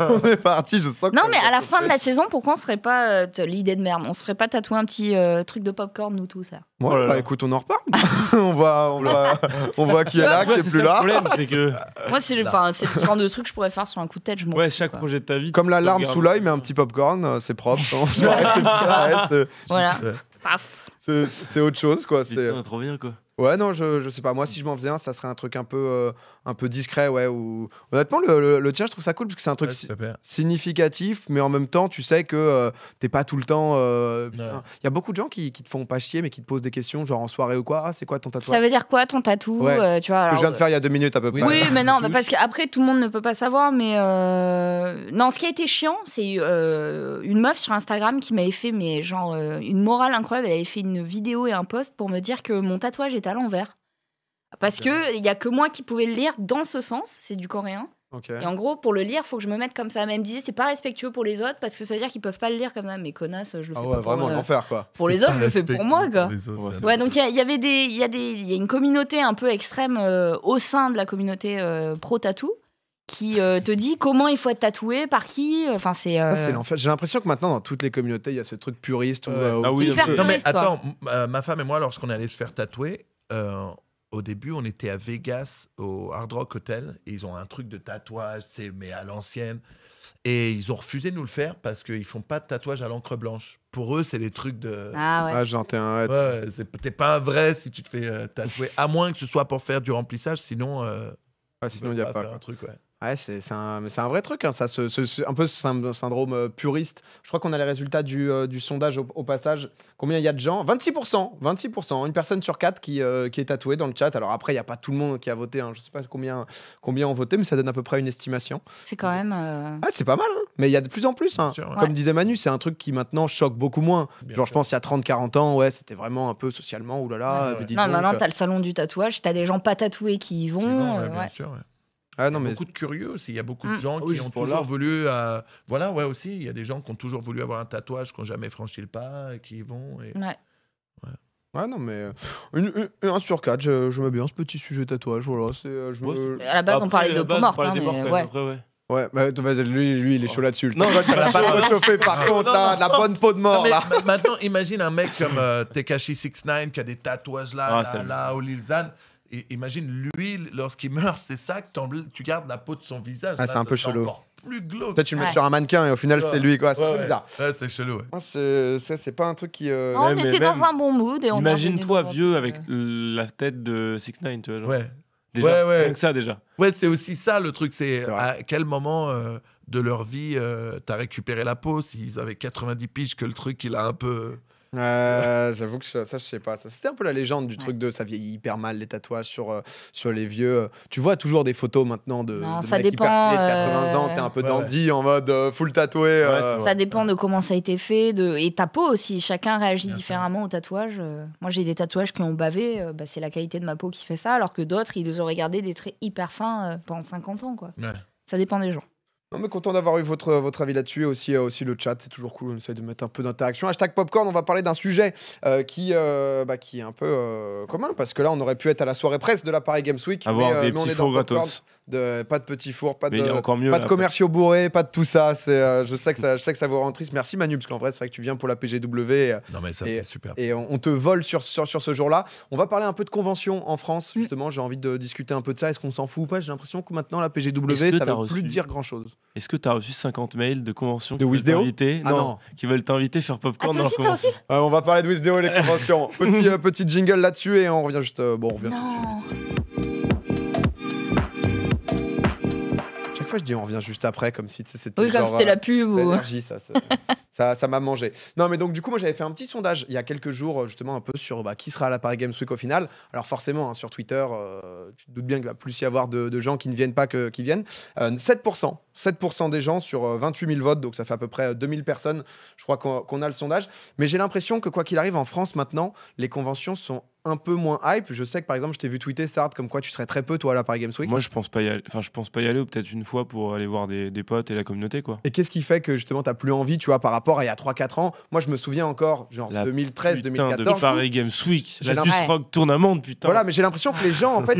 on est parti, je sens. Non, mais à la fin de la saison, pourquoi on serait ferait pas l'idée de merde On se ferait pas tatouer un petit truc de popcorn, nous tous ça. bah, écoute, on en reparle. on voit, on voit, qui est là, qui est plus là. moi, c'est le, genre de truc que je pourrais faire sur un coup de tête. Je ouais, chaque projet de ta vie. Comme la larme sous l'œil mais un petit popcorn, euh, c'est propre. Euh, c'est C'est autre chose, quoi. C'est euh, trop bien, quoi. Ouais, non, je, je sais pas. Moi, si je m'en faisais un, ça serait un truc un peu, euh, un peu discret, ouais. Ou... Honnêtement, le, le, tien, je trouve ça cool parce que c'est un truc significatif, mais en même temps, tu sais que euh, t'es pas tout le temps. Euh, il y a beaucoup de gens qui, qui, te font pas chier, mais qui te posent des questions, genre en soirée ou quoi. Ah, c'est quoi ton tatouage Ça veut dire quoi ton tatou tu vois, que je viens de faire il y a deux minutes à peu près. Oui, mais non, parce qu'après, tout le monde ne peut pas savoir, mais. Non, ce qui a été chiant, c'est une meuf sur Instagram qui m'avait fait, mais genre, une morale incroyable. Elle avait fait une vidéo et un post pour me dire que mon tatouage était à l'envers. Parce qu'il que il n'y a que moi qui pouvais le lire dans ce sens, c'est du coréen. Et en gros, pour le lire, faut que je me mette comme ça. Mais elle me disait, c'est pas respectueux pour les autres parce que ça veut dire qu'ils peuvent pas le lire comme ça. Mais connasse, je le ah fais ah ouais, pas vraiment, euh, pour, l'enfer, quoi. Pour les autres, c'est pour moi, quoi. ouais, donc il y, avait des, il y a des, y a une communauté un peu extrême euh, au sein de la communauté euh, pro tatou qui te dit comment il faut être tatoué, par qui. Enfin, c'est. Ah, J'ai l'impression que maintenant, dans toutes les communautés, il y a ce truc puriste. ou... ah, oui, non, mais attends, ma femme et moi, lorsqu'on allait se faire tatouer, euh, au début, on était à Vegas, au Hard Rock Hotel, et ils ont un truc de tatouage, c'est mais à l'ancienne. Et ils ont refusé de nous le faire parce qu'ils font pas de tatouage à l'encre blanche. Pour eux, c'est des trucs de. Ah ouais. Ah, t'es pas un vrai si tu te fais euh, tatouer, à moins que ce soit pour faire du remplissage, sinon. Euh, ah, sinon, il a pas. Un truc, ouais c'est un, un, vrai truc, hein, ça, ce, un peu ce syndrome euh, puriste. Je crois qu'on a les résultats du, euh, du sondage au, passage. Combien il y a de gens 26%, 26%, une personne sur quatre qui, euh, qui est tatouée dans le chat. Alors après, il n'y a pas tout le monde qui a voté, hein. je ne sais pas combien, combien ont voté, mais ça donne à peu près une estimation. C'est quand même... Ah, c'est pas mal, hein. mais il y a de plus en plus. Comme disait Manu, c'est un truc qui maintenant choque beaucoup moins. Genre, je pense il y a 30-40 ans, ouais, c'était vraiment un peu socialement, oulala. Non, maintenant, tu as le salon du tatouage, tu as des gens pas tatoués qui y vont. Ah il y a beaucoup de curieux aussi. Il y a beaucoup de mm. gens ah qui ont toujours voulu. Euh, voilà, ouais, aussi. Il y a des gens qui ont toujours voulu avoir un tatouage, qui n'ont jamais franchi le pas, et qui vont. Ouais. ouais. non, mais. Euh, un sur je mets bien ce petit sujet tatouage. Voilà, c'est... Euh, je me... À la base, on parlait de peau morte. Hein, mais... ouais. ouais. mais bah, bah, lui, il est chaud là-dessus. Non, ça l'a pas réchauffé, par contre, hein, la bonne peau de mort, là. Maintenant, imagine un mec comme Tekashi 69 qui a des tatouages là, ah, là, là, au Lilzane... Et imagine l'huile lorsqu'il meurt, c'est ça que tu gardes la peau de son visage. Ah, c'est un peu chelou. Plus glauque. Peut-être tu le mets sur un mannequin et au final c'est lui quoi. C'est bizarre. c'est chelou. c'est pas un truc qui. Euh, on était dans un bon mood et on. Imagine-toi vieux avec la tête de Six Nine, tu vois. Ouais. Déjà, ouais, ça déjà. Ouais, c'est aussi ça le truc, c'est à quel moment euh, de leur vie euh, t'as récupéré la peau s'ils avaient 90 piges que le truc il a un peu. Euh, j'avoue que ça, je sais pas. C'était un peu la légende du truc de ça vieillit hyper mal les tatouages sur, euh, sur les vieux. Tu vois toujours des photos maintenant de, non, ça hyper stylé, de 80 euh, ans, t'es un peu dandy en mode full tatoué. Ça, dépend de comment ça a été fait de... et ta peau aussi. Chacun réagit différemment aux tatouages Moi j'ai des tatouages qui ont bavé, bah, c'est la qualité de ma peau qui fait ça, alors que d'autres ils les ont regardé des traits hyper fins pendant 50 ans. Quoi. Ça dépend des gens. Non mais content d'avoir eu votre, votre avis là-dessus et aussi, euh, aussi le chat, c'est toujours cool, on essaie de mettre un peu d'interaction. Hashtag Popcorn, on va parler d'un sujet euh, qui, euh, bah, qui est un peu commun, parce que là on aurait pu être à la soirée presse de la Paris Games Week, mais, on est dans pas de petits fours, pas de, pas de commerciaux bourrés, pas de tout ça, c'est, je, sais que ça sais que ça vous rend triste. Merci Manu, parce qu'en vrai c'est vrai que tu viens pour la PGW et, non mais ça et, super. et on, te vole sur, sur, ce jour-là. On va parler un peu de convention en France, mm. justement, j'ai envie de discuter un peu de ça, est-ce qu'on s'en fout ou pas J'ai l'impression que maintenant la PGW, ça ne veut plus dire grand-chose. Est-ce que tu as reçu 50 mails de conventions de qui, veulent ah non, qui veulent t'inviter faire ah, popcorn dans aussi, euh, On va parler de Wisdeo et les conventions. Euh, petit, jingle là-dessus et on revient juste. Euh, bon, on revient tout de suite. je dis on revient juste après, comme si c'était. la euh, pub. ça, ça, m'a mangé. Non, mais donc, du coup, moi, j'avais fait un petit sondage il y a quelques jours, euh, justement, un peu sur bah, qui sera à la Paris Games Week au final. Alors, forcément, hein, sur Twitter, euh, tu te doutes bien qu'il va plus y avoir de, gens qui ne viennent pas que qui viennent. 7%, 7% des gens sur 28 000 votes, donc ça fait à peu près 2000 personnes, je crois qu'on a le sondage. Mais j'ai l'impression que, quoi qu'il arrive, en France, maintenant, les conventions sont un peu moins hype. Je sais que par exemple, je t'ai vu tweeter Sard comme quoi tu serais très peu toi à la Paris Games Week. Moi, je pense pas y aller. Enfin, je pense pas y aller ou peut-être une fois pour aller voir des, potes et la communauté quoi. Et qu'est-ce qui fait que justement t'as plus envie, tu vois, par rapport à il y a 3-4 ans Moi, je me souviens encore, genre 2013, 2014. De Paris Games Week, la Rock Tournament, putain. Voilà, mais j'ai l'impression que les gens en fait.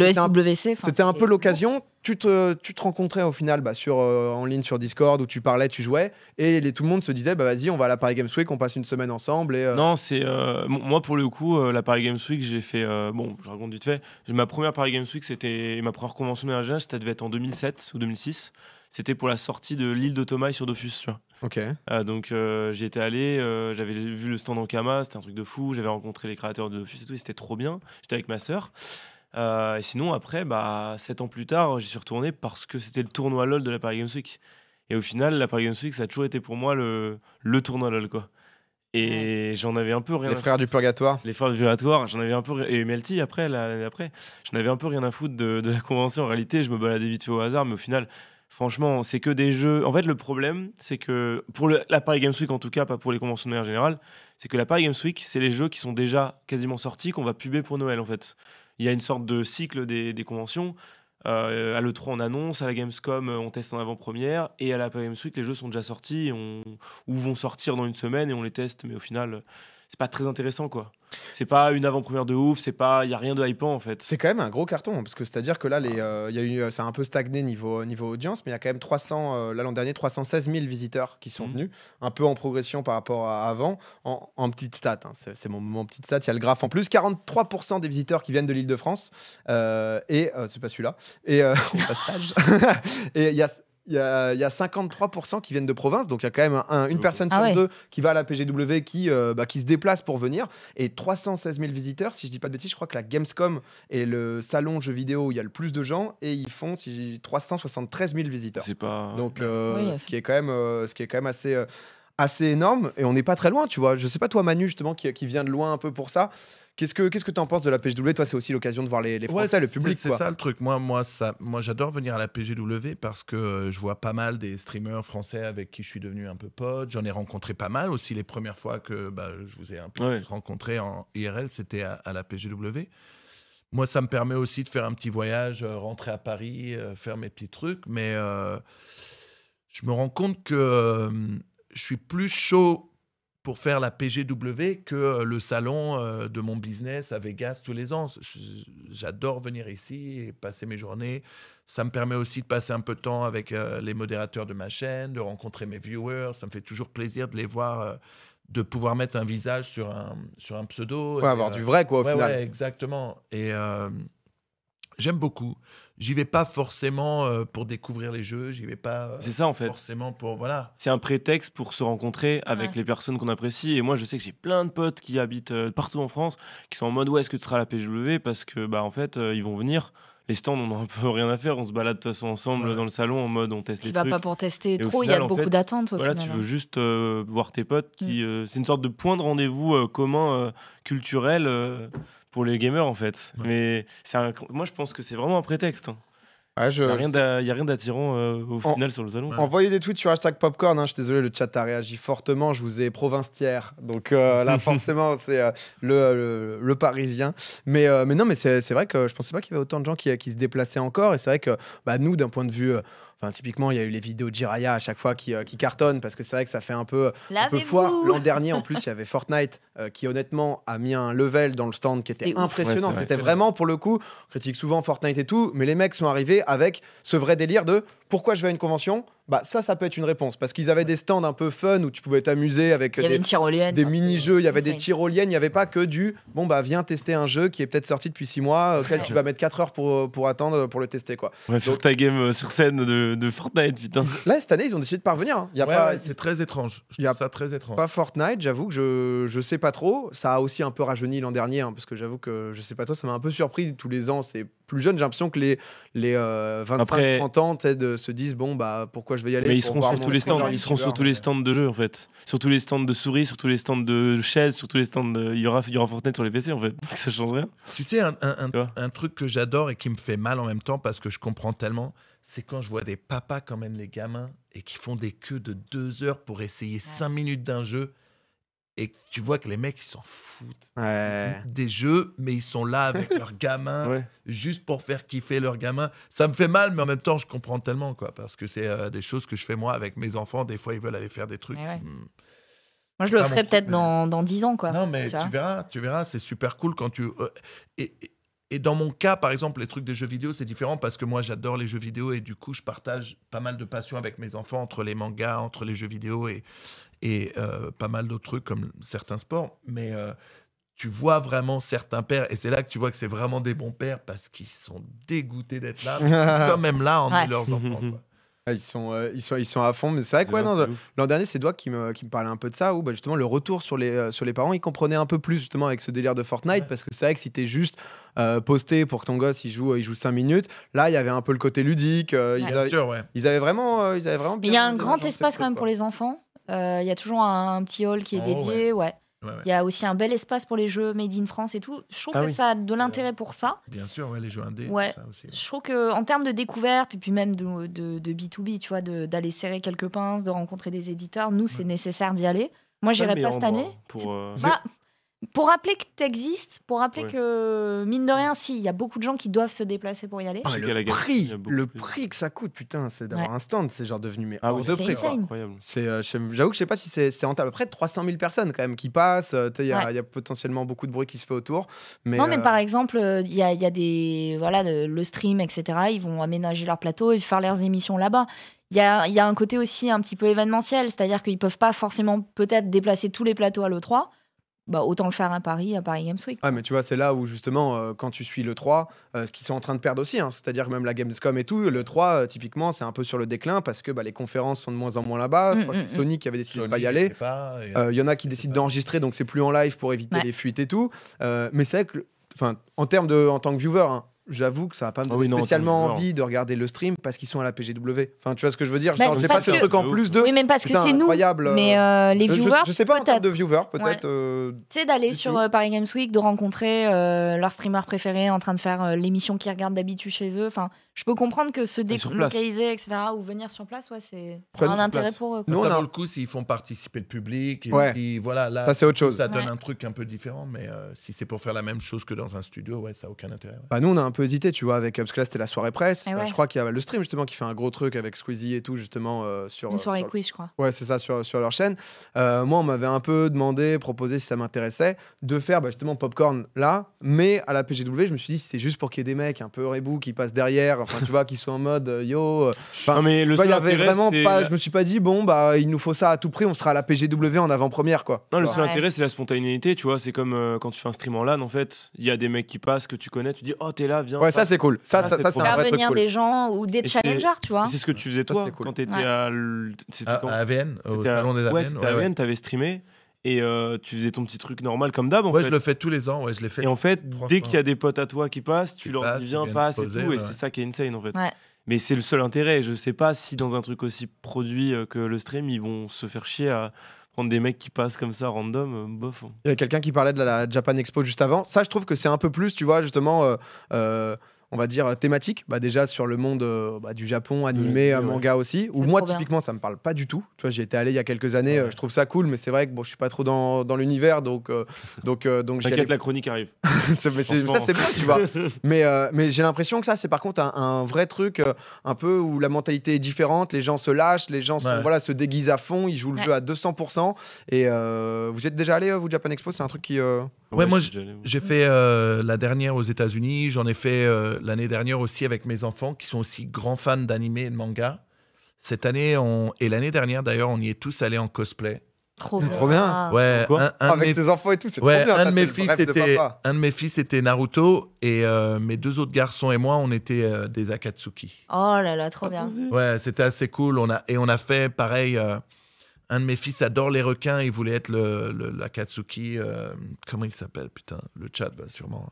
C'était un peu l'occasion tu te, tu te rencontrais au final bah, sur, euh, en ligne sur Discord où tu parlais, tu jouais, et les, tout le monde se disait bah vas-y, on va à la Paris Games Week, on passe une semaine ensemble. Et, euh, Non, c'est euh, moi pour le coup, la Paris Games Week, j'ai fait bon, je raconte vite fait. Ma première Paris Games Week, c'était ma première convention ménagère, ça devait être en 2007 ou 2006. C'était pour la sortie de l'île de Thomas sur Dofus, tu vois. Ok. donc j'y étais allé, j'avais vu le stand en Kama, c'était un truc de fou. J'avais rencontré les créateurs de Dofus et tout, c'était trop bien. J'étais avec ma sœur. Euh, et sinon, après, bah, 7 ans plus tard, j'y suis retourné parce que c'était le tournoi LOL de la Paris Games Week. Et au final, la Paris Games Week, ça a toujours été pour moi le, le tournoi LOL, quoi. Et j'en avais un peu rien Les frères du purgatoire Les frères du purgatoire, j'en avais un peu. Et Melty, après, l'année après, je n'avais un peu rien à foutre de, la convention. En réalité, je me baladais vite fait au hasard, mais au final, franchement, c'est que des jeux. En fait, le problème, c'est que. Pour la Paris Games Week, en tout cas, pas pour les conventions de manière générale, c'est que la Paris Games Week, c'est les jeux qui sont déjà quasiment sortis, qu'on va puber pour Noël, en fait il y a une sorte de cycle des, conventions. Euh, à l'E3, on annonce, à la Gamescom, euh, on teste en avant-première, et à la Games Week, les jeux sont déjà sortis ou vont sortir dans une semaine et on les teste, mais au final, c'est pas très intéressant quoi. C'est pas une avant-première de ouf, c'est pas il y a rien de hypant en fait. C'est quand même un gros carton parce que c'est-à-dire que là les euh, y a eu euh, ça a un peu stagné niveau niveau audience mais il y a quand même 300 euh, l'an dernier 316 000 visiteurs qui sont mhm. venus, un peu en progression par rapport à avant en, petite stat hein. c'est mon, moment petite stat, il y a le graphe en plus 43 des visiteurs qui viennent de l'Île-de-France et c'est pas celui-là et et il y a il y, a, 53% qui viennent de province, donc il y a quand même une personne ah sur deux qui va à la PGW qui, euh, bah, qui se déplace pour venir. Et 316 000 visiteurs, si je dis pas de bêtises, je crois que la Gamescom est le salon jeux vidéo où il y a le plus de gens et ils font si 373 000 visiteurs. Donc, euh, ce, qui est quand même, euh, ce qui est quand même assez assez énorme et on n'est pas très loin, tu vois. Je sais pas toi Manu justement qui, qui vient de loin un peu pour ça. Qu'est-ce que tu en que penses de la PGW Toi, c'est aussi l'occasion de voir les, les Français, le public. C'est ça le truc. Moi, moi, ça, moi, j'adore venir à la PGW parce que euh, je vois pas mal des streamers français avec qui je suis devenu un peu pote. J'en ai rencontré pas mal aussi. Les premières fois que bah, je vous ai un peu rencontré en IRL, c'était à, la PGW. Moi, ça me permet aussi de faire un petit voyage, euh, rentrer à Paris, euh, faire mes petits trucs. Mais je me rends compte que je suis plus chaud pour faire la PGW que euh, le salon euh, de mon business à Vegas tous les ans. J'adore venir ici et passer mes journées. Ça me permet aussi de passer un peu de temps avec euh, les modérateurs de ma chaîne, de rencontrer mes viewers. Ça me fait toujours plaisir de les voir de pouvoir mettre un visage sur un, sur un pseudo. avoir du vrai, quoi, au final. exactement. Et j'aime beaucoup j'y vais pas forcément euh, pour découvrir les jeux, j'y vais pas pour... Euh, c'est ça en fait. forcément pour voilà. C'est un prétexte pour se rencontrer avec les personnes qu'on apprécie et moi je sais que j'ai plein de potes qui habitent euh, partout en France qui sont en mode Où est-ce que tu seras à la PGW parce que bah en fait ils vont venir les stands on a un peu rien à faire, on se balade de toute façon ensemble dans le salon en mode on teste les Tu vas pas pour tester trop, il y a beaucoup d'attentes Voilà, tu veux hein. juste voir tes potes mm. c'est une sorte de point de rendez-vous commun culturel pour les gamers en fait. Mais c'est un... moi je pense que c'est vraiment un prétexte. Hein. je, il n'y a rien d'attirant euh, au final sur le salon. Envoyez des tweets sur hashtag popcorn. Hein. je suis désolé, le chat a réagi fortement. Je vous ai provincière. Donc euh, là, forcément, c'est euh, le, le, parisien. Mais, mais non, mais c'est vrai que je ne pensais pas qu'il y avait autant de gens qui, qui se déplaçaient encore. Et c'est vrai que bah, nous, d'un point de vue Enfin, typiquement, il y a eu les vidéos de Jiraya à chaque fois qui, euh, cartonnent parce que c'est vrai que ça fait un peu, euh, un peu L'an dernier, en plus, il y avait Fortnite euh, qui, honnêtement, a mis un level dans le stand qui était impressionnant. C'était vraiment, pour le coup, on critique souvent Fortnite et tout, mais les mecs sont arrivés avec ce vrai délire de pourquoi je vais à une convention bah ça, ça peut être une réponse. Parce qu'ils avaient des stands un peu fun où tu pouvais t'amuser avec des, des mini-jeux, il y avait des tyroliennes, il n'y avait pas que du bon, bah viens tester un jeu qui est peut-être sorti depuis six mois, tu vas mettre 4 heures pour, pour attendre pour le tester. quoi. Sur ta game euh, sur scène de, Fortnite, putain. Là, cette année, ils ont décidé de parvenir. Hein. pas, c'est très étrange. Je ça très étrange. Pas Fortnite, j'avoue que je, je sais pas trop. Ça a aussi un peu rajeuni l'an dernier, hein, parce que j'avoue que je sais pas toi, ça m'a un peu surpris. Tous les ans, c'est plus jeune, j'ai l'impression que les, les 25-30 euh, ans se disent bon, bah pourquoi je vais y aller Mais ils seront sur tous les stands, ils seront sur tous les stands de jeux en fait. Sur tous les stands de souris, sur tous les stands de chaises, sur tous les stands. Il, y aura, Fortnite sur les PC en fait, donc ça change rien. Tu sais, un, truc que j'adore et qui me fait mal en même temps parce que je comprends tellement, c'est quand je vois des papas qui emmènent les gamins et qui font des queues de deux heures pour essayer cinq minutes d'un jeu et tu vois que les mecs, ils s'en foutent des jeux, mais ils sont là avec leurs gamins, juste pour faire kiffer leurs gamins. Ça me fait mal, mais en même temps, je comprends tellement, quoi, parce que c'est euh, des choses que je fais moi avec mes enfants. Des fois, ils veulent aller faire des trucs. Hmm. Moi, je le ferai peut-être dans, dans 10 ans, quoi. Non, mais tu, verras, tu verras, c'est super cool quand tu. Euh, et, et... Et dans mon cas, par exemple, les trucs des jeux vidéo, c'est différent parce que moi, j'adore les jeux vidéo et du coup, je partage pas mal de passion avec mes enfants entre les mangas, entre les jeux vidéo et, et euh, pas mal d'autres trucs comme certains sports. Mais euh, tu vois vraiment certains pères, et c'est là que tu vois que c'est vraiment des bons pères parce qu'ils sont dégoûtés d'être là, quand même là en leurs enfants. Ah, ils sont, euh, ils, sont, ils sont à fond, mais c'est vrai que l'an dernier, c'est Doig qui me, qui me parlait un peu de ça, où bah, justement le retour sur les, sur les parents, ils comprenaient un peu plus justement avec ce délire de Fortnite, parce que c'est vrai que si t'es juste posté pour que ton gosse il joue, il joue 5 minutes, là il y avait un peu le côté ludique. Ils, avaient, ils, avaient, vraiment. ils avaient vraiment il y a un grand espace quand même pour les enfants. Il euh, y a toujours un, petit hall qui est oh, dédié. ouais. Il y a aussi un bel espace pour les jeux made in France et tout. Je trouve ah que ça a de l'intérêt pour ça. Bien sûr, ouais, les jeux indés. Je trouve que en termes de découverte et puis même de, de, B2B, tu vois, d'aller serrer quelques pinces, de rencontrer des éditeurs, nous, c'est nécessaire d'y aller. Moi, j'irai pas cette année. Pour, euh, bah, pour rappeler que tu existes, pour rappeler que, mine de rien, si, il y a beaucoup de gens qui doivent se déplacer pour y aller. Ah, le, prix, le prix que ça coûte, putain, c'est d'avoir un stand, c'est genre devenu mais ah, de prix. C'est euh, J'avoue que je sais pas si c'est rentable. Après, 300 000 personnes quand même qui passent, euh, il y, a potentiellement beaucoup de bruit qui se fait autour. Mais non, mais euh, par exemple, euh, il y a, des. Voilà, le, stream, etc. Ils vont aménager leur plateau et faire leurs émissions là-bas. Il y, a, un côté aussi un petit peu événementiel, c'est-à-dire qu'ils peuvent pas forcément peut-être déplacer tous les plateaux à l'O3 bah, autant le faire à Paris, à Paris Games Week. Ouais, mais tu vois, c'est là où justement, euh, quand tu suis le 3, euh, ce qu'ils sont en train de perdre aussi, hein. c'est-à-dire même la Gamescom et tout, le 3, euh, typiquement, c'est un peu sur le déclin parce que bah, les conférences sont de moins en moins là-bas. Mmh, c'est mm. Sony qui avait décidé de de pas y aller. Il y en a qui décident d'enregistrer, donc c'est plus en live pour éviter les fuites et tout. mais c'est vrai que, enfin, en termes de, en tant que viewer, hein, j'avoue que ça n'a pas ah spécialement envie de regarder le stream parce qu'ils sont à la PGW. Enfin, tu vois ce que je veux dire bah, J'ai pas ce truc en plus de. Oui, même parce que c'est nous. Incroyable. Euh, mais euh, les euh, viewers. Je, je sais pas en termes de viewers, peut-être. tu sais, d'aller sur Paris Games Week, de rencontrer leurs leur streamer préféré en train de faire l'émission qu'ils regardent d'habitude chez eux. Enfin, je peux comprendre que se délocaliser, etc., ou venir sur place, ouais, c'est un intérêt pour eux. Nous, ça le coup s'ils font participer le public. Et puis, voilà, là, ça, c'est autre chose. Ça donne un truc un peu différent, mais euh, si c'est pour faire la même chose que dans un studio, ouais, ça n'a aucun intérêt. Bah, nous, on a un peu hésité, tu vois, avec, euh, parce que là, c'était la soirée presse. Eh bah, je crois qu'il y a le stream, justement, qui fait un gros truc avec Squeezie et tout, justement, euh, sur. Une soirée quiz, je crois. Ouais, c'est ça, sur, leur chaîne. moi, on m'avait un peu demandé, proposé si ça m'intéressait, de faire bah, justement Popcorn là, mais à la PGW, je me suis dit, c'est juste pour qu'il y ait des mecs un peu rebou qui passent derrière tu vois, qu'ils soit en mode euh, yo. Euh, enfin, mais le seul intérêt, vraiment pas. Je me suis pas dit bon bah il nous faut ça à tout prix. On sera à la PGW en avant-première quoi. Non, le seul intérêt, c'est la spontanéité, tu vois. C'est comme euh, quand tu fais un stream en LAN, en fait. Il y a des mecs qui passent, que tu connais, tu dis, oh, t'es là, viens. Ouais, ça c'est cool. Ça, ça, un vrai truc venir des gens ou des challengers, tu vois. C'est ce que tu faisais, toi, quand t'étais à. AVN, au salon des à AVN, t'avais streamé et euh, tu faisais ton petit truc normal comme d'hab. Ouais, je le fais tous les ans. Ouais, je fait. Et en fait, dès qu'il y a des potes à toi qui passent, tu, leur dis viens, passe et tout. Et c'est ça qui est insane en fait. Mais c'est le seul intérêt. Je sais pas si dans un truc aussi produit euh, que le stream, ils vont se faire chier à prendre des mecs qui passent comme ça random, euh, bof. Hein. Il y a quelqu'un qui parlait de la, Japan Expo juste avant. Ça, je trouve que c'est un peu plus, tu vois, justement on va dire, thématique, bah, déjà sur le monde euh, bah, du Japon, animé, euh, manga aussi, Ou moi, typiquement, ça me parle pas du tout. Tu vois, j'y étais allé il y a quelques années, euh, je trouve ça cool, mais c'est vrai que bon, je suis pas trop dans, l'univers, donc. donc, donc T'inquiète, la chronique arrive. ça, c'est bien, tu vois. mais j'ai l'impression que ça, c'est par contre un, vrai truc, un peu où la mentalité est différente, les gens se lâchent, les gens sont, voilà, se déguisent à fond, ils jouent le jeu à 200%. Et vous êtes déjà allé, vous, Japan Expo C'est un truc qui. Ouais, moi, j'ai fait euh, la dernière aux États-Unis. J'en ai fait euh, l'année dernière aussi avec mes enfants, qui sont aussi grands fans d'animé et de manga. Cette année, on... et l'année dernière d'ailleurs, on y est tous allés en cosplay. Trop, bien. Trop bien. Ouais, un, avec tes enfants et tout, c'est trop bien. Un, de mes fils était, un de mes fils Naruto et euh, mes deux autres garçons et moi, on était des Akatsuki. Oh là là, trop bien. Ouais, c'était assez cool. On a, et on a fait pareil. Un de mes fils adore les requins, il voulait être le, la Katsuki. Euh, comment il s'appelle, putain Le chat sûrement.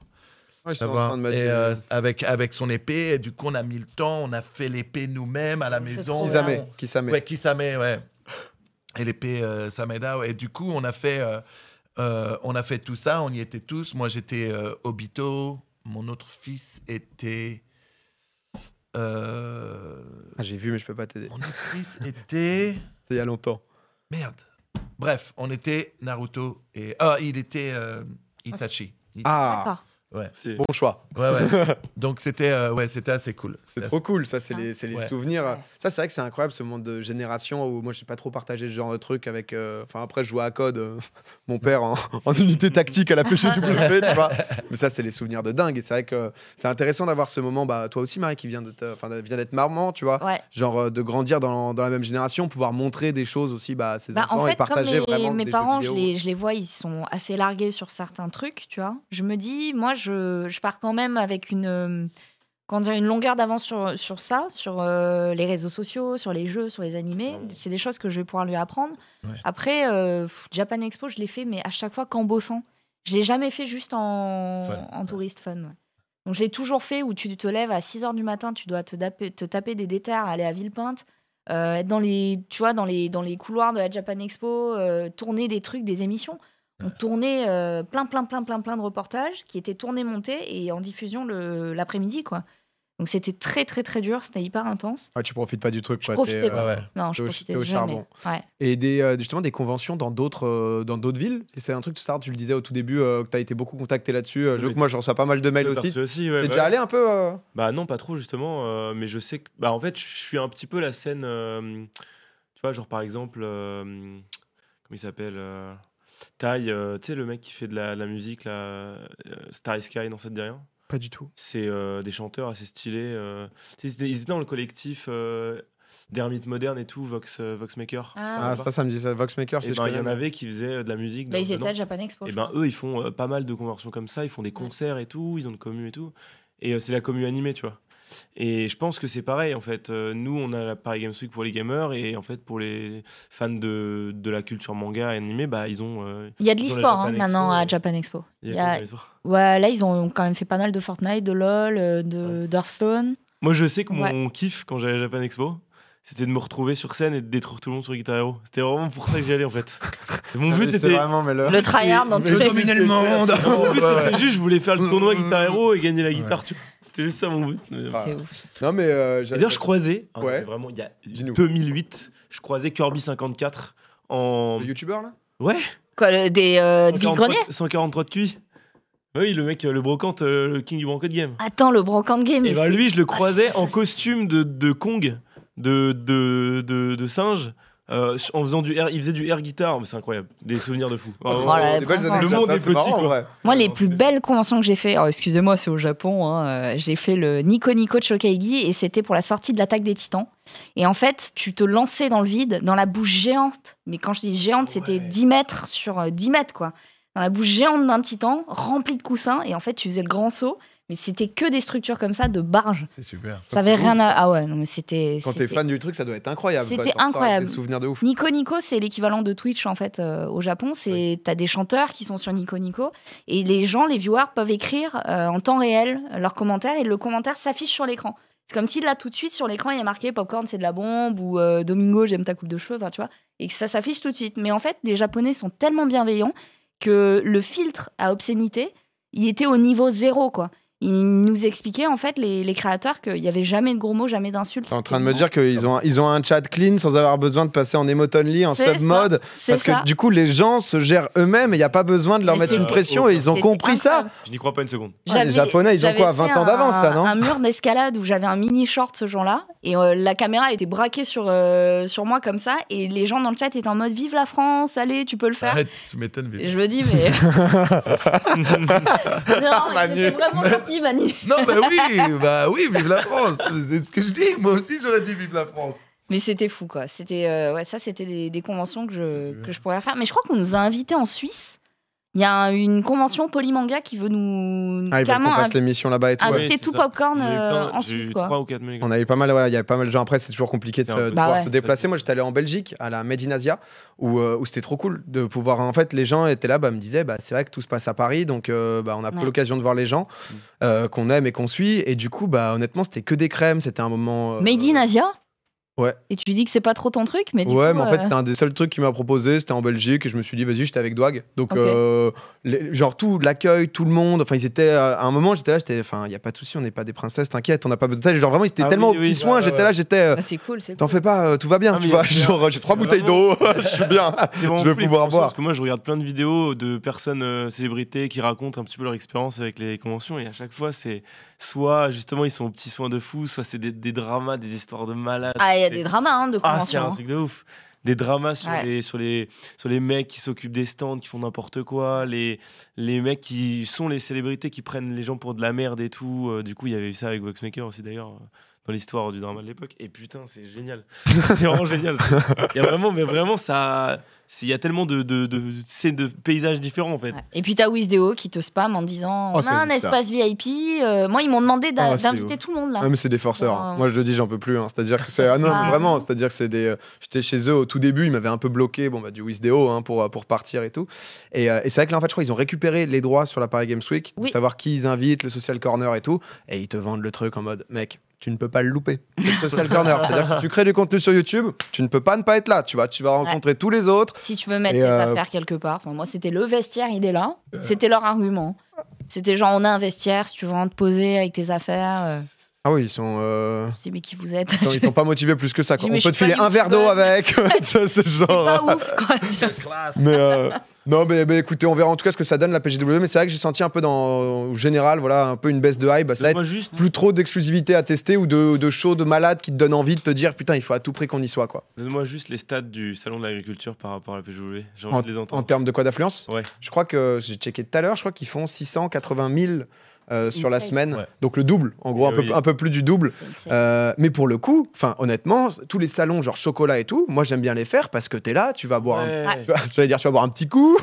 en train de euh, avec, avec son épée, et du coup, on a mis le temps, on a fait l'épée nous-mêmes à la maison. Qui s'amène, Kisame. qui ouais. Et l'épée euh, Sameda, Et du coup, on a fait. on a fait tout ça, on y était tous. Moi, j'étais Obito, mon autre fils était. Ah, j'ai vu, mais je peux pas t'aider. Mon autre fils était. C'était il y a longtemps. Merde. Bref, on était Naruto et. Ah, il était euh, Itachi. Ah! Bon choix. Donc c'était euh, ouais, c'était assez cool. C'est trop cool, ça c'est les, souvenirs. Ça c'est vrai que c'est incroyable ce moment de génération où moi j'ai pas trop partagé ce genre de truc avec. Euh, enfin après je jouais à code, euh, mon père en, unité tactique à la tout tu vois. Mais ça c'est les souvenirs de dingue et c'est vrai que c'est intéressant d'avoir ce moment. Bah toi aussi Marie qui vient d'être, enfin d'être maman, tu vois. Genre de grandir dans, la même génération, pouvoir montrer des choses aussi bah, à ses bah, enfants et partager mes, vraiment. parents, Je, les, je les vois, ils sont assez largués sur certains trucs, tu vois. Je me dis moi je, pars quand même avec une, quand euh, une longueur d'avance sur, sur ça, sur euh, les réseaux sociaux, sur les jeux, sur les animés. C'est des choses que je vais pouvoir lui apprendre. Après, euh, Japan Expo, je l'ai fait, mais à chaque fois qu'en bossant. Je l'ai jamais fait juste en, en touriste fun. Donc je l'ai toujours fait où tu te lèves à 6 h du matin, tu dois te, taper des déterres, aller à Villepinte, être dans les, tu vois, dans les, dans les couloirs de la Japan Expo, tourner des trucs, des émissions. On tournait plein, plein, plein, plein, plein de reportages qui étaient tournés, montés et en diffusion l'après-midi, quoi. Donc c'était très très très dur, c'était hyper intense. Ah tu profites pas du truc. Je profitais pas. ouais. Non, je profitais au charbon. Et des, justement des conventions dans d'autres villes. Et c'est un truc tu le disais au tout début que tu as été beaucoup contacté là-dessus. moi je reçois pas mal de mails aussi. aussi T'es déjà allé un peu Bah non, pas trop justement. mais je sais que bah en fait je suis un petit peu la scène. tu vois genre par exemple comment il s'appelle Taille, euh, tu sais, le mec qui fait de la, musique, la euh, Star Sky, dans cette derrière Pas du tout. C'est euh, des chanteurs assez stylés. Ils étaient dans le collectif d'ermites modernes et tout, Vox, Voxmaker. Ah, ah ça, ça me dit ça. Voxmaker, c'est eh ben, Il y en avait qui faisaient de la musique. Bah, ils étaient à Japan Expo. Et ben, eux, ils font pas mal de conversions comme ça, ils font des concerts et tout, ils ont une commu et tout. Et c'est la commu animée, tu vois. Et je pense que c'est pareil, en fait. Euh, nous, on a la Paris Games Week pour les gamers, et en fait, pour les fans de, de la culture manga et animé, bah, ils ont. Euh, il y a de l'e-sport maintenant à Japan Expo. Ouais, là, ils ont quand même fait pas mal de Fortnite, de LoL, euh, de Hearthstone. Moi, je sais que mon kiff quand j'allais à Japan Expo, c'était de me retrouver sur scène et de détruire tout le monde sur Guitar Hero. C'était vraiment pour ça que j'y allais en fait. Mon but c'était le tryhard dans tout le monde. mon c'était juste je voulais faire le tournoi Guitar Hero et gagner la guitare. C'était juste ça mon but. C'est ouf. mais euh, d'ailleurs je croisais vraiment il y a 2008, je croisais Kirby 54 en le youtubeur là Ouais. Quoi des euh, 143, de 143 de QI. Oui, le mec, euh, le brocante, euh, le king du brocante game. Attends, le brocante game. Et ben, lui, je le ah, croisais en costume de, de Kong de, de, de, singes. Euh, en faisant du air, il faisait du air guitare, oh, c'est incroyable, des souvenirs de fou. Oh, oh, le monde est, petit. Moi, les plus belles conventions que j'ai fait, excusez-moi, c'est au Japon. Hein, euh, j'ai fait le Nico Nico de et c'était pour la sortie de l'attaque des Titans. Et en fait, tu te lançais dans le vide, dans la bouche géante. Mais quand je dis géante, c'était 10 mètres sur 10 euh, mètres, quoi. Dans la bouche géante d'un Titan, rempli de coussins, et en fait, tu faisais le grand saut mais c'était que des structures comme ça de barges. C'est super. Ça, n'avait avait rien à. Ah ouais, non, mais c'était. Quand t'es fan du truc, ça doit être incroyable. C'était incroyable. des souvenirs de ouf. Nico Nico, c'est l'équivalent de Twitch en fait euh, au Japon. C'est t'as des chanteurs qui sont sur Nico Nico et les gens, les viewers peuvent écrire euh, en temps réel leurs commentaires et le commentaire s'affiche sur l'écran. C'est comme si là tout de suite sur l'écran il y a marqué popcorn c'est de la bombe ou euh, Domingo j'aime ta coupe de cheveux, enfin tu vois, et que ça s'affiche tout de suite. Mais en fait les Japonais sont tellement bienveillants que le filtre à obscénité il était au niveau zéro quoi ils nous expliquaient en fait les, créateurs qu'il n'y avait jamais de gros mots, jamais d'insultes. en train de me dire qu'ils ont, un, ils ont un chat clean sans avoir besoin de passer en emotonly, en sub-mode. Parce ça. que du coup, les gens se gèrent eux-mêmes et il n'y a pas besoin de leur mettre une pression et ils ont compris ça. Je n'y crois pas une seconde. les Japonais, ils ont quoi 20 ans d'avance ça non Un mur d'escalade où j'avais un mini short ce jour-là et euh, la caméra était braquée sur, euh, sur moi comme ça et les gens dans le chat étaient en mode vive la France, allez, tu peux le faire. tu m'étonnes. Je me dis, mais. non, non, bah oui, bah oui, vive la France. C'est ce que je dis. Moi aussi, j'aurais dit vive la France. Mais c'était fou, quoi. C'était, euh, ouais, ça, c'était des, des, conventions que je, que je pourrais faire. Mais je crois qu'on nous a invités en Suisse il y a une convention polymanga qui veut nous. Ah, ils l'émission là-bas et tout. Inviter tout popcorn euh, en Suisse, quoi. on avait pas mal, ouais, il y avait pas mal de gens. Après, c'est toujours compliqué de, se, bah pouvoir se déplacer. Moi, j'étais allé en Belgique, à la Medinasia, où, Asia, euh, où c'était trop cool de pouvoir. En fait, les gens étaient là, bah, me disaient, bah, c'est vrai que tout se passe à Paris, donc euh, bah, on a peu l'occasion de voir les gens mm. qu'on aime et qu'on suit. Et du coup, bah, honnêtement, c'était que des crèmes. C'était un moment. Medinasia Ouais. Et tu dis que c'est pas trop ton truc, mais Ouais, mais en fait, euh, c'était un des seuls trucs qu'il m'a proposé. C'était en Belgique et je me suis dit, vas-y, j'étais avec Dwag. Donc, euh, genre, tout, l'accueil, tout le monde. Enfin, ils étaient. Euh, à un moment, j'étais là, j'étais. Enfin, il y a pas de souci, on n'est pas des princesses, t'inquiète, on n'a pas besoin de Genre, vraiment, ils étaient ah tellement au aux petits soins. j'étais là, j'étais. Ah, c'est cool, c'est T'en fais pas, tout va bien, ah, tu vois. Genre, j'ai trois bouteilles d'eau, je suis bien. je vais pouvoir boire. Parce que moi, je regarde plein de vidéos de personnes célébrités qui racontent un petit peu leur expérience avec les conventions et à chaque fois, c'est soit justement ils sont aux petits soins de fou, soit c'est des, dramas, des histoires de malades. Ah, il y a des dramas hein, de convention. Ah, c'est un hein. truc de ouf. Des dramas sur, les, sur, les, sur les mecs qui s'occupent des stands, qui font n'importe quoi, les, les mecs qui sont les célébrités qui prennent les gens pour de la merde et tout. Euh, du coup, il y avait eu ça avec Voxmaker aussi d'ailleurs dans l'histoire du drama de l'époque. Et putain, c'est génial. c'est vraiment génial. Il y a vraiment, mais vraiment, ça. Il y a tellement de, de, de, de, paysages différents en fait. Et puis t'as Wizdeo qui te spam en disant oh, On a un espace VIP. Euh, moi, ils m'ont demandé ah, d'inviter tout le monde là. Ah, mais c'est des forceurs. Moi, je le dis, j'en peux plus. Hein. C'est-à-dire que c'est. Ah non, ah. vraiment. C'est-à-dire que c'est des. Euh, j'étais chez eux au tout début, ils m'avaient un peu bloqué bon, bah, du Wizdeo hein, pour, euh, pour partir et tout. Et, c'est vrai que là, en fait, je crois qu'ils ont récupéré les droits sur la Paris Games Week, de savoir qui ils invitent, le social corner et tout. Et ils te vendent le truc en mode Mec, tu ne peux pas le louper. C'est corner. C'est-à-dire si tu crées du contenu sur YouTube, tu ne peux pas ne pas être là. Tu vois, tu vas rencontrer tous les autres. Si tu veux mettre tes euh, affaires quelque part. moi, c'était le vestiaire, il est là. Euh. C'était leur argument. C'était genre, on a un vestiaire, si tu veux te poser avec tes affaires. Euh. Ah oui, ils sont. C'est mais qui vous êtes Ils ne t'ont pas motivé plus que ça. On peut te filer un verre d'eau avec. C'est genre. Pas ouf, quoi. mais non, mais, écoutez, on verra en tout cas ce que ça donne la PGW. Mais c'est vrai que j'ai senti un peu dans, au général, voilà, un peu une baisse de hype. ça va être plus trop d'exclusivité à tester ou de, de de malades qui te donne envie de te dire putain, il faut à tout prix qu'on y soit, quoi. Donne-moi juste les stats du salon de l'agriculture par rapport à la PGW. J'ai envie en, de les entendre. En termes de quoi d'affluence Ouais. Je crois que j'ai checké tout à l'heure, je crois qu'ils font 680 000 euh, sur la semaine. Donc le double, en gros, un peu, un peu, plus du double. Euh, mais pour le coup, enfin honnêtement, tous les salons genre chocolat et tout, moi j'aime bien les faire parce que t'es là, tu vas boire, tu vas, dire, tu vas boire un petit coup.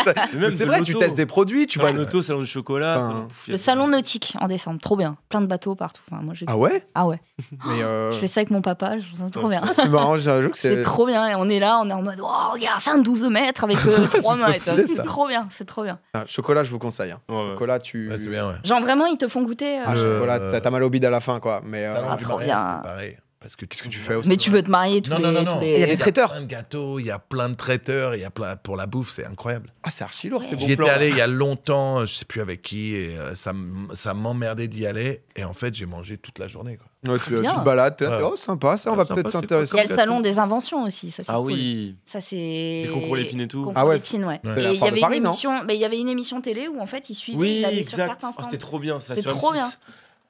c'est vrai, tu testes des produits, tu vois. le salon de chocolat. le salon nautique en décembre, trop bien, plein de bateaux partout. Enfin, moi, ah ouais. Ah ouais. Euh, je fais ça avec mon papa, je trouve ça trop bien. c'est marrant, que c'est. trop bien et on est là, on est en mode, oh, regarde, c'est un 12 mètres avec 3 mètres. C'est trop bien, c'est trop bien. Ah, chocolat, je vous conseille. Hein. chocolat, tu. c'est bien, Genre vraiment, ils te font goûter. Euh, ah, voilà, t'as mal au bide à la fin, quoi. Mais, euh, ah, trop bien. pareil. Parce que qu'est-ce que tu fais aussi Mais tu veux te marier tous non, les, non, non, non. Il y a des traiteurs. Il y a plein de gâteaux, il y a plein de traiteurs, il y a plein pour la bouffe, c'est incroyable. Ah, c'est archi lourd, c'est bon. J'y étais allé il y a longtemps, je sais plus avec qui, et euh, ça, ça m'emmerdait d'y aller. Et en fait, j'ai mangé toute la journée. Quoi. Ouais, tu, tu, te balades, oh sympa, ça, on ah, va peut-être s'intéresser. Il y a le salon des inventions aussi, ça c'est Ah oui. Ça c'est. Les concours l'épine et tout. ah ouais. Lépine, ouais. il y avait une émission, il y avait une émission télé où en fait ils suivaient, sur certains oh, stands. C'était trop bien, ça. C'était trop bien.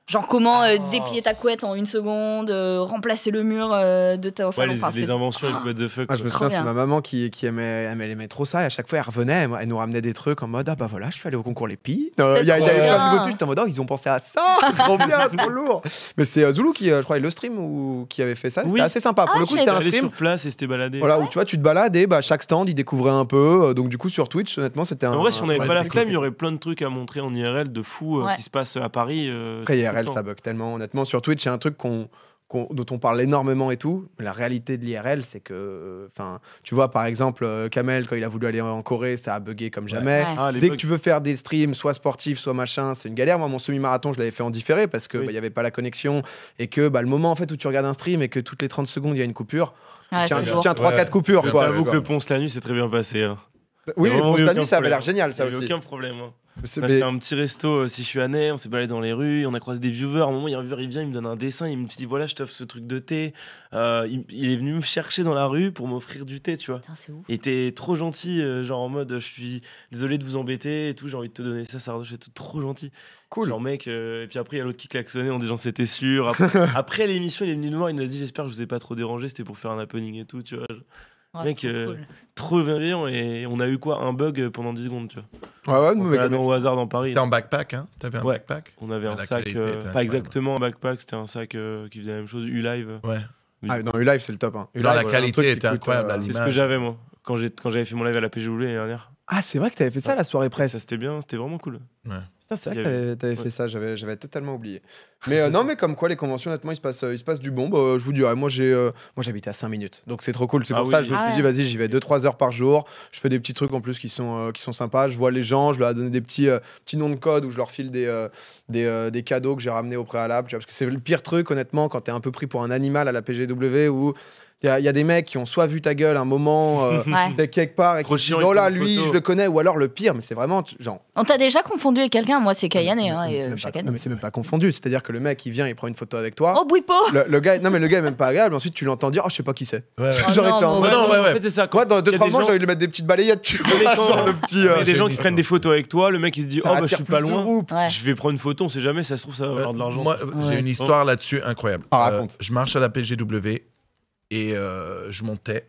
Genre comment euh, ah. déplier ta couette en une seconde, euh, remplacer le mur euh, de ta salon. Ouais, les, inventions avec ah. What the fuck. Moi, ah, je me souviens, c'est ma maman qui, qui aimait, aimait trop ça. Et à chaque fois, elle revenait, elle, nous ramenait des trucs en mode Ah bah voilà, je suis allé au concours Les Pis. Il y, a des avait de en mode oh, ils ont pensé à ça. trop bien, trop lourd. Mais c'est Zulu qui, je crois, est le stream ou, qui avait fait ça. C'était assez sympa. Pour le coup, c'était un stream. sur place et c'était baladé. Voilà, où tu vois, tu te balades bah, chaque stand, il découvrait un peu. Donc du coup, sur Twitch, honnêtement, c'était un. En vrai, si on avait pas la flemme, il y aurait plein de trucs à montrer en IRL de fou qui se passent à Paris l'IRL, ça bug tellement, honnêtement. Sur Twitch, c'est un truc qu'on dont on parle énormément et tout. La réalité de l'IRL, c'est que, euh, enfin, tu vois, par exemple, euh, Kamel, quand il a voulu aller en Corée, ça a bugué comme jamais. Ah, Dès que tu veux faire des streams, soit sportifs, soit machin, c'est une galère. Moi, mon semi-marathon, je l'avais fait en différé parce que bah, il y n'y avait pas la connexion et que bah, le moment en fait où tu regardes un stream et que toutes les 30 secondes il y a une coupure, tiens, tiens 3-4 coupures. J'avoue que le ponce la nuit, c'est très bien passé. Hein. Oui, le ponce la nuit, ça avait l'air génial, ça aussi. Aucun problème. Hein. On a fait un petit resto euh, si je suis à on s'est baladé dans les rues, on a croisé des viewers. À un moment, il y a un viewer, il vient, il me donne un dessin, il me dit voilà, je t'offre ce truc de thé. Euh, il, est venu me chercher dans la rue pour m'offrir du thé, tu vois. il était trop gentil, euh, genre en mode je suis désolé de vous embêter et tout, j'ai envie de te donner ça, ça c'est tout trop gentil. Cool. Genre mec, et puis après, il y a l'autre qui klaxonnait en disant c'était sûr. Après, l'émission, il est venu nous voir, il nous a dit j'espère que je vous ai pas trop dérangé, c'était pour faire un happening et tout, tu vois mec, trop euh, bien Et on a eu quoi Un bug euh, pendant 10 secondes, tu vois. Ouais, ouais, on mais au hasard dans Paris. C'était un backpack, hein T'avais un ouais, backpack On avait un sac, euh, pas exactement un backpack, c'était un sac qui faisait la même chose, U-Live. Ouais. Ah, non, U-Live, c'est le top. Hein. la qualité était incroyable. c'est ce que j'avais, moi, quand j'avais fait mon live à la PGW l'année dernière. Ah, c'est vrai que t'avais fait ça la soirée presse. Ça, c'était bien, c'était vraiment cool. Ouais. Ah, c'est vrai que t'avais, fait ça, j'avais, totalement oublié. Mais euh, non, mais comme quoi, les conventions, honnêtement, il se passe, euh, il se passe du bon. Bah, je vous dirais, moi, j'ai, euh, moi, à 5 minutes, donc c'est trop cool. C'est ah pour ça que je me ah suis dit, vas-y, j'y vais 2-3 heures par jour. Je fais des petits trucs en plus qui sont, qui sont sympas. Je vois les gens, je leur ai donné des petits, petits noms de code où je leur file des, des, des cadeaux que j'ai ramenés au préalable. Tu vois, parce que c'est le pire truc, honnêtement, quand t'es un peu pris pour un animal à la PGW où il y, a des mecs qui ont soit vu ta gueule un moment euh, quelque part et qui disent, oh là, lui, je le connais, ou alors le pire, mais c'est vraiment genre. On t'a déjà confondu avec quelqu'un, moi c'est Kayane. Hein, euh, non, mais c'est même pas confondu, c'est-à-dire que le mec, il vient, il prend une photo avec toi. Oh, Bouipo le, le gars, Non, mais le gars est même pas agréable, ensuite tu l'entends dire, oh, je sais pas qui c'est. j'aurais oh, ouais. non, non, ouais, ouais, ouais. Euh, dans 2-3 mois, j'ai envie de mettre des petites balayettes, Il y a euh, des gens qui prennent des photos avec toi, le mec il se dit, oh, bah je suis pas loin, je vais prendre une photo, on sait jamais, ça se trouve, ça va avoir de l'argent. Moi, j'ai une histoire là-dessus incroyable. Ah, je marche à la PGW et euh, je montais.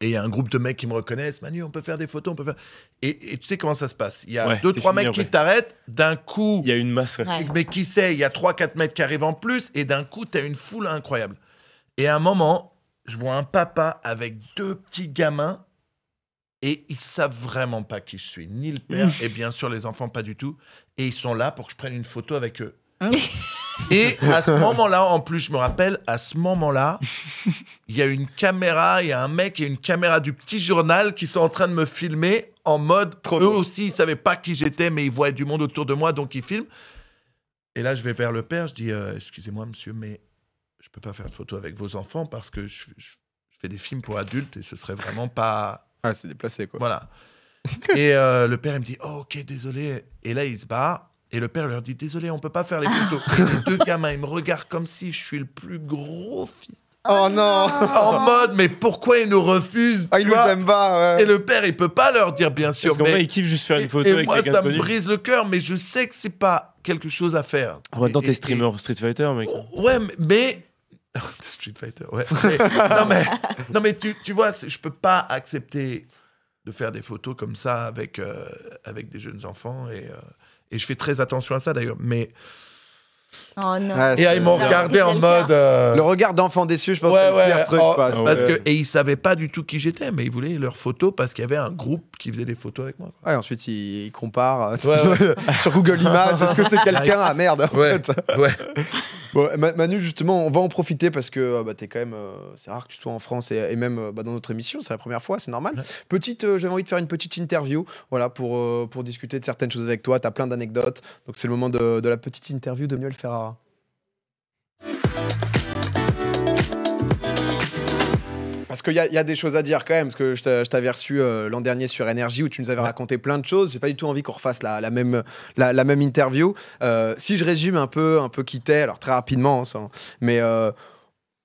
Et il y a un groupe de mecs qui me reconnaissent. Manu, on peut faire des photos, on peut faire. Et, tu sais comment ça se passe Il y a deux, trois mecs qui t'arrêtent. D'un coup. Il y a une masse. Mais qui sait Il y a trois, quatre mecs qui arrivent en plus. Et d'un coup, tu as une foule incroyable. Et à un moment, je vois un papa avec deux petits gamins. Et ils savent vraiment pas qui je suis. Ni le père. Mmh. et bien sûr, les enfants, pas du tout. Et ils sont là pour que je prenne une photo avec eux. Hein et à ce moment-là, en plus, je me rappelle, à ce moment-là, il y a une caméra, il y a un mec et une caméra du petit journal qui sont en train de me filmer en mode. eux aussi, ils savaient pas qui j'étais, mais ils voyaient du monde autour de moi, donc ils filment. Et là, je vais vers le père, je dis euh, Excusez-moi, monsieur, mais je peux pas faire de photo avec vos enfants parce que je, fais des films pour adultes et ce serait vraiment pas. Ah, c'est déplacé, quoi. Voilà. et euh, le père, il me dit oh, Ok, désolé. Et là, il se bat. Et le père leur dit Désolé, on peut pas faire les photos. les deux gamins, ils me regardent comme si je suis le plus gros fils. Oh, oh non En mode, mais pourquoi ils nous refusent Ah, ils nous aiment pas, ouais. Et le père, il peut pas leur dire, bien sûr. Parce mais... Vrai, il kiffe juste faire une photo et, et moi, ça me brise le cœur, mais je sais que c'est pas quelque chose à faire. Ouais, dans tes streamers Street Fighter, mec. Oh, ouais, mais, Street Fighter, ouais. non, mais, non, mais tu, tu vois, je peux pas accepter de faire des photos comme ça avec, euh, avec des jeunes enfants. Et, euh, et je fais très attention à ça d'ailleurs. Mais Oh, ah, et ils m'ont regardé en mode. Euh, le regard d'enfant déçu, je pense que truc. Oh, parce que, et ils savaient pas du tout qui j'étais, mais ils voulaient leurs photos parce qu'il y avait un groupe qui faisait des photos avec moi. et ensuite, ils, comparent euh, sur Google Images. Est-ce que c'est quelqu'un Ah merde, en fait. Manu, justement, on va en profiter parce que euh, bah, t'es quand même. c'est rare que tu sois en France et, même bah, dans notre émission, c'est la première fois, c'est normal. Petite, j'avais envie de faire une petite interview voilà, pour, pour discuter de certaines choses avec toi. T'as plein d'anecdotes. Donc, c'est le moment de, de la petite interview de Manuel Ferrara. Parce qu'il y, y, a des choses à dire quand même, parce que je t'avais reçu euh, l'an dernier sur Énergie où tu nous avais raconté plein de choses. J'ai pas du tout envie qu'on refasse la, même, interview. Euh, si je résume un peu, un peu alors très rapidement, hein, mais euh,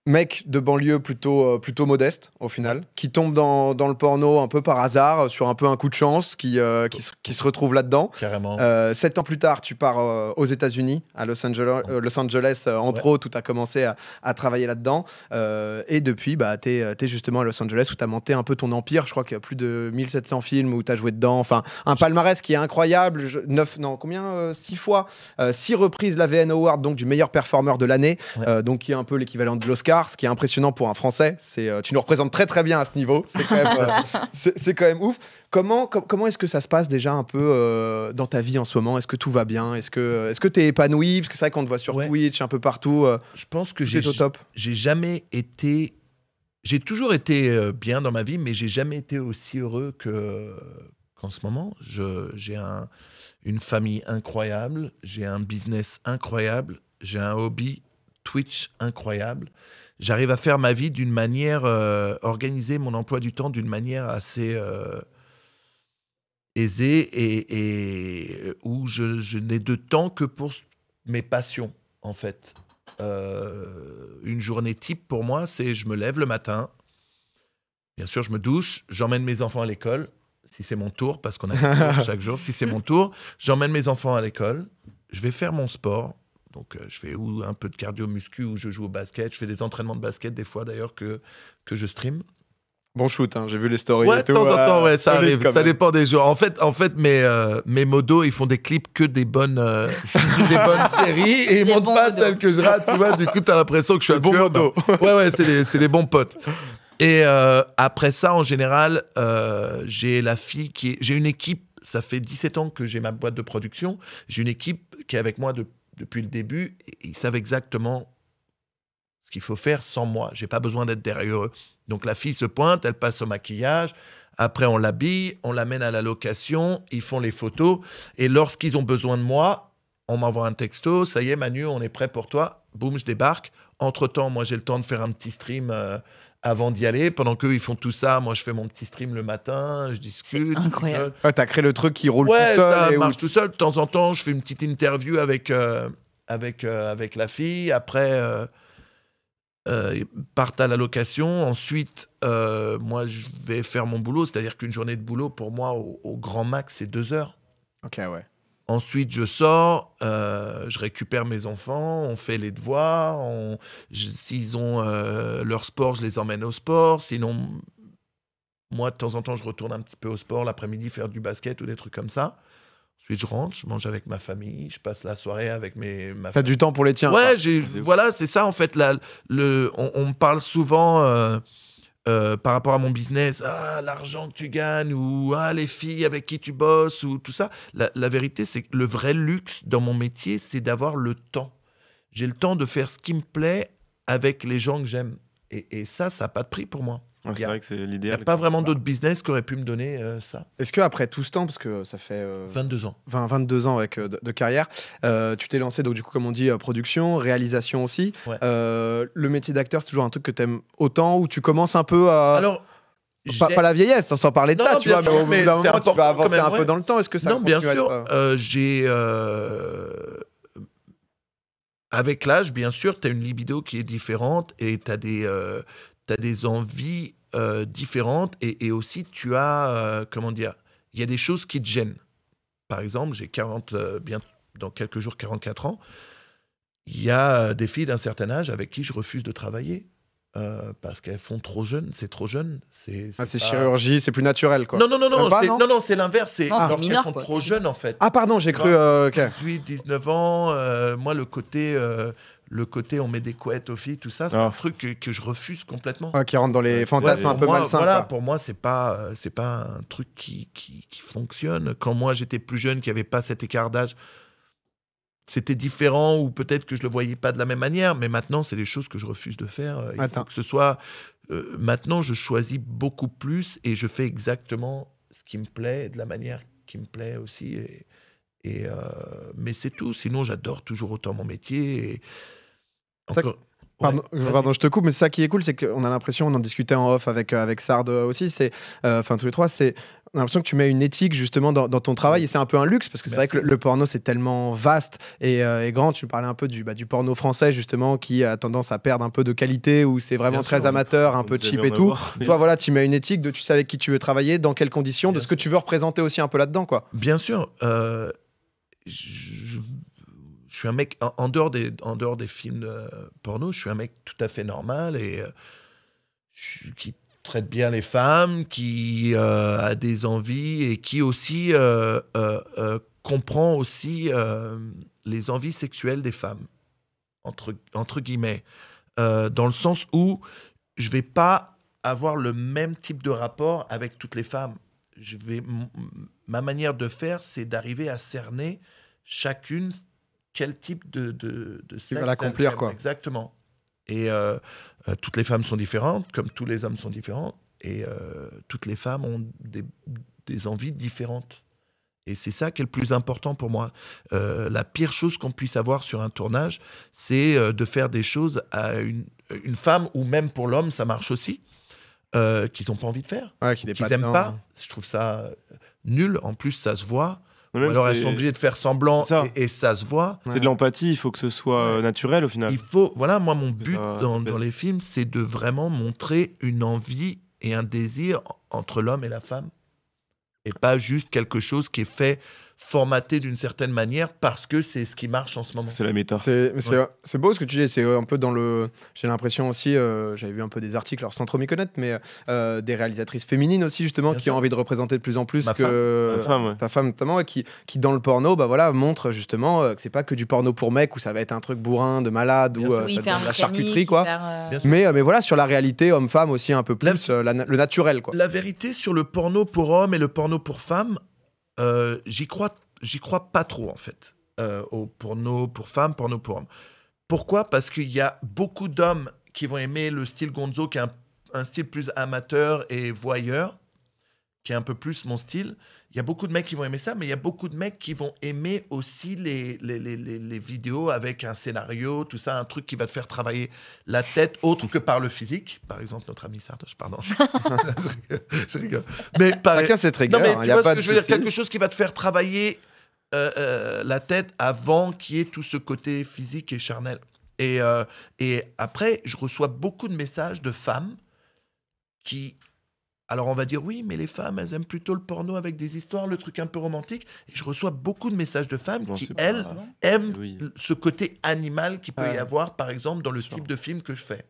mec de banlieue plutôt, euh, plutôt modeste au final, qui tombe dans, le porno un peu par hasard, euh, sur un peu un coup de chance, qui, euh, qui, se, retrouve là-dedans. Carrément. sept ans plus tard, tu pars aux États-Unis, à Los Angeles, Los Angeles entre autres, où tu as commencé à, travailler là-dedans. et depuis, bah, tu es, justement à Los Angeles, où tu as monté un peu ton empire. Je crois qu'il y a plus de 1700 films où tu as joué dedans. Enfin, un palmarès qui est incroyable. neuf, non, combien Six fois. six reprises la VN Award, donc du meilleur performeur de l'année, donc qui est un peu l'équivalent de l'Oscar ce qui est impressionnant pour un Français. C'est, euh, tu nous représentes très très bien à ce niveau. C'est quand même, euh, ouf. Comment, comment est-ce que ça se passe déjà un peu euh, dans ta vie en ce moment Est-ce que tout va bien Est-ce que, est-ce que t'es épanoui Parce que c'est vrai qu'on te voit sur Twitch un peu partout. Je pense que j'ai, j'ai jamais été j'ai toujours été bien dans ma vie, mais j'ai jamais été aussi heureux que qu'en ce moment. J'ai une famille incroyable, j'ai un business incroyable, j'ai un hobby Twitch incroyable, j'arrive à faire ma vie d'une manière, organisée euh, organiser mon emploi du temps d'une manière assez euh, aisée et, où je, n'ai de temps que pour mes passions, en fait. Euh, une journée type pour moi, c'est je me lève le matin, bien sûr, je me douche, j'emmène mes enfants à l'école, si c'est mon tour, parce qu'on a chaque jour, si c'est mon tour, j'emmène mes enfants à l'école, je vais faire mon sport, donc, euh, je fais ou un peu de cardio muscu, ou je joue au basket. Je fais des entraînements de basket, des fois d'ailleurs, que, que je stream. Bon shoot, hein, j'ai vu les stories. Ouais, de temps en temps, ouais, ça arrive. Ça dépend des jours. En fait, en fait mes, euh, mes modos, ils font des clips que des bonnes, euh, des bonnes séries et ils montent pas celles que je rate. Tu vois, du coup, t'as l'impression que je suis un bon modo. Ouais, ouais, c'est des, des, bons potes. Et après ça, en général, j'ai la fille qui est... J'ai une équipe, ça fait 17 ans que j'ai ma boîte de production. J'ai une équipe qui est avec moi depuis depuis le début, ils savent exactement ce qu'il faut faire sans moi. J'ai pas besoin d'être derrière eux. Donc la fille se pointe, elle passe au maquillage. Après, on l'habille, on l'amène à la location, ils font les photos. Et lorsqu'ils ont besoin de moi, on m'envoie un texto. Ça y est, Manu, on est prêt pour toi. Boum, je débarque. Entre temps, moi, j'ai le temps de faire un petit stream. Euh, avant d'y aller. Pendant qu'eux, ils font tout ça, moi, je fais mon petit stream le matin, je discute. Incroyable. Tu t'as créé le truc qui roule tout seul. marche tout seul. De temps en temps, je fais une petite interview avec, euh, avec, euh, avec la fille. Après, euh, ils partent à la location. Ensuite, moi, je vais faire mon boulot. C'est-à-dire qu'une journée de boulot, pour moi, au, au grand max, c'est deux heures. Ok, ouais. Ensuite, je sors, euh, je récupère mes enfants, on fait les devoirs. S'ils ont euh, leur sport, je les emmène au sport. Sinon, moi, de temps en temps, je retourne un petit peu au sport l'après-midi, faire du basket ou des trucs comme ça. Ensuite, je rentre, je mange avec ma famille, je passe la soirée avec mes. Ma as du temps pour les tiens. Ouais, ah. voilà, c'est ça en fait. le, on, me parle souvent. Euh, euh, par rapport à mon business, ah, l'argent que tu gagnes ou ah, les filles avec qui tu bosses ou tout ça. La, vérité, c'est que le vrai luxe dans mon métier, c'est d'avoir le temps. J'ai le temps de faire ce qui me plaît avec les gens que j'aime. Et, et ça, ça n'a pas de prix pour moi c'est vrai que c'est l'idéal. Il n'y a pas vraiment d'autres business qui aurait pu me donner euh, ça. Est-ce que après tout ce temps, parce que ça fait. 22 euh, ans. 22 ans avec, de, carrière, euh, tu t'es lancé, donc du coup, comme on dit, production, réalisation aussi. le métier d'acteur, c'est toujours un truc que tu aimes autant, ou tu commences un peu à. Alors. Pas, la vieillesse, hein, sans parler de ça, tu vois, mais, au bout d'un tu vas avancer un peu dans le temps. Est-ce que ça Non, bien sûr. J'ai avec l'âge, bien sûr, tu as une libido qui est différente et tu as des, tu as des envies euh, différentes et, aussi tu as, euh, comment dire, il y a des choses qui te gênent. Par exemple, j'ai 40, euh, bien, dans quelques jours, 44 ans. Il y a des filles d'un certain âge avec qui je refuse de travailler. parce qu'elles font trop jeune, c'est trop jeune. C'est ah, chirurgie, c'est plus naturel quoi. Non, non, non, non, non, non, c'est l'inverse, c'est ah, lorsqu'elles sont trop jeunes en fait. Ah pardon, j'ai cru. 18, 19 ans, moi le côté le côté on met des couettes aux filles, tout ça, c'est un ah. truc que, je refuse complètement. qui rentre dans les fantasmes un peu malsains. Voilà, pour moi, c'est pas euh, pas un truc qui, qui, fonctionne. Quand moi j'étais plus jeune, qu'il n'y avait pas cet écart d'âge, c'était différent ou peut-être que je le voyais pas de la même manière. Mais maintenant, c'est des choses que je refuse de faire. Euh, il faut que ce soit euh, maintenant, je choisis beaucoup plus et je fais exactement ce qui me plaît de la manière qui me plaît aussi. Et euh, mais c'est tout. Sinon, j'adore toujours autant mon métier. Pardon, je te coupe, mais ça qui est cool, c'est qu'on a l'impression, on en discutait en off avec, euh, avec Sard euh, aussi, c'est, enfin tous les trois, c'est on a l'impression que tu mets une éthique justement dans, ton travail et c'est un peu un luxe parce que c'est vrai que le, porno c'est tellement vaste et, grand. Tu parlais un peu du, bah, du porno français justement qui a tendance à perdre un peu de qualité où c'est vraiment très amateur, un peu cheap et tout. Toi voilà, tu mets une éthique de tu sais avec qui tu veux travailler, dans quelles conditions, de ce que tu veux représenter aussi un peu là-dedans quoi. Bien sûr. Euh, je, suis un mec, en, dehors des, en dehors des films de euh, porno, je suis un mec tout à fait normal et euh, qui traite bien les femmes, qui euh, a des envies et qui aussi comprend aussi les envies sexuelles des femmes, entre, entre guillemets, dans le sens où je vais pas avoir le même type de rapport avec toutes les femmes. Je vais, ma manière de faire, c'est d'arriver à cerner chacune quel type de, de, de l'accomplir quoi. Exactement. Et euh, euh, toutes les femmes sont différentes, comme tous les hommes sont différents, et euh, toutes les femmes ont des, des envies différentes. Et c'est ça qui est le plus important pour moi. la pire chose qu'on puisse avoir sur un tournage, c'est de faire des choses à une, une femme, ou même pour l'homme, ça marche aussi, qu'ils n'ont pas envie de faire, qu'ils n'aiment pas. Hein. Je trouve ça nul. En plus, ça se voit. Alors elles sont obligées de faire semblant Et, ça se voit. C'est de l'empathie, il faut que ce soit euh, naturel au final. Il faut, voilà, moi mon but dans, dans les films, c'est de vraiment montrer une envie et un désir entre l'homme et la femme. Et pas juste quelque chose qui est fait formaté d'une certaine manière parce que c'est ce qui marche en ce moment. C'est la méta. C'est beau ce que tu dis. C'est un peu dans le. J'ai l'impression aussi, euh, j'avais vu un peu des articles, alors sans trop m'y connaître, mais euh, des réalisatrices féminines aussi, justement, qui ont envie de représenter de plus en plus que. Femme, Ta femme, notamment, qui, qui, dans le porno, bah voilà, montre justement euh, que c'est pas que du porno pour mec où ça va être un truc bourrin de malade ou ça de la charcuterie, quoi. mais, mais voilà, sur la réalité homme-femme aussi un peu plus, le naturel, quoi. La vérité sur le porno pour homme et le porno pour femme, euh, j'y crois, pas trop en fait. Euh, pour au porno pour femmes, porno pour hommes. Pourquoi Parce qu'il y a beaucoup d'hommes qui vont aimer le style Gonzo, qui est un, style plus amateur et voyeur, qui est un peu plus mon style il y a beaucoup de mecs qui vont aimer ça, mais il y a beaucoup de mecs qui vont aimer aussi les, les, les, les, vidéos avec un scénario, tout ça, un truc qui va te faire travailler la tête autre que par le physique. Par exemple, notre ami Sardos, pardon. je, rigole, Mais par... Chacun c'est rigueur. Non, mais je veux dire, quelque chose qui va te faire travailler euh, euh, la tête avant qu'il y ait tout ce côté physique et charnel. Et, euh, et après, je reçois beaucoup de messages de femmes qui alors on va dire oui, mais les femmes, elles aiment plutôt le porno avec des histoires, le truc un peu romantique. Et je reçois beaucoup de messages de femmes qui, elles, aiment ce côté animal qui peut y avoir, par exemple, dans le type de film que je fais.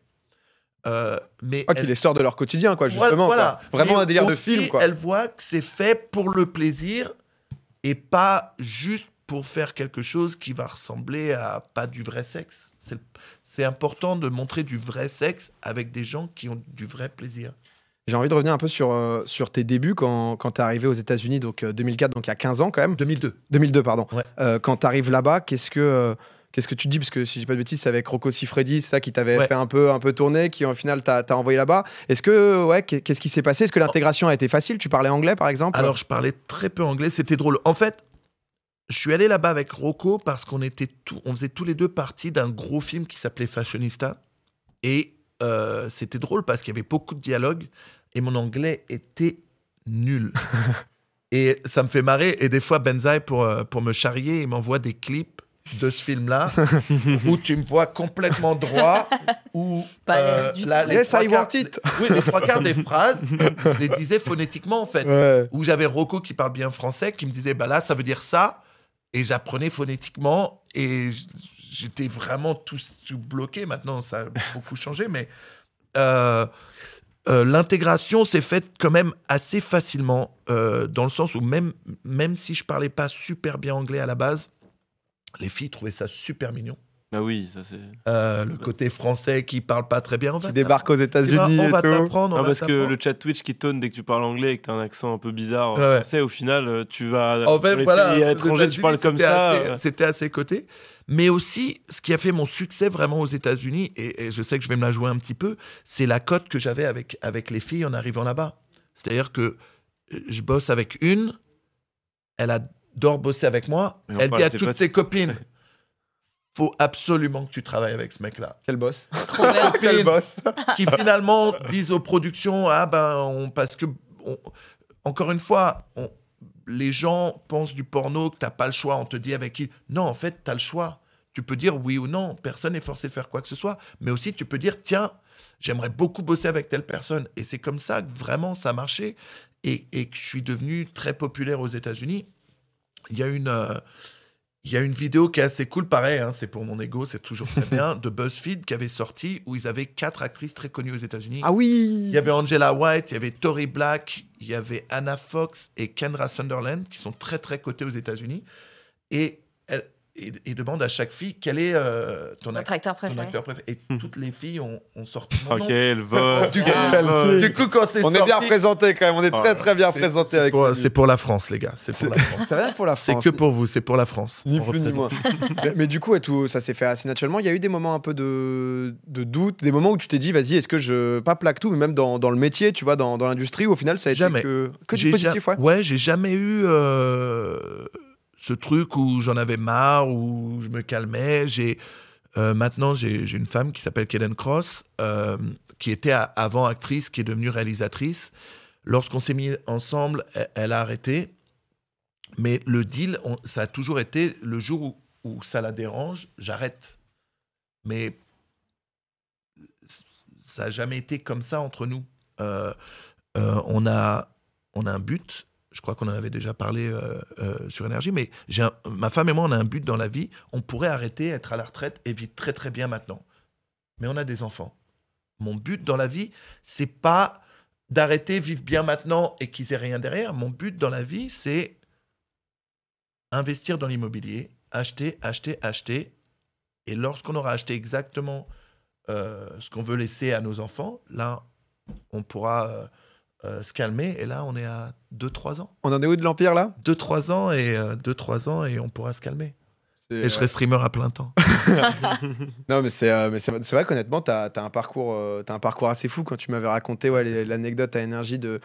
Euh, mais ah, qui les sort de leur quotidien, quoi, justement. Vraiment un délire de film. Elles voient que c'est fait pour le plaisir et pas juste pour faire quelque chose qui va ressembler à pas du vrai sexe. C'est important de montrer du vrai sexe avec des gens qui ont du vrai plaisir. J'ai envie de revenir un peu sur, euh, sur tes débuts quand, quand tu es arrivé aux États-Unis, donc 2004, euh, donc il y a 15 ans quand même. 2002. 2002, pardon. Euh, quand tu arrives là-bas, qu'est-ce que. Qu'est-ce que tu dis Parce que si je dis pas de bêtises, c'est avec Rocco Siffredi, ça qui t'avait fait un peu, un peu tourner, qui au final t'a envoyé là-bas. Est-ce que, ouais, qu'est-ce qui s'est passé Est-ce que l'intégration a été facile Tu parlais anglais par exemple Alors je parlais très peu anglais, c'était drôle. En fait, je suis allé là-bas avec Rocco parce qu'on était tout, on faisait tous les deux partie d'un gros film qui s'appelait Fashionista. Et c'était drôle parce qu'il y avait beaucoup de dialogues, et mon anglais était nul. et ça me fait marrer. Et des fois, Benzaï, pour, euh, pour me charrier, il m'envoie des clips de ce film-là, où tu me vois complètement droit, euh, ou les, trois quarts, des phrases, je les disais phonétiquement en fait. Où j'avais Rocco qui parle bien français, qui me disait, bah là, ça veut dire ça, et j'apprenais phonétiquement, et j'étais vraiment tout, bloqué. Maintenant, ça a beaucoup changé, mais... Euh, euh, l'intégration s'est faite quand même assez facilement, euh, dans le sens où même, même si je parlais pas super bien anglais à la base, les filles trouvaient ça super mignon. Ah oui, ça c'est. Euh, le côté français qui parle pas très bien. en fait. qui débarque aux États-Unis. Eh ben, on va t'apprendre. parce que le chat Twitch qui tonne dès que tu parles anglais et que tu as un accent un peu bizarre. Tu sais, au final, tu vas. En fait, voilà. À tu parles comme ça. C'était à ses côtés. Mais aussi, ce qui a fait mon succès vraiment aux États-Unis, et, je sais que je vais me la jouer un petit peu, c'est la cote que j'avais avec, avec les filles en arrivant là-bas. C'est-à-dire que euh, je bosse avec une, elle adore bosser avec moi, elle dit à toutes ses copines faut absolument que tu travailles avec ce mec-là. Quel boss Quel boss Qui finalement disent aux productions ah ben on, parce que encore une fois on, les gens pensent du porno que t'as pas le choix, on te dit avec qui. Non, en fait, tu as le choix. Tu peux dire oui ou non, personne n'est forcé de faire quoi que ce soit, mais aussi tu peux dire tiens, j'aimerais beaucoup bosser avec telle personne. Et c'est comme ça que vraiment ça a marché et, que je suis devenu très populaire aux États-Unis. Il y a une. Euh, il y a une vidéo qui est assez cool, pareil, hein, c'est pour mon ego, c'est toujours très bien, de BuzzFeed qui avait sorti où ils avaient quatre actrices très connues aux États-Unis. Ah oui Il y avait Angela White, il y avait Tori Black, il y avait Anna Fox et Kendra Sunderland, qui sont très très cotées aux États-Unis. Et et, demande à chaque fille quel est euh, ton, acteur préféré. Et hmm. toutes les filles ont, sorti. Mon ok, ah, du, coup, quand c'est On est bien représenté quand même, on est ah, très très bien représenté avec C'est pour la France, les gars. C'est C'est rien pour la France. C'est que pour vous, c'est pour la France. Ni plus ni moins. mais, du coup, et tout, ça s'est fait assez naturellement. Il y a eu des moments un peu de, de doute, des moments où tu t'es dit, vas-y, est-ce que je. Pas plaque tout, mais même dans, dans le métier, tu vois, dans, dans l'industrie, au final, ça a été que, que du positif, ouais. Ouais, j'ai jamais eu. Euh, ce truc où j'en avais marre, où je me calmais. J'ai euh, maintenant j'ai une femme qui s'appelle Kellen Cross, euh, qui était avant actrice, qui est devenue réalisatrice. Lorsqu'on s'est mis ensemble, e, elle, a arrêté. Mais le deal, ça a toujours été le jour où, ça la dérange, j'arrête. Mais ça n'a jamais été comme ça entre nous. Euh, on a on a un but je crois qu'on en avait déjà parlé euh, euh, sur énergie, mais ma femme et moi, on a un but dans la vie. On pourrait arrêter, être à la retraite et vivre très très bien maintenant. Mais on a des enfants. Mon but dans la vie, c'est pas d'arrêter, vivre bien maintenant et qu'ils aient rien derrière. Mon but dans la vie, c'est investir dans l'immobilier, acheter, acheter, acheter. Et lorsqu'on aura acheté exactement euh, ce qu'on veut laisser à nos enfants, là, on pourra euh, se calmer. Et là, on est à 2-3 ans. On en est où de l'Empire là 2-3 ans, et euh, deux, ans et on pourra se calmer. Et je euh, serai streamer à plein temps. non, mais c'est vrai qu'honnêtement, tu as, as, as, un parcours assez fou quand tu m'avais raconté ouais, l'anecdote à énergie de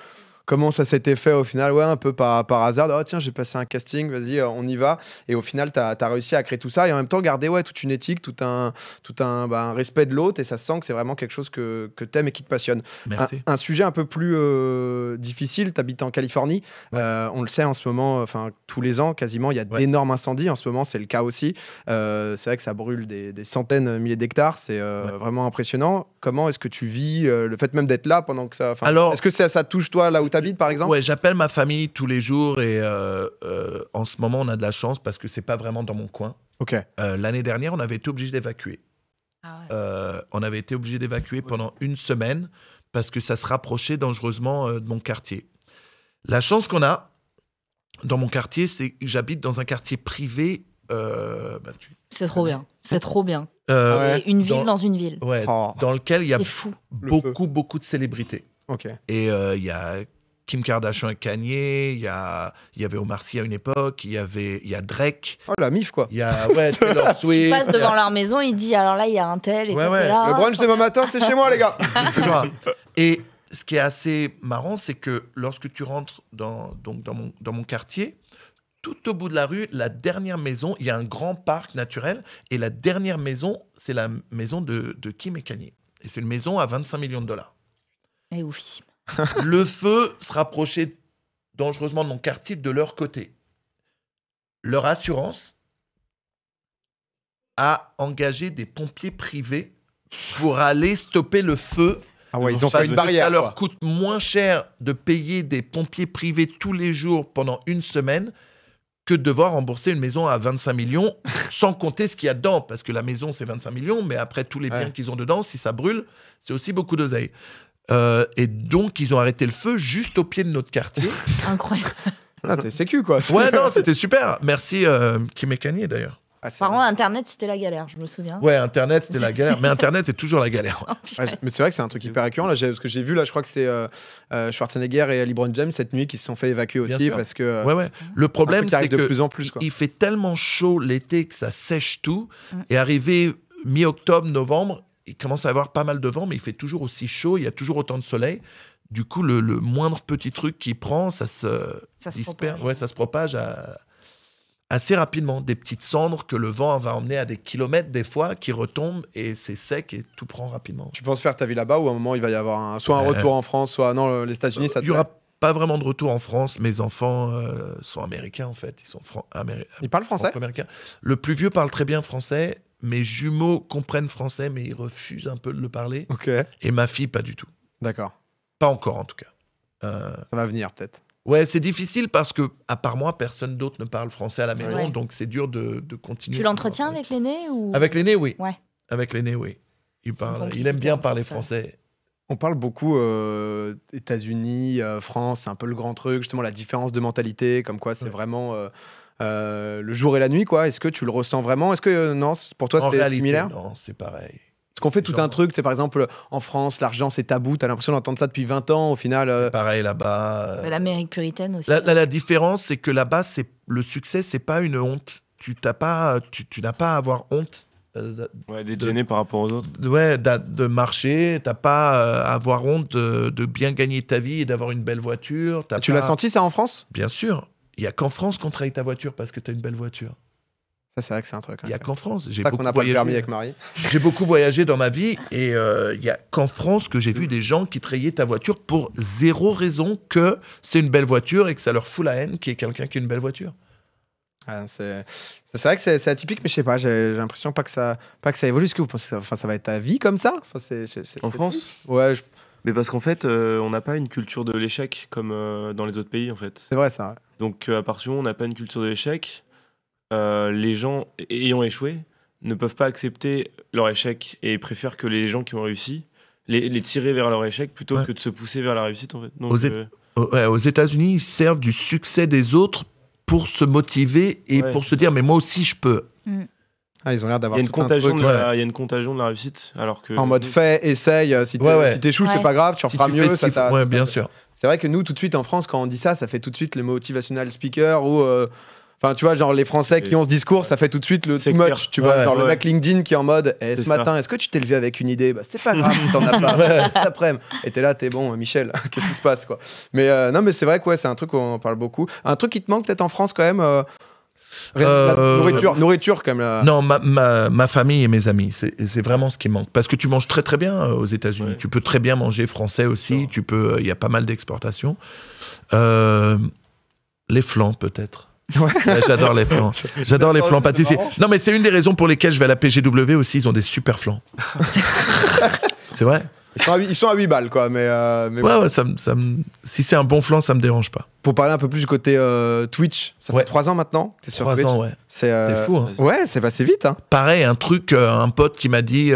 comment ça s'était fait au final Ouais, un peu par, par hasard. Oh, tiens, j'ai passé un casting, vas-y, euh, on y va. Et au final, tu as, réussi à créer tout ça et en même temps garder ouais, toute une éthique, tout un, tout un, bah, respect de l'autre. Et ça se sent que c'est vraiment quelque chose que, que tu aimes et qui te passionne. Un, sujet un peu plus euh, difficile, tu habites en Californie. Euh, on le sait en ce moment, enfin, tous les ans quasiment, il y a d'énormes incendies. En ce moment, c'est le cas aussi. c'est vrai que ça brûle des, des centaines, milliers d'hectares. C'est vraiment impressionnant. Comment est-ce que tu vis le fait même d'être là pendant que ça. Alors, est-ce que ça, ça touche toi là où tu par exemple Ouais, j'appelle ma famille tous les jours et euh, euh, en ce moment, on a de la chance parce que c'est pas vraiment dans mon coin. Ok. Euh, l'année dernière, on avait été obligé d'évacuer. Ah on avait été obligé d'évacuer pendant une semaine parce que ça se rapprochait dangereusement de mon quartier. La chance qu'on a dans mon quartier, c'est que j'habite dans un quartier privé. Bah, c'est trop bien. C'est hein trop bien. Ah une ville dans, une ville. Oh. Dans lequel il y a beaucoup, beaucoup, de célébrités. Ok. Et il y a Kim Kardashian et Kanye, il y, avait Omar Sy à une époque, il y avait il y a Drake. Oh la mif quoi. Il passe devant leur maison, il dit alors là il y a un tel et Le brunch demain matin, c'est chez moi les gars. et ce qui est assez marrant, c'est que lorsque tu rentres dans, dans, mon, quartier, tout au bout de la rue, la dernière maison, il y a un grand parc naturel, et la dernière maison, c'est la maison de, Kim et Kanye. Et c'est une maison à 25 millions de dollars. Et eh oufissime. le feu se rapprochait dangereusement de mon quartier de leur côté. Leur assurance a engagé des pompiers privés pour aller stopper le feu. Ah ouais, ils ont fait une barrière. Ça leur coûte moins cher de payer des pompiers privés tous les jours pendant une semaine que de devoir rembourser une maison à 25 millions, sans compter ce qu'il y a dedans, parce que la maison c'est 25 millions, mais après tous les biens qu'ils ont dedans, si ça brûle, c'est aussi beaucoup d'oseille. Euh, et donc, ils ont arrêté le feu juste au pied de notre quartier. Incroyable. Là, t'es sécu, quoi. Ouais, non, c'était super. Merci, euh, Kim d'ailleurs. Ah, Par contre, Internet, c'était la galère, je me souviens. Ouais, Internet, c'était la galère. Mais Internet, c'est toujours la galère. Oh, mais c'est vrai que c'est un truc hyper récurrent. Ce que j'ai vu, là, je crois que c'est euh, euh, Schwarzenegger et LeBron James cette nuit qui se sont fait évacuer aussi. Parce que, ouais, ouais. Le problème, c'est que de plus en plus, il fait tellement chaud l'été que ça sèche tout. Mm. Et arrivé mi-octobre, novembre, il commence à avoir pas mal de vent, mais il fait toujours aussi chaud, il y a toujours autant de soleil. Du coup, le, moindre petit truc qui prend, ça se, ça se propage, ouais, ça se propage assez rapidement. Des petites cendres que le vent va emmener à des kilomètres des fois, qui retombent et c'est sec et tout prend rapidement. Tu penses faire ta vie là-bas ou à un moment il va y avoir soit un euh. retour en France, soit non, les États-Unis, euh, ça Il y aura pas vraiment de retour en France. Mes enfants euh, sont américains en fait. Ils sont Ils parlent français. Le plus vieux parle très bien français mes jumeaux comprennent français, mais ils refusent un peu de le parler. Okay. Et ma fille, pas du tout. D'accord. Pas encore, en tout cas. Euh... Ça va venir, peut-être. Ouais, c'est difficile parce que, à part moi, personne d'autre ne parle français à la maison, donc c'est dur de, de, continuer. Tu l'entretiens avec l'aîné ou... Avec l'aîné, oui. Ouais. Avec l'aîné, oui. Il, parle, il aime bien parler français. On parle beaucoup euh, États-Unis, euh, France, c'est un peu le grand truc, justement la différence de mentalité, comme quoi c'est vraiment euh, euh, le jour et la nuit, quoi. Est-ce que tu le ressens vraiment Est-ce que euh, non, pour toi c'est similaire Non, c'est pareil. Parce qu'on fait tout un truc, c'est par exemple euh, en France, l'argent c'est tabou, t'as l'impression d'entendre ça depuis 20 ans, au final. Pareil là-bas. Bah, L'Amérique puritaine aussi. La, différence, c'est que là-bas, le succès, c'est pas une honte. Tu n'as pas, tu, n'as pas à avoir honte. ouais, d'être gêné par rapport aux autres. Ouais, de, marcher, t'as pas à avoir honte de, bien gagner ta vie et d'avoir une belle voiture. tu l'as senti ça en France Bien sûr. Il n'y a qu'en France qu'on trahit ta voiture parce que tu as une belle voiture. Ça, c'est vrai que c'est un truc. Hein, il n'y a qu'en France. J'ai beaucoup, a voyagé. Permis avec Marie. J'ai beaucoup voyagé dans ma vie et euh, il n'y a qu'en France que j'ai vu des gens qui trahissaient ta voiture pour zéro raison que c'est une belle voiture et que ça leur fout la haine qu'il y ait quelqu'un qui a une belle voiture. Ah, c'est vrai que c'est atypique, mais je sais pas, j'ai l'impression pas, que ça... pas que ça évolue. Est-ce que vous pensez que ça, enfin, ça va être ta vie comme ça En France Ouais, mais parce qu'en fait, euh, on n'a pas une culture de l'échec comme euh, dans les autres pays, en fait. C'est vrai, ça. Donc, euh, à partir du moment où on n'a pas une culture de l'échec, les gens ayant échoué ne peuvent pas accepter leur échec et préfèrent que les gens qui ont réussi les, les tirer vers leur échec plutôt que de se pousser vers la réussite, en fait. aux, États-Unis, ils servent du succès des autres pour se motiver et pour se dire, mais moi aussi, je peux. Mm. Ah, ils ont l'air d'avoir. Il y a une contagion, de la, il y a une contagion de la réussite, alors que. En mode fait, essaye. Euh, si t'échoues, c'est pas grave, tu en feras mieux. Ça bien sûr. C'est vrai que nous, tout de suite en France, quand on dit ça, ça fait tout de suite le motivational speaker ou. Euh, enfin, tu vois, genre les Français qui ont ce discours, ça fait tout de suite le too much. Tu vois, genre le mec LinkedIn qui est en mode eh, ce matin, est-ce que tu t'es levé avec une idée bah, C'est pas grave si t'en as pas. Cet Et t'es là, t'es bon, euh, Michel, qu'est-ce qui se passe quoi Mais non, mais c'est vrai que c'est un truc où on parle beaucoup. Un truc qui te manque peut-être en France quand même, euh, nourriture, nourriture quand même. Non, ma, ma, ma, famille et mes amis, c'est vraiment ce qui manque. Parce que tu manges très très bien euh, aux États-Unis. Tu peux très bien manger français aussi. Tu peux, euh, il y a pas mal d'exportations. les flancs peut-être. J'adore les flancs. J'adore les flancs pâtissiers. Non, mais c'est une des raisons pour lesquelles je vais à la PGW aussi. Ils ont des super flancs. c'est vrai. Ils sont, à 8, balles, quoi. Mais, euh, mais ouais, ouais, si c'est un bon flanc, ça me dérange pas. Pour parler un peu plus du côté euh, Twitch, ça fait 3 ans maintenant ans, ouais. C'est euh, fou. Hein. Ouais, c'est passé vite. Hein. Pareil, un truc, un pote qui m'a dit,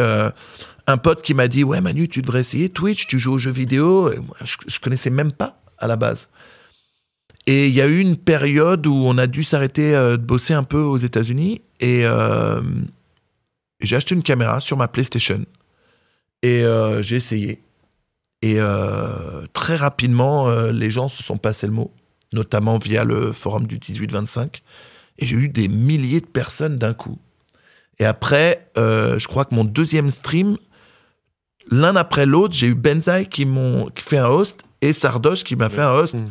un pote qui m'a dit, ouais Manu, tu devrais essayer Twitch, tu joues aux jeux vidéo. je, connaissais même pas à la base. Et il y a eu une période où on a dû s'arrêter de bosser un peu aux États-Unis et j'ai acheté une caméra sur ma PlayStation et euh, j'ai essayé. Et euh, très rapidement, euh, les gens se sont passés le mot, notamment via le forum du 18-25. Et j'ai eu des milliers de personnes d'un coup. Et après, je crois que mon deuxième stream, l'un après l'autre, j'ai eu Benzaï qui m'ont fait un host et Sardoche qui m'a fait un host. Mm.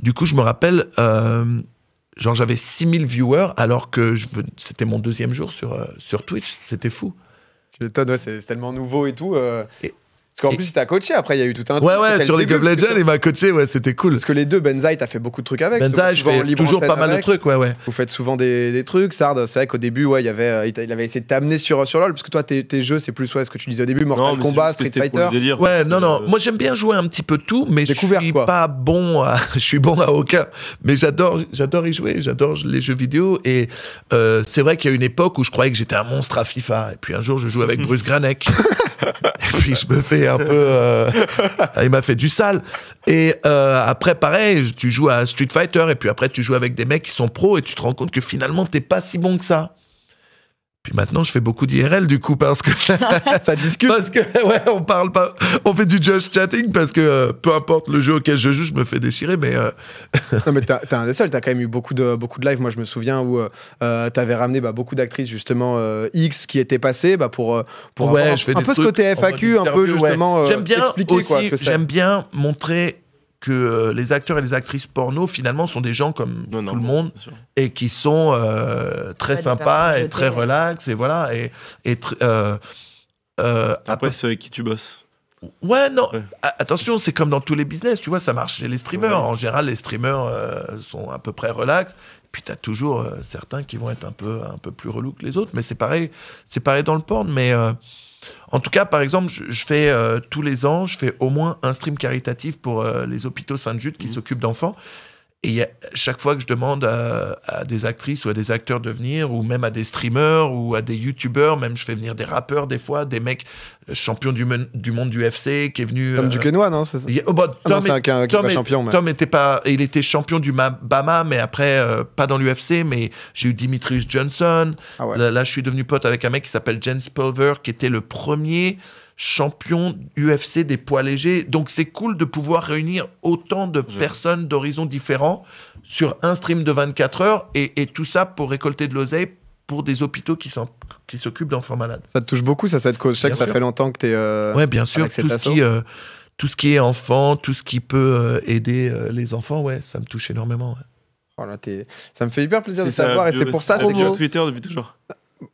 Du coup, je me rappelle, genre j'avais 6000 viewers alors que c'était mon deuxième jour sur, sur Twitch. C'était fou. Tu c'est tellement nouveau et tout. Euh. Parce qu'en plus, il t'a coaché. Après, il y a eu tout un truc. Ouais, ouais, sur les League of Legends, il m'a coaché. Ouais, c'était cool. Parce que les deux, Benzaï, t'as fait beaucoup de trucs avec. Benzaï, je fais toujours pas mal de trucs. Ouais, ouais. Vous faites souvent des, trucs. Sard, c'est vrai qu'au début, ouais, il, avait, euh, il avait essayé de t'amener sur, sur LoL. Parce que toi, tes, jeux, c'est plus ouais, ce que tu disais au début Mortal Kombat, Street Fighter. ouais, non, euh, non. Moi, j'aime bien jouer un petit peu tout, mais je suis pas bon je suis bon à aucun. Mais j'adore y jouer. J'adore les jeux vidéo. Et euh, c'est vrai qu'il y a une époque où je croyais que j'étais un monstre à FIFA. Et puis un jour, je joue avec Bruce Granek. Et puis, je me fais un peu. Euh, il m'a fait du sale. Et euh, après, pareil, tu joues à Street Fighter et puis après, tu joues avec des mecs qui sont pros et tu te rends compte que finalement, t'es pas si bon que ça. Puis maintenant, je fais beaucoup d'IRL du coup parce que ça discute. Parce que ouais, on parle pas, on fait du just chatting parce que euh, peu importe le jeu auquel je joue, je me fais déchirer. Mais euh, non, mais t'as un des seuls. T'as quand même eu beaucoup de beaucoup de live. Moi, je me souviens où euh, t'avais ramené bah, beaucoup d'actrices justement X qui étaient passées bah, pour pour ouais, je fais un, peu ce côté FAQ, un peu justement. j'aime bien expliquer aussi. J'aime bien montrer que euh, les acteurs et les actrices porno finalement sont des gens comme tout le monde et qui sont euh, très sympas et très relax et voilà et, et euh, après c'est avec qui tu bosses Ouais, non. Attention, c'est comme dans tous les business, tu vois, ça marche chez les streamers. En général, les streamers sont à peu près relax. Puis tu as toujours certains qui vont être un peu, un peu plus relous que les autres. Mais c'est pareil, c'est pareil dans le porn. Mais en tout cas, par exemple, je, fais euh, tous les ans, je fais au moins un stream caritatif pour euh, les hôpitaux Sainte-Jude qui mmh. s'occupent d'enfants. Et chaque fois que je demande à, des actrices ou à des acteurs de venir, ou même à des streamers ou à des youtubeurs, même je fais venir des rappeurs des fois, des mecs euh, champions du, monde du UFC qui est venu. Tom du euh, non C'est ça Tom était pas. Il était champion du Bama, mais après, euh, pas dans l'UFC, mais j'ai eu Dimitris Johnson. Ah là, là, je suis devenu pote avec un mec qui s'appelle James Pulver, qui était le premier champion UFC des poids légers. Donc c'est cool de pouvoir réunir autant de personnes d'horizons différents sur un stream de 24 heures et, tout ça pour récolter de l'oseille pour des hôpitaux qui s'occupent d'enfants malades. Ça te touche beaucoup, ça, cette cause. Je sais que ça fait longtemps que tu es. Oui, euh, ouais, bien sûr. tout, ce qui, euh, tout ce qui est enfant, tout ce qui peut euh, aider les enfants, ouais, ça me touche énormément. Oh ça me fait hyper plaisir de savoir et c'est pour ça que. C'est Twitter depuis toujours.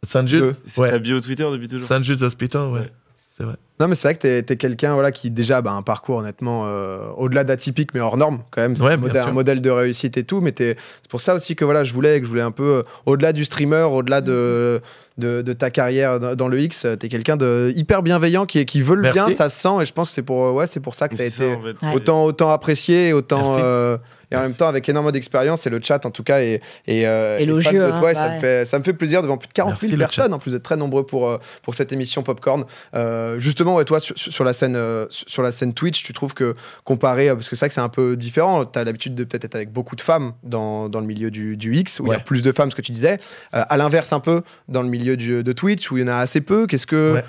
Saint-Jude ouais. bio Twitter depuis toujours. Saint-Jude Hospital, ouais. C'est vrai. Non, mais c'est vrai que tu es, quelqu'un voilà, qui, déjà, bah, un parcours, honnêtement, euh, au-delà d'atypique, mais hors norme, quand même. C'est un, modèle, de réussite et tout. Mais c'est pour ça aussi que voilà, je voulais, que je voulais un peu, euh, au-delà du streamer, au-delà de, de, ta carrière dans, le X. Tu es quelqu'un de hyper bienveillant qui, qui veut le bien, ça se sent. Et je pense que c'est pour, ouais, pour ça que tu été autant, autant apprécié, autant. Euh, et en même temps, avec énormément d'expérience, et le chat en tout cas et euh, est, de hein. toi. et ça, me fait, ça me fait plaisir devant plus de 40 000 personnes, en plus d'être très nombreux pour, euh, pour cette émission Popcorn. justement, toi, sur, la scène, sur la scène Twitch, tu trouves que comparé, parce que c'est vrai que c'est un peu différent, tu as l'habitude de peut-être être avec beaucoup de femmes dans, dans le milieu du, du X, où il y a plus de femmes, ce que tu disais. à l'inverse, un peu, dans le milieu de Twitch où il y en a assez peu Qu'est-ce que.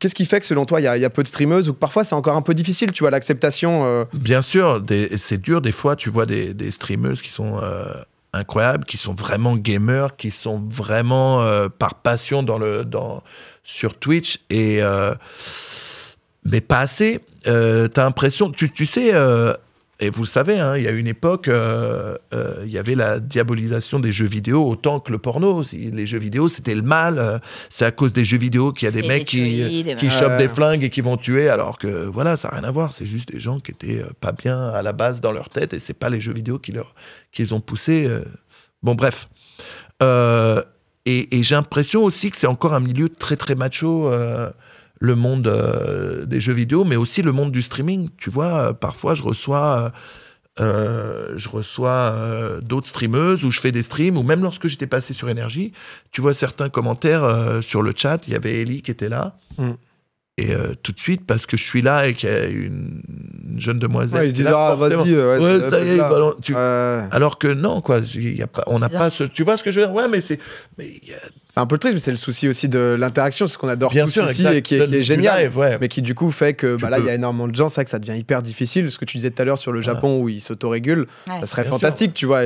Qu'est-ce qui fait que selon toi, il y, y, a peu de streameuses ou que parfois c'est encore un peu difficile, tu vois, l'acceptation euh Bien sûr, c'est dur. Des fois, tu vois des, des streameuses qui sont euh, incroyables, qui sont vraiment gamers, qui sont vraiment euh, par passion dans le, dans, sur Twitch, et, mais pas assez. tu as l'impression, tu, tu sais, et vous le savez, hein, il y a une époque, euh, euh, il y avait la diabolisation des jeux vidéo autant que le porno. Les jeux vidéo, c'était le mal. Euh, c'est à cause des jeux vidéo qu'il y a des mecs qui, qui chopent des flingues et qui vont tuer, alors que voilà, ça n'a rien à voir. C'est juste des gens qui étaient pas bien à la base dans leur tête et c'est pas les jeux vidéo qui, leur, qui les ont poussés. Bon, bref. et, et j'ai l'impression aussi que c'est encore un milieu très très macho le monde euh, des jeux vidéo, mais aussi le monde du streaming. Tu vois, euh, parfois je reçois, euh, je reçois d'autres streameuses où je fais des streams, ou même lorsque j'étais passé sur Énergie, tu vois certains commentaires sur le chat. Il y avait Ellie qui était là. Mm. Et tout de suite, parce que je suis là et qu'il y a une jeune demoiselle. Alors que non, quoi, on n'a pas Tu vois ce que je veux dire Ouais, mais c'est. Mais il y a c'est un peu triste, mais c'est le souci aussi de l'interaction, c'est ce qu'on adore tout tous et qui est, génial, mais qui du coup fait que bah, là il y a énormément de gens, c'est vrai que ça devient hyper difficile. Ce que tu disais tout à l'heure sur le Japon où ils s'autorégulent, ça serait fantastique, tu vois.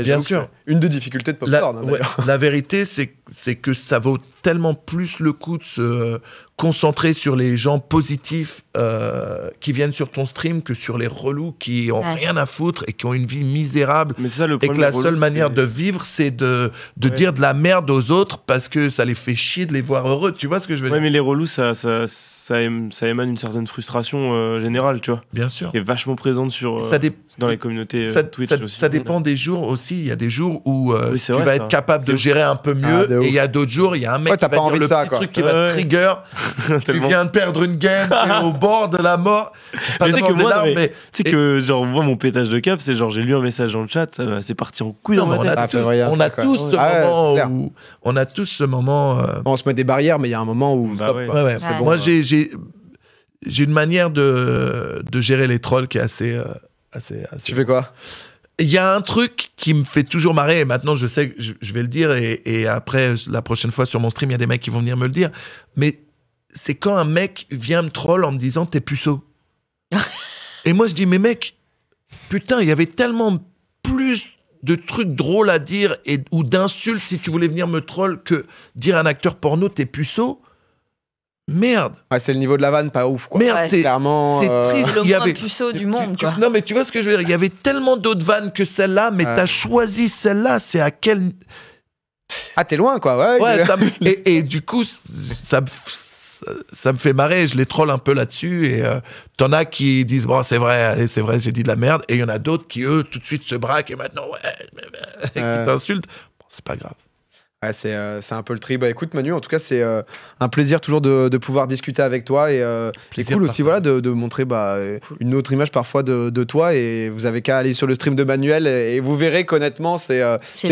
Une des difficultés de Popcorn. Hein, la, la vérité, c'est que c'est que ça vaut tellement plus le coup de se concentrer sur les gens positifs euh, qui viennent sur ton stream que sur les relous qui ont rien à foutre et qui ont une vie misérable. Mais ça, le et que la seule manière de vivre, c'est de, de dire de la merde aux autres parce que ça les fait chier de les voir heureux. Tu vois ce que je veux ouais, dire mais les relous, ça, ça, ça, émane, ça une certaine frustration euh, générale, tu vois. Bien sûr. Qui est vachement présente sur, euh, dans les communautés ça, Twitch. aussi, ça dépend des jours aussi. Il y a des jours où tu vas être capable de gérer un peu ah, mieux. Et il y a d'autres jours, il y a un mec qui va truc qui va te trigger. tu viens de perdre une game, t'es au bord de la mort. que tu sais que genre moi mon pétage de cap, c'est genre j'ai lu un message dans le chat, c'est parti en couille dans ma tête. Ah, on a, tous, ce ah moment où on a tous ce moment. Euh, on se met des barrières, mais il y a un moment où. Bah moi j'ai une manière de gérer les trolls qui est assez euh, assez. Tu fais quoi il y a un truc qui me fait toujours marrer, et maintenant je sais que je, vais le dire, et, après, la prochaine fois sur mon stream, il y a des mecs qui vont venir me le dire, mais c'est quand un mec vient me troll en me disant t'es puceau. et moi je dis, mais mec, putain, il y avait tellement plus de trucs drôles à dire et, ou d'insultes si tu voulais venir me troll que dire à un acteur porno t'es puceau merde. c'est le niveau de la vanne, pas ouf, quoi. Merde, c'est clairement. Euh, le il y du monde. non, mais tu vois ce que je veux dire. Il y avait tellement d'autres vannes que celle-là, mais t'as choisi celle-là. C'est à quel. Ah, t'es loin, quoi. Ouais. et, du coup, ça. Ça, me fait marrer, je les troll un peu là-dessus. Et euh, t'en as qui disent bon c'est vrai, c'est vrai, j'ai dit de la merde. Et il y en a d'autres qui eux tout de suite se braquent et maintenant ouais, qui t'insultent. Bon, c'est pas grave. Euh, c'est un peu le tri. Bah écoute Manu, en tout cas c'est euh, un plaisir toujours de, pouvoir discuter avec toi et c'est euh, cool aussi voilà, de, de montrer bah, une autre image parfois de, de toi et vous avez qu'à aller sur le stream de Manuel et, vous verrez qu'honnêtement c'est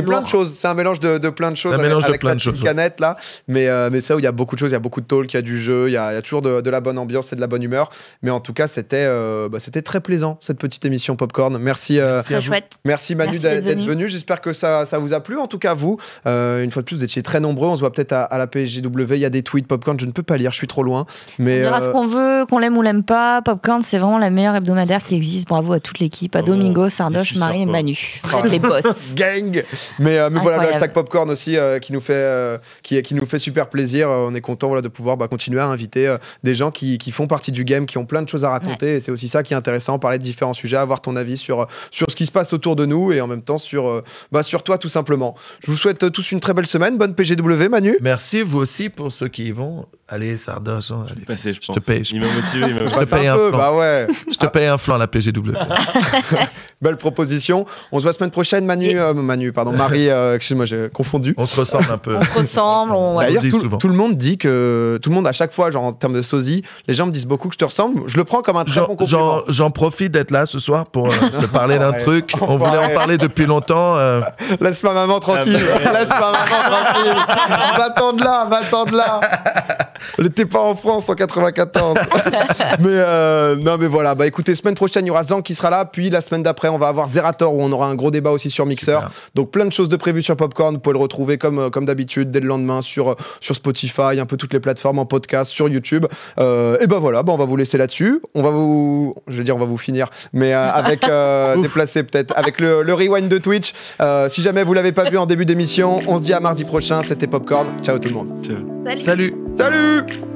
plein de choses, c'est un mélange de, plein de choses un mélange de plein la de choses, là, mais, mais ça où il y a beaucoup de choses, il y a beaucoup de talk, il y a du jeu, il y a, toujours de, la bonne ambiance et de la bonne humeur, mais en tout cas c'était bah, c'était très plaisant cette petite émission Popcorn, merci, merci, Manu d'être venu, j'espère que ça, ça vous a plu en tout cas vous, de plus, vous étiez très nombreux. On se voit peut-être à, la PGW, Il y a des tweets Popcorn. Je ne peux pas lire, je suis trop loin. Mais on dira ce euh, qu'on veut, qu'on l'aime ou l'aime pas. Popcorn, c'est vraiment la meilleure hebdomadaire qui existe. Bravo à toute l'équipe, à oh, Domingo, Sardoche, Marie et Manu. Ah. les boss. Gang. Euh, mais, voilà, le hashtag Popcorn aussi euh, qui nous fait qui, qui, nous fait super plaisir. on est content voilà de pouvoir bah, continuer à inviter des gens qui, qui, font partie du game, qui ont plein de choses à raconter. Et c'est aussi ça qui est intéressant, parler de différents sujets, avoir ton avis sur sur ce qui se passe autour de nous et en même temps sur bah, sur toi tout simplement. Je vous souhaite tous une très belle semaine, bonne PGW, Manu. Merci, vous aussi, pour ceux qui y vont. Allez, Sardos, hein, je, te paye. Je... te paye un, Bah ouais. Je te paye un flanc, la PGW. belle proposition. On se voit la semaine prochaine, Manu. Euh, Manu, pardon, Marie, euh, excuse-moi, j'ai confondu. On se ressemble un peu. on se ressemble. D'ailleurs, tout, le monde dit que, tout le monde, à chaque fois, genre en termes de sosie, les gens me disent beaucoup que je te ressemble. Je le prends comme un très J'en profite d'être là ce soir pour euh, te parler d'un truc. On voulait en parler depuis longtemps. Laisse ma maman tranquille. Ah, bah, Laisse ma maman va t'en de là, va t'en là n'était pas en France en 94. mais euh, non, mais voilà. Bah écoutez, semaine prochaine, il y aura Zan qui sera là. Puis la semaine d'après, on va avoir Zerator où on aura un gros débat aussi sur Mixer. Donc plein de choses de prévues sur Popcorn. Vous pouvez le retrouver comme, euh, comme d'habitude dès le lendemain sur, euh, sur Spotify, un peu toutes les plateformes en podcast, sur YouTube. et ben voilà, bah, on va vous laisser là-dessus. On va vous, je vais dire, on va vous finir, mais avec déplacer peut-être avec le, rewind de Twitch. si jamais vous l'avez pas vu en début d'émission, on se dit à mardi prochain. C'était Popcorn. Ciao tout le monde. Salut. Salut